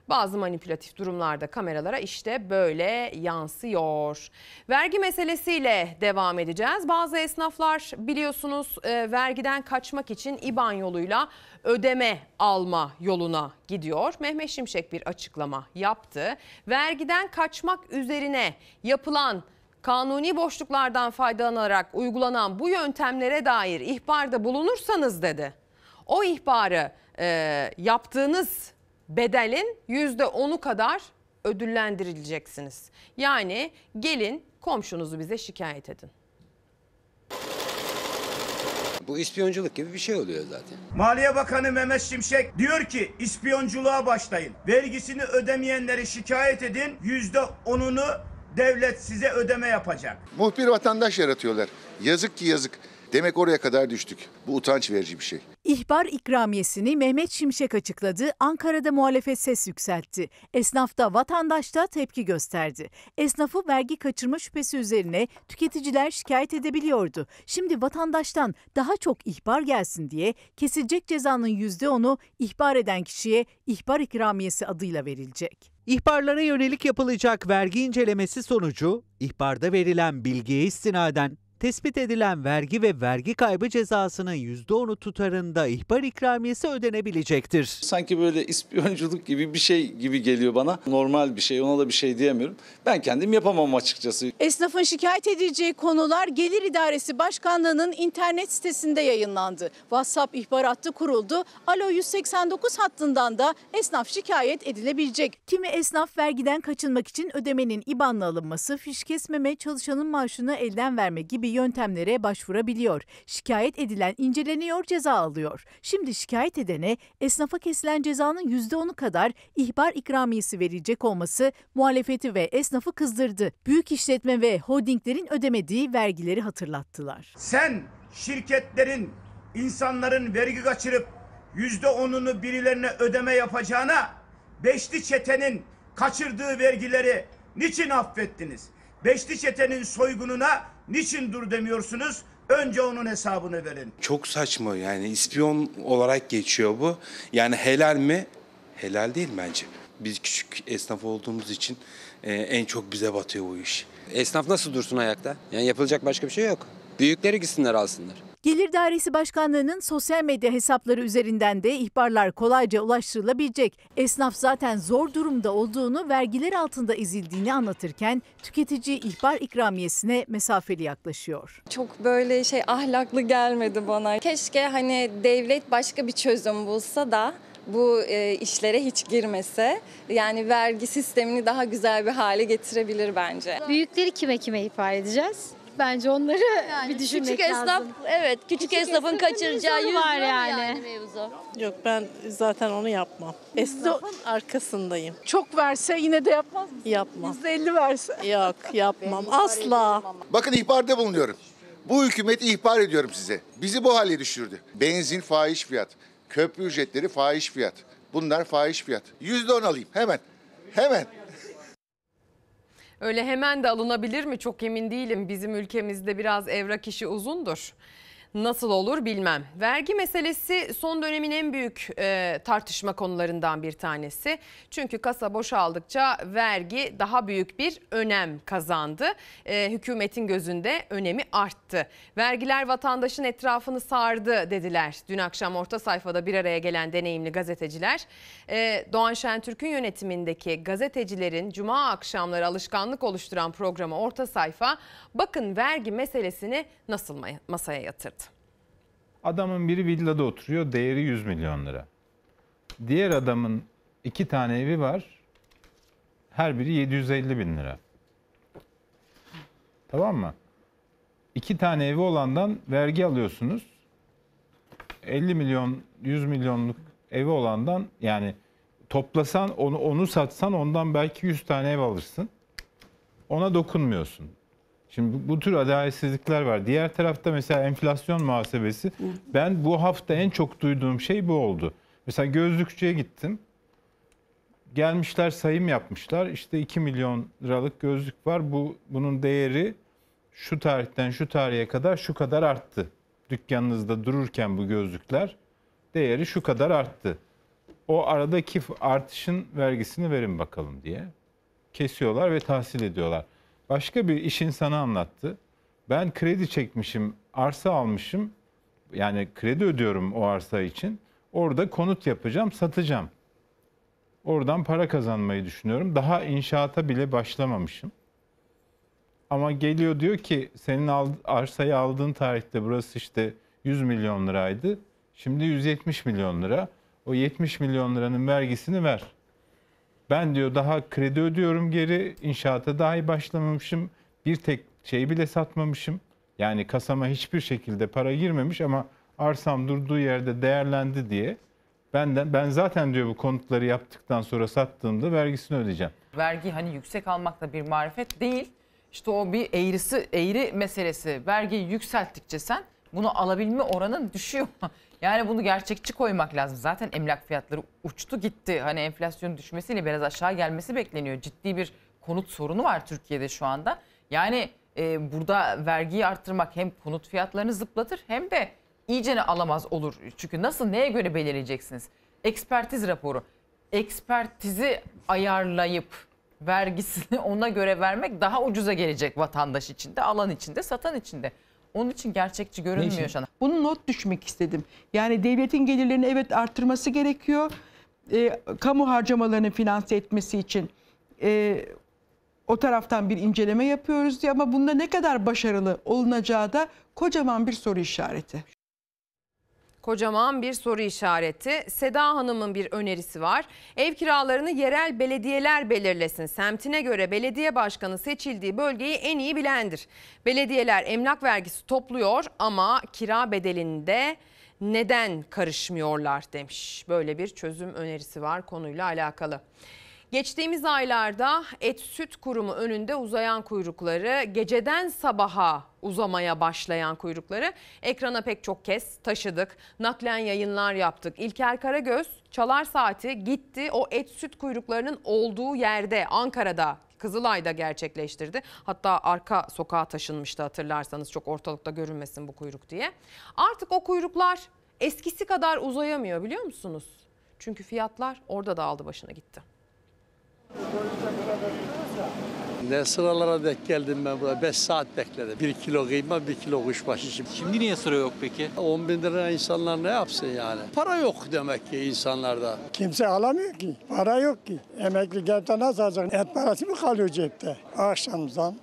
bazı manipülatif durumlarda kameralara işte böyle yansıyor. Vergi meselesiyle devam edeceğiz. Bazı esnaflar biliyorsunuz e, vergiden kaçmak için iban yoluyla ödeme alma yoluna gidiyor. Mehmet Şimşek bir açıklama yaptı. Vergiden kaçmak üzerine yapılan Kanuni boşluklardan faydalanarak uygulanan bu yöntemlere dair ihbarda bulunursanız dedi. O ihbarı e, yaptığınız bedelin yüzde onu kadar ödüllendirileceksiniz. Yani gelin komşunuzu bize şikayet edin. Bu ispiyonculuk gibi bir şey oluyor zaten. Maliye Bakanı Mehmet Şimşek diyor ki ispiyonculuğa başlayın. Vergisini ödemeyenleri şikayet edin. Yüzde onunu devlet size ödeme yapacak. Muhbir vatandaş yaratıyorlar. Yazık ki yazık. Demek oraya kadar düştük. Bu utanç verici bir şey. İhbar ikramiyesini Mehmet Şimşek açıkladı. Ankara'da muhalefet ses yükseltti. Esnaf da vatandaş da tepki gösterdi. Esnafı vergi kaçırma şüphesi üzerine tüketiciler şikayet edebiliyordu. Şimdi vatandaştan daha çok ihbar gelsin diye kesilecek cezanın %10'u ihbar eden kişiye ihbar ikramiyesi adıyla verilecek. İhbarlara yönelik yapılacak vergi incelemesi sonucu ihbarda verilen bilgiye istinaden Tespit edilen vergi ve vergi kaybı cezasının %10'u tutarında ihbar ikramiyesi ödenebilecektir. Sanki böyle ispiyonculuk gibi bir şey gibi geliyor bana. Normal bir şey ona da bir şey diyemiyorum. Ben kendim yapamam açıkçası. Esnafın şikayet edeceği konular Gelir İdaresi Başkanlığı'nın internet sitesinde yayınlandı. WhatsApp ihbar hattı kuruldu. Alo 189 hattından da esnaf şikayet edilebilecek. Kimi esnaf vergiden kaçınmak için ödemenin IBAN'la alınması, fiş kesmeme, çalışanın maaşını elden verme gibi gibi yöntemlere başvurabiliyor. Şikayet edilen inceleniyor, ceza alıyor. Şimdi şikayet edene esnafa kesilen cezanın %10'u kadar ihbar ikramiyesi verilecek olması muhalefeti ve esnafı kızdırdı. Büyük işletme ve holdinglerin ödemediği vergileri hatırlattılar. Sen şirketlerin, insanların vergi kaçırıp %10'unu birilerine ödeme yapacağına beşli çetenin kaçırdığı vergileri niçin affettiniz? Beşli çetenin soygununa niçin dur demiyorsunuz? Önce onun hesabını verin. Çok saçma yani ispiyon olarak geçiyor bu. Yani helal mi? Helal değil bence. Biz küçük esnaf olduğumuz için e, en çok bize batıyor bu iş. Esnaf nasıl dursun ayakta? Yani yapılacak başka bir şey yok. Büyükleri gitsinler alsınlar. Gelir Dairesi Başkanlığı'nın sosyal medya hesapları üzerinden de ihbarlar kolayca ulaştırılabilecek. Esnaf zaten zor durumda olduğunu, vergiler altında ezildiğini anlatırken tüketici ihbar ikramiyesine mesafeli yaklaşıyor. Çok böyle şey ahlaklı gelmedi bana. Keşke hani devlet başka bir çözüm bulsa da bu e, işlere hiç girmese yani vergi sistemini daha güzel bir hale getirebilir bence. Büyükleri kime kime ifade edeceğiz? bence onları yani bir düşünmek küçük esnaf, lazım. Evet, küçük, küçük esnafın kaçıracağı yüz var yani. yani mevzu. Yok ben zaten onu yapmam. Esnafın arkasındayım. Çok verse yine de yapmaz mısın? Yapmam. %50 verse. Yok yapmam asla. Bakın ihbarda bulunuyorum. Bu hükümet ihbar ediyorum size. Bizi bu hale düşürdü. Benzin fahiş fiyat, köprü ücretleri fahiş fiyat. Bunlar fahiş fiyat. %10 alayım hemen. Hemen. Öyle hemen de alınabilir mi? Çok emin değilim. Bizim ülkemizde biraz evrak işi uzundur nasıl olur bilmem. Vergi meselesi son dönemin en büyük e, tartışma konularından bir tanesi. Çünkü kasa boşaldıkça vergi daha büyük bir önem kazandı. E, hükümetin gözünde önemi arttı. Vergiler vatandaşın etrafını sardı dediler. Dün akşam orta sayfada bir araya gelen deneyimli gazeteciler. E, Doğan Şentürk'ün yönetimindeki gazetecilerin cuma akşamları alışkanlık oluşturan programı orta sayfa bakın vergi meselesini nasıl masaya yatırdı. Adamın biri villada oturuyor, değeri 100 milyon lira. Diğer adamın iki tane evi var. Her biri 750 bin lira. Tamam mı? İki tane evi olandan vergi alıyorsunuz. 50 milyon, 100 milyonluk evi olandan yani toplasan onu onu satsan ondan belki 100 tane ev alırsın. Ona dokunmuyorsun. Şimdi bu, tür adaletsizlikler var. Diğer tarafta mesela enflasyon muhasebesi. Ben bu hafta en çok duyduğum şey bu oldu. Mesela gözlükçüye gittim. Gelmişler sayım yapmışlar. İşte 2 milyon liralık gözlük var. Bu bunun değeri şu tarihten şu tarihe kadar şu kadar arttı. Dükkanınızda dururken bu gözlükler değeri şu kadar arttı. O aradaki artışın vergisini verin bakalım diye kesiyorlar ve tahsil ediyorlar. Başka bir iş insanı anlattı. Ben kredi çekmişim, arsa almışım. Yani kredi ödüyorum o arsa için. Orada konut yapacağım, satacağım. Oradan para kazanmayı düşünüyorum. Daha inşaata bile başlamamışım. Ama geliyor diyor ki senin arsayı aldığın tarihte burası işte 100 milyon liraydı. Şimdi 170 milyon lira. O 70 milyon liranın vergisini ver. Ben diyor daha kredi ödüyorum geri. inşaata dahi başlamamışım. Bir tek şey bile satmamışım. Yani kasama hiçbir şekilde para girmemiş ama arsam durduğu yerde değerlendi diye. Benden ben zaten diyor bu konutları yaptıktan sonra sattığımda vergisini ödeyeceğim. Vergi hani yüksek almak da bir marifet değil. İşte o bir eğrisi eğri meselesi. Vergiyi yükselttikçe sen bunu alabilme oranın düşüyor. Yani bunu gerçekçi koymak lazım. Zaten emlak fiyatları uçtu gitti. Hani enflasyon düşmesiyle biraz aşağı gelmesi bekleniyor. Ciddi bir konut sorunu var Türkiye'de şu anda. Yani e, burada vergiyi arttırmak hem konut fiyatlarını zıplatır hem de iyicene alamaz olur. Çünkü nasıl neye göre belirleyeceksiniz? Ekspertiz raporu. Ekspertizi ayarlayıp vergisini ona göre vermek daha ucuza gelecek vatandaş için de alan için de satan için de. Onun için gerçekçi görünmüyor şu an. Bunu not düşmek istedim. Yani devletin gelirlerini evet arttırması gerekiyor. E, kamu harcamalarını finanse etmesi için e, o taraftan bir inceleme yapıyoruz diye ama bunda ne kadar başarılı olunacağı da kocaman bir soru işareti kocaman bir soru işareti. Seda Hanım'ın bir önerisi var. Ev kiralarını yerel belediyeler belirlesin. Semtine göre belediye başkanı seçildiği bölgeyi en iyi bilendir. Belediyeler emlak vergisi topluyor ama kira bedelinde neden karışmıyorlar demiş. Böyle bir çözüm önerisi var konuyla alakalı. Geçtiğimiz aylarda et süt kurumu önünde uzayan kuyrukları, geceden sabaha uzamaya başlayan kuyrukları ekrana pek çok kez taşıdık. Naklen yayınlar yaptık. İlker Karagöz çalar saati gitti o et süt kuyruklarının olduğu yerde Ankara'da Kızılay'da gerçekleştirdi. Hatta arka sokağa taşınmıştı hatırlarsanız çok ortalıkta görünmesin bu kuyruk diye. Artık o kuyruklar eskisi kadar uzayamıyor biliyor musunuz? Çünkü fiyatlar orada da aldı başına gitti. Ne sıralara denk geldim ben buraya. 5 saat bekledim. 1 kilo kıyma, 1 kilo kuşbaşı şimdi. Şimdi niye sıra yok peki? 10 bin lira insanlar ne yapsın yani? Para yok demek ki insanlarda. Kimse alamıyor ki. Para yok ki. Emekli geldi nasıl alacak? Et parası mı kalıyor cepte? Akşamdan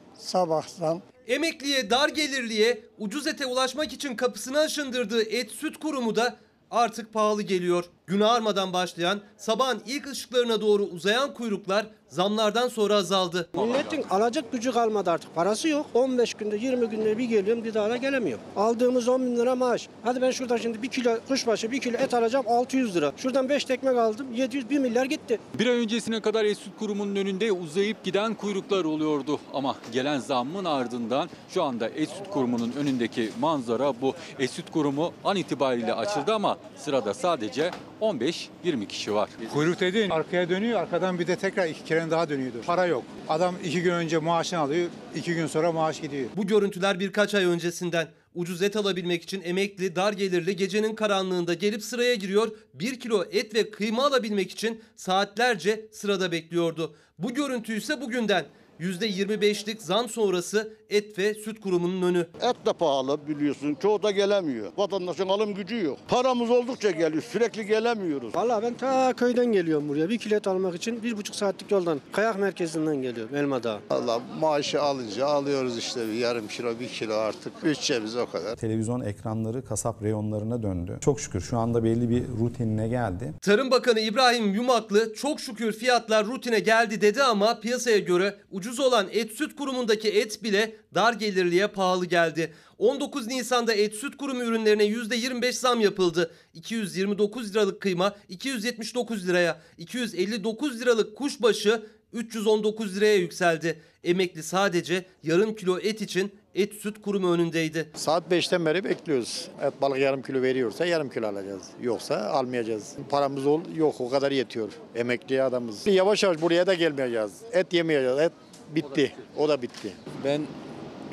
zam, Emekliye, dar gelirliye, ucuz ete ulaşmak için kapısını aşındırdığı et süt kurumu da artık pahalı geliyor. Gün ağarmadan başlayan, sabahın ilk ışıklarına doğru uzayan kuyruklar zamlardan sonra azaldı. Milletin alacak gücü kalmadı artık. Parası yok. 15 günde 20 günde bir geliyorum bir daha da gelemiyorum. Aldığımız 10 bin lira maaş. Hadi ben şurada şimdi bir kilo kuşbaşı bir kilo et alacağım 600 lira. Şuradan 5 tekmek aldım 700 1 milyar gitti. Bir ay öncesine kadar et kurumunun önünde uzayıp giden kuyruklar oluyordu. Ama gelen zammın ardından şu anda et kurumunun önündeki manzara bu. Et kurumu an itibariyle açıldı ama sırada sadece 15-20 kişi var. Kuyruk dediğin arkaya dönüyor, arkadan bir de tekrar iki kere daha dönüyordu. Para yok. Adam iki gün önce maaşını alıyor, iki gün sonra maaş gidiyor. Bu görüntüler birkaç ay öncesinden. Ucuz et alabilmek için emekli, dar gelirli gecenin karanlığında gelip sıraya giriyor. 1 kilo et ve kıyma alabilmek için saatlerce sırada bekliyordu. Bu görüntü ise bugünden. %25'lik zam sonrası et ve süt kurumunun önü. Et de pahalı biliyorsun. Çoğu da gelemiyor. Vatandaşın alım gücü yok. Paramız oldukça geliyor. Sürekli gelemiyoruz. Valla ben ta köyden geliyorum buraya. Bir kilo et almak için bir buçuk saatlik yoldan. Kayak merkezinden geliyorum Elma Dağı. Valla maaşı alınca alıyoruz işte bir yarım kilo bir kilo artık. Bütçemiz o kadar. Televizyon ekranları kasap reyonlarına döndü. Çok şükür şu anda belli bir rutinine geldi. Tarım Bakanı İbrahim Yumaklı çok şükür fiyatlar rutine geldi dedi ama piyasaya göre ucuz ucuz olan et süt kurumundaki et bile dar gelirliye pahalı geldi. 19 Nisan'da et süt kurumu ürünlerine %25 zam yapıldı. 229 liralık kıyma 279 liraya, 259 liralık kuşbaşı 319 liraya yükseldi. Emekli sadece yarım kilo et için et süt kurumu önündeydi. Saat 5'ten beri bekliyoruz. Et balık yarım kilo veriyorsa yarım kilo alacağız. Yoksa almayacağız. Paramız ol yok o kadar yetiyor. Emekli adamız. Yavaş yavaş buraya da gelmeyeceğiz. Et yemeyeceğiz. Et bitti. O da bitti. Ben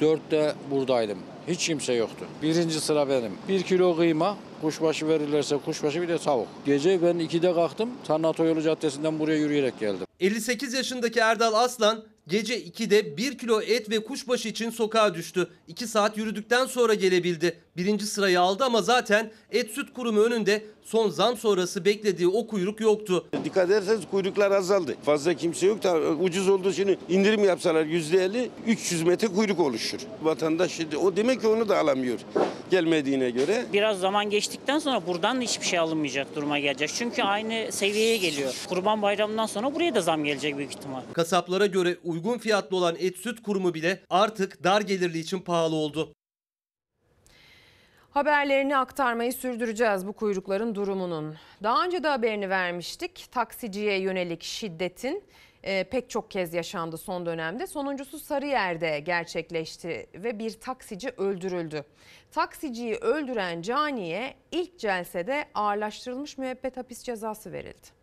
dörtte buradaydım. Hiç kimse yoktu. Birinci sıra benim. Bir kilo kıyma, kuşbaşı verirlerse kuşbaşı bir de tavuk. Gece ben 2'de kalktım. Sanat Yolu Caddesi'nden buraya yürüyerek geldim. 58 yaşındaki Erdal Aslan gece 2'de 1 kilo et ve kuşbaşı için sokağa düştü. 2 saat yürüdükten sonra gelebildi birinci sırayı aldı ama zaten et süt kurumu önünde son zam sonrası beklediği o kuyruk yoktu. Dikkat ederseniz kuyruklar azaldı. Fazla kimse yok da ucuz olduğu için indirim yapsalar %50 300 metre kuyruk oluşur. Vatandaş şimdi o demek ki onu da alamıyor gelmediğine göre. Biraz zaman geçtikten sonra buradan da hiçbir şey alınmayacak duruma gelecek. Çünkü aynı seviyeye geliyor. Kurban bayramından sonra buraya da zam gelecek büyük ihtimal. Kasaplara göre uygun fiyatlı olan et süt kurumu bile artık dar gelirli için pahalı oldu. Haberlerini aktarmayı sürdüreceğiz bu kuyrukların durumunun. Daha önce de haberini vermiştik. Taksiciye yönelik şiddetin e, pek çok kez yaşandı son dönemde. Sonuncusu Sarıyer'de gerçekleşti ve bir taksici öldürüldü. Taksiciyi öldüren caniye ilk celsede ağırlaştırılmış müebbet hapis cezası verildi.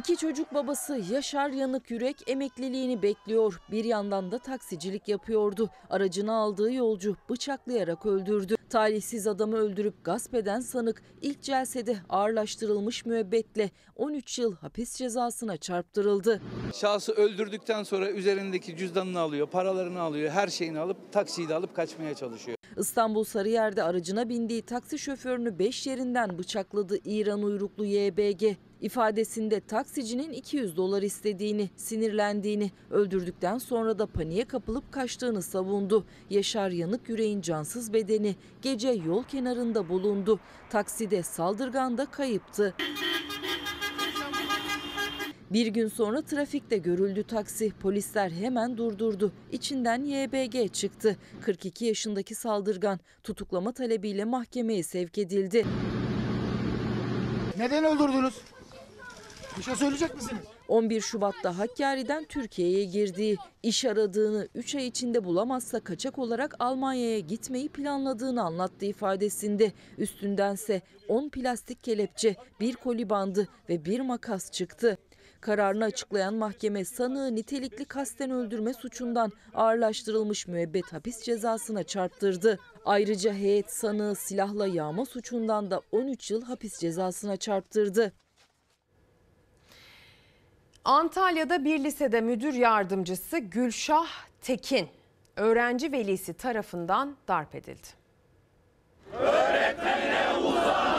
İki çocuk babası Yaşar Yanık Yürek emekliliğini bekliyor. Bir yandan da taksicilik yapıyordu. Aracını aldığı yolcu bıçaklayarak öldürdü. Talihsiz adamı öldürüp gasp eden sanık ilk celsede ağırlaştırılmış müebbetle 13 yıl hapis cezasına çarptırıldı. Şahsı öldürdükten sonra üzerindeki cüzdanını alıyor, paralarını alıyor, her şeyini alıp taksiyi de alıp kaçmaya çalışıyor. İstanbul Sarıyer'de aracına bindiği taksi şoförünü 5 yerinden bıçakladı İran uyruklu YBG. İfadesinde taksicinin 200 dolar istediğini, sinirlendiğini, öldürdükten sonra da paniğe kapılıp kaçtığını savundu. Yaşar yanık yüreğin cansız bedeni gece yol kenarında bulundu. Takside saldırgan da kayıptı. Bir gün sonra trafikte görüldü taksi. Polisler hemen durdurdu. İçinden YBG çıktı. 42 yaşındaki saldırgan tutuklama talebiyle mahkemeye sevk edildi. Neden öldürdünüz? Bir şey söyleyecek misiniz? 11 Şubat'ta Hakkari'den Türkiye'ye girdiği, iş aradığını 3 ay içinde bulamazsa kaçak olarak Almanya'ya gitmeyi planladığını anlattı ifadesinde. Üstündense 10 plastik kelepçe, bir koli bandı ve bir makas çıktı. Kararını açıklayan mahkeme sanığı nitelikli kasten öldürme suçundan ağırlaştırılmış müebbet hapis cezasına çarptırdı. Ayrıca heyet sanığı silahla yağma suçundan da 13 yıl hapis cezasına çarptırdı. Antalya'da bir lisede müdür yardımcısı Gülşah Tekin öğrenci velisi tarafından darp edildi. Öğretmenle uzak!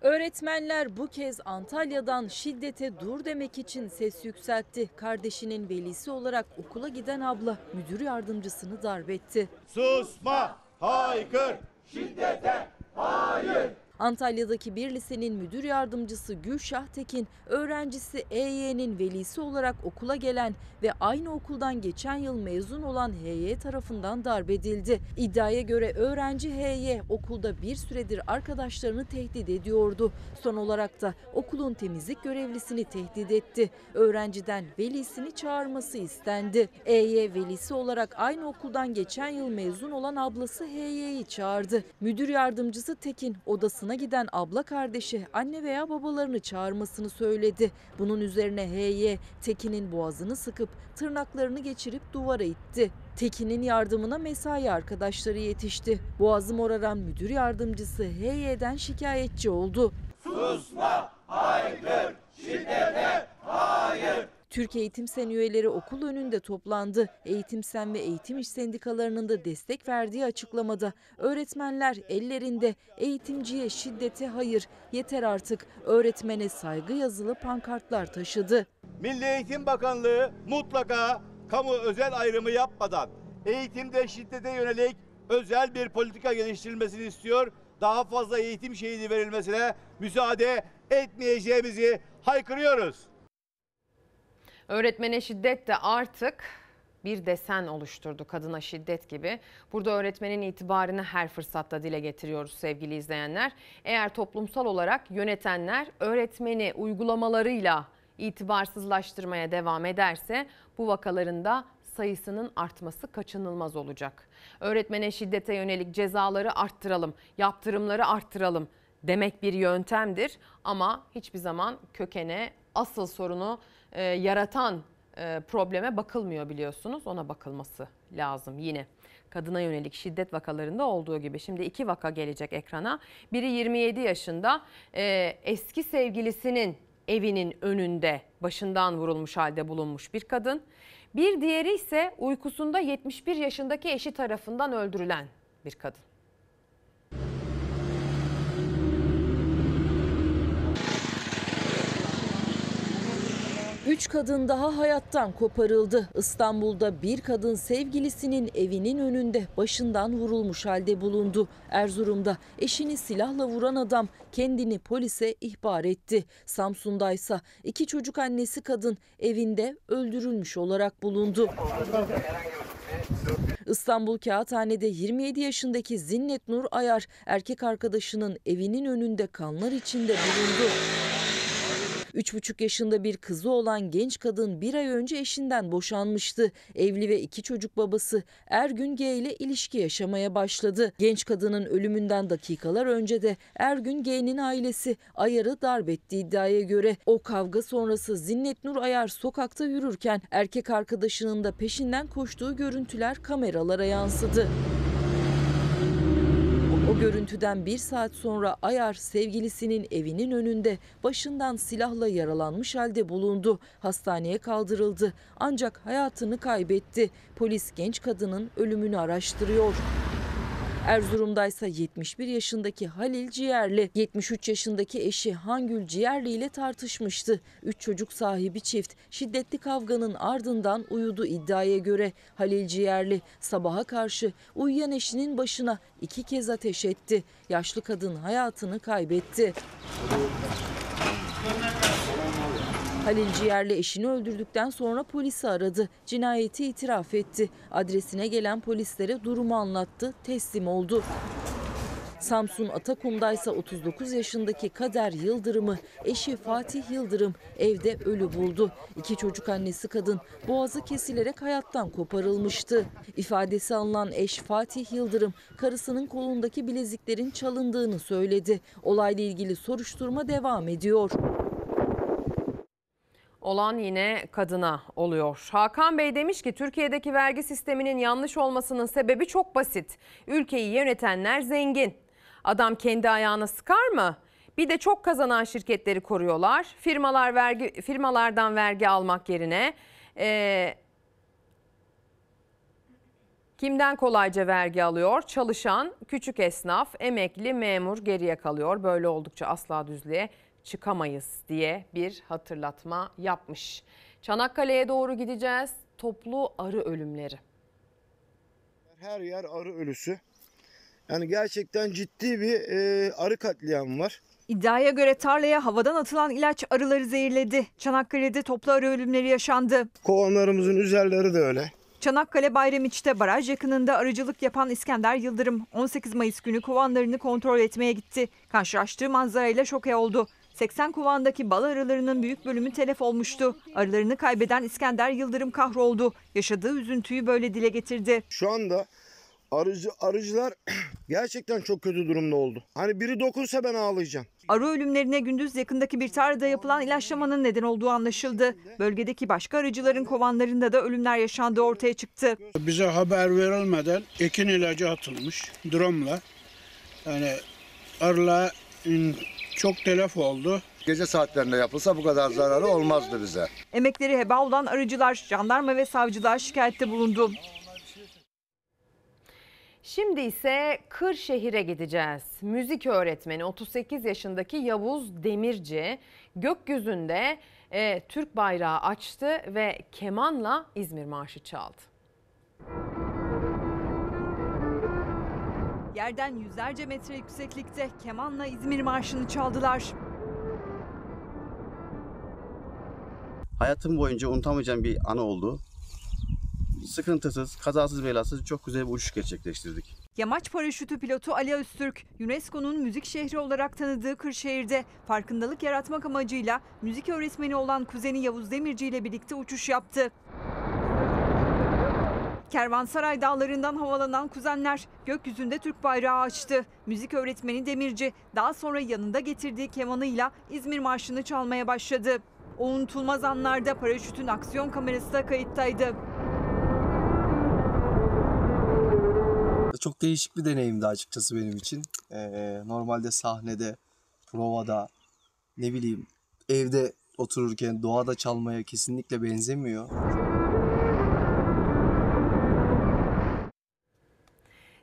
Öğretmenler bu kez Antalya'dan şiddete dur demek için ses yükseltti. Kardeşinin velisi olarak okula giden abla müdür yardımcısını darbetti. Susma, haykır, şiddete hayır. Antalya'daki bir lisenin müdür yardımcısı Gülşah Tekin, öğrencisi EY'nin velisi olarak okula gelen ve aynı okuldan geçen yıl mezun olan HY tarafından darp edildi. İddiaya göre öğrenci HY okulda bir süredir arkadaşlarını tehdit ediyordu. Son olarak da okulun temizlik görevlisini tehdit etti. Öğrenciden velisini çağırması istendi. EY velisi olarak aynı okuldan geçen yıl mezun olan ablası HY'yi çağırdı. Müdür yardımcısı Tekin odasını toplantısına giden abla kardeşi anne veya babalarını çağırmasını söyledi. Bunun üzerine HY Tekin'in boğazını sıkıp tırnaklarını geçirip duvara itti. Tekin'in yardımına mesai arkadaşları yetişti. Boğazı moraran müdür yardımcısı HY'den şikayetçi oldu. Susma, haykır, şiddete hayır. Türk Eğitim Sen üyeleri okul önünde toplandı. Eğitim Sen ve Eğitim İş Sendikalarının da destek verdiği açıklamada öğretmenler ellerinde eğitimciye şiddete hayır yeter artık öğretmene saygı yazılı pankartlar taşıdı. Milli Eğitim Bakanlığı mutlaka kamu özel ayrımı yapmadan eğitimde şiddete yönelik özel bir politika geliştirilmesini istiyor. Daha fazla eğitim şehidi verilmesine müsaade etmeyeceğimizi haykırıyoruz. Öğretmene şiddet de artık bir desen oluşturdu kadına şiddet gibi. Burada öğretmenin itibarını her fırsatta dile getiriyoruz sevgili izleyenler. Eğer toplumsal olarak yönetenler öğretmeni uygulamalarıyla itibarsızlaştırmaya devam ederse bu vakaların da sayısının artması kaçınılmaz olacak. Öğretmene şiddete yönelik cezaları arttıralım, yaptırımları arttıralım demek bir yöntemdir ama hiçbir zaman kökene asıl sorunu e, yaratan e, probleme bakılmıyor biliyorsunuz. Ona bakılması lazım yine. Kadına yönelik şiddet vakalarında olduğu gibi. Şimdi iki vaka gelecek ekrana. Biri 27 yaşında e, eski sevgilisinin evinin önünde başından vurulmuş halde bulunmuş bir kadın. Bir diğeri ise uykusunda 71 yaşındaki eşi tarafından öldürülen bir kadın. Üç kadın daha hayattan koparıldı. İstanbul'da bir kadın sevgilisinin evinin önünde başından vurulmuş halde bulundu. Erzurum'da eşini silahla vuran adam kendini polise ihbar etti. Samsun'da ise iki çocuk annesi kadın evinde öldürülmüş olarak bulundu. İstanbul Kağıthane'de 27 yaşındaki Zinnet Nur Ayar erkek arkadaşının evinin önünde kanlar içinde bulundu. 3,5 yaşında bir kızı olan genç kadın bir ay önce eşinden boşanmıştı. Evli ve iki çocuk babası Ergün G ile ilişki yaşamaya başladı. Genç kadının ölümünden dakikalar önce de Ergün G'nin ailesi Ayar'ı darbetti ettiği iddiaya göre o kavga sonrası Zinnet Nur Ayar sokakta yürürken erkek arkadaşının da peşinden koştuğu görüntüler kameralara yansıdı görüntüden bir saat sonra Ayar sevgilisinin evinin önünde başından silahla yaralanmış halde bulundu. Hastaneye kaldırıldı ancak hayatını kaybetti. Polis genç kadının ölümünü araştırıyor. Erzurum'da ise 71 yaşındaki Halil Ciğerli 73 yaşındaki eşi Hangül Ciğerli ile tartışmıştı. Üç çocuk sahibi çift şiddetli kavganın ardından uyudu iddiaya göre. Halil Ciğerli sabaha karşı uyuyan eşinin başına iki kez ateş etti. Yaşlı kadın hayatını kaybetti. Halil Ciğerli eşini öldürdükten sonra polisi aradı. Cinayeti itiraf etti. Adresine gelen polislere durumu anlattı, teslim oldu. Samsun Atakum'daysa 39 yaşındaki Kader Yıldırım'ı eşi Fatih Yıldırım evde ölü buldu. İki çocuk annesi kadın boğazı kesilerek hayattan koparılmıştı. İfadesi alınan eş Fatih Yıldırım karısının kolundaki bileziklerin çalındığını söyledi. Olayla ilgili soruşturma devam ediyor olan yine kadına oluyor. Hakan Bey demiş ki Türkiye'deki vergi sisteminin yanlış olmasının sebebi çok basit. Ülkeyi yönetenler zengin. Adam kendi ayağına sıkar mı? Bir de çok kazanan şirketleri koruyorlar. Firmalar vergi firmalardan vergi almak yerine e, kimden kolayca vergi alıyor? Çalışan, küçük esnaf, emekli, memur geriye kalıyor. Böyle oldukça asla düzlüğe çıkamayız diye bir hatırlatma yapmış. Çanakkale'ye doğru gideceğiz. Toplu arı ölümleri. Her yer arı ölüsü. Yani gerçekten ciddi bir e, arı katliamı var. İddiaya göre tarlaya havadan atılan ilaç arıları zehirledi. Çanakkale'de toplu arı ölümleri yaşandı. Kovanlarımızın üzerleri de öyle. Çanakkale Bayramiç'te baraj yakınında arıcılık yapan İskender Yıldırım 18 Mayıs günü kovanlarını kontrol etmeye gitti. Karşılaştığı manzarayla şoke oldu. 80 kuvandaki bal arılarının büyük bölümü telef olmuştu. Arılarını kaybeden İskender Yıldırım kahroldu. Yaşadığı üzüntüyü böyle dile getirdi. Şu anda arıcı, arıcılar gerçekten çok kötü durumda oldu. Hani biri dokunsa ben ağlayacağım. Arı ölümlerine gündüz yakındaki bir tarlada yapılan ilaçlamanın neden olduğu anlaşıldı. Bölgedeki başka arıcıların kovanlarında da ölümler yaşandığı ortaya çıktı. Bize haber verilmeden ekin ilacı atılmış dromla. Yani arıla çok telef oldu. Gece saatlerinde yapılsa bu kadar zararı olmazdı bize. Emekleri heba olan arıcılar, jandarma ve savcılar şikayette bulundu. Şimdi ise Kırşehir'e gideceğiz. Müzik öğretmeni 38 yaşındaki Yavuz Demirci gökyüzünde e, Türk bayrağı açtı ve kemanla İzmir Marşı çaldı. Yerden yüzlerce metre yükseklikte kemanla İzmir Marşı'nı çaldılar. Hayatım boyunca unutamayacağım bir anı oldu. Sıkıntısız, kazasız belasız çok güzel bir uçuş gerçekleştirdik. Yamaç paraşütü pilotu Ali Öztürk, UNESCO'nun müzik şehri olarak tanıdığı Kırşehir'de farkındalık yaratmak amacıyla müzik öğretmeni olan kuzeni Yavuz Demirci ile birlikte uçuş yaptı. Kervansaray dağlarından havalanan kuzenler gökyüzünde Türk bayrağı açtı. Müzik öğretmeni Demirci daha sonra yanında getirdiği kemanıyla İzmir Marşı'nı çalmaya başladı. O unutulmaz anlarda paraşütün aksiyon kamerası da kayıttaydı. Çok değişik bir deneyimdi açıkçası benim için. Ee, normalde sahnede, provada, ne bileyim evde otururken doğada çalmaya kesinlikle benzemiyor.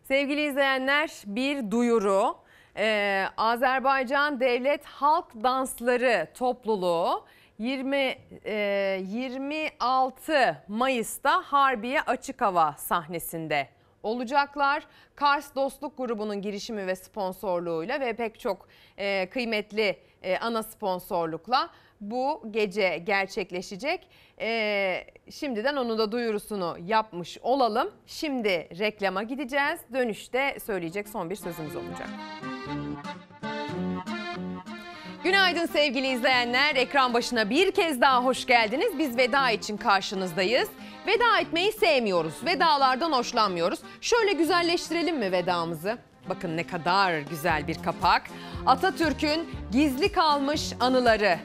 Sevgili izleyenler bir duyuru. Ee, Azerbaycan Devlet Halk Dansları Topluluğu 20 e, 26 Mayıs'ta Harbiye Açık Hava sahnesinde olacaklar. Kars Dostluk Grubu'nun girişimi ve sponsorluğuyla ve pek çok e, kıymetli e, ana sponsorlukla bu gece gerçekleşecek. Ee, şimdiden onun da duyurusunu yapmış olalım. Şimdi reklama gideceğiz. Dönüşte söyleyecek son bir sözümüz olacak. Günaydın sevgili izleyenler. Ekran başına bir kez daha hoş geldiniz. Biz veda için karşınızdayız. Veda etmeyi sevmiyoruz. Vedalardan hoşlanmıyoruz. Şöyle güzelleştirelim mi vedamızı? Bakın ne kadar güzel bir kapak. Atatürk'ün gizli kalmış anıları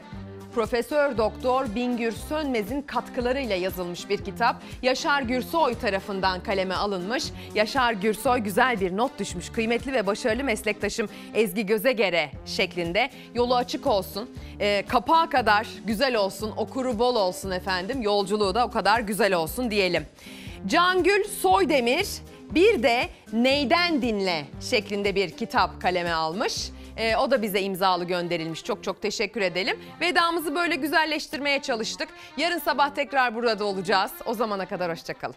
Profesör Doktor Bingür Sönmez'in katkılarıyla yazılmış bir kitap. Yaşar Gürsoy tarafından kaleme alınmış. Yaşar Gürsoy güzel bir not düşmüş. Kıymetli ve başarılı meslektaşım Ezgi Gözegere şeklinde. Yolu açık olsun. E, kapağa kadar güzel olsun. Okuru bol olsun efendim. Yolculuğu da o kadar güzel olsun diyelim. Cangül Soydemir bir de Neyden Dinle şeklinde bir kitap kaleme almış. E, o da bize imzalı gönderilmiş. Çok çok teşekkür edelim. Vedamızı böyle güzelleştirmeye çalıştık. Yarın sabah tekrar burada olacağız. O zamana kadar hoşçakalın.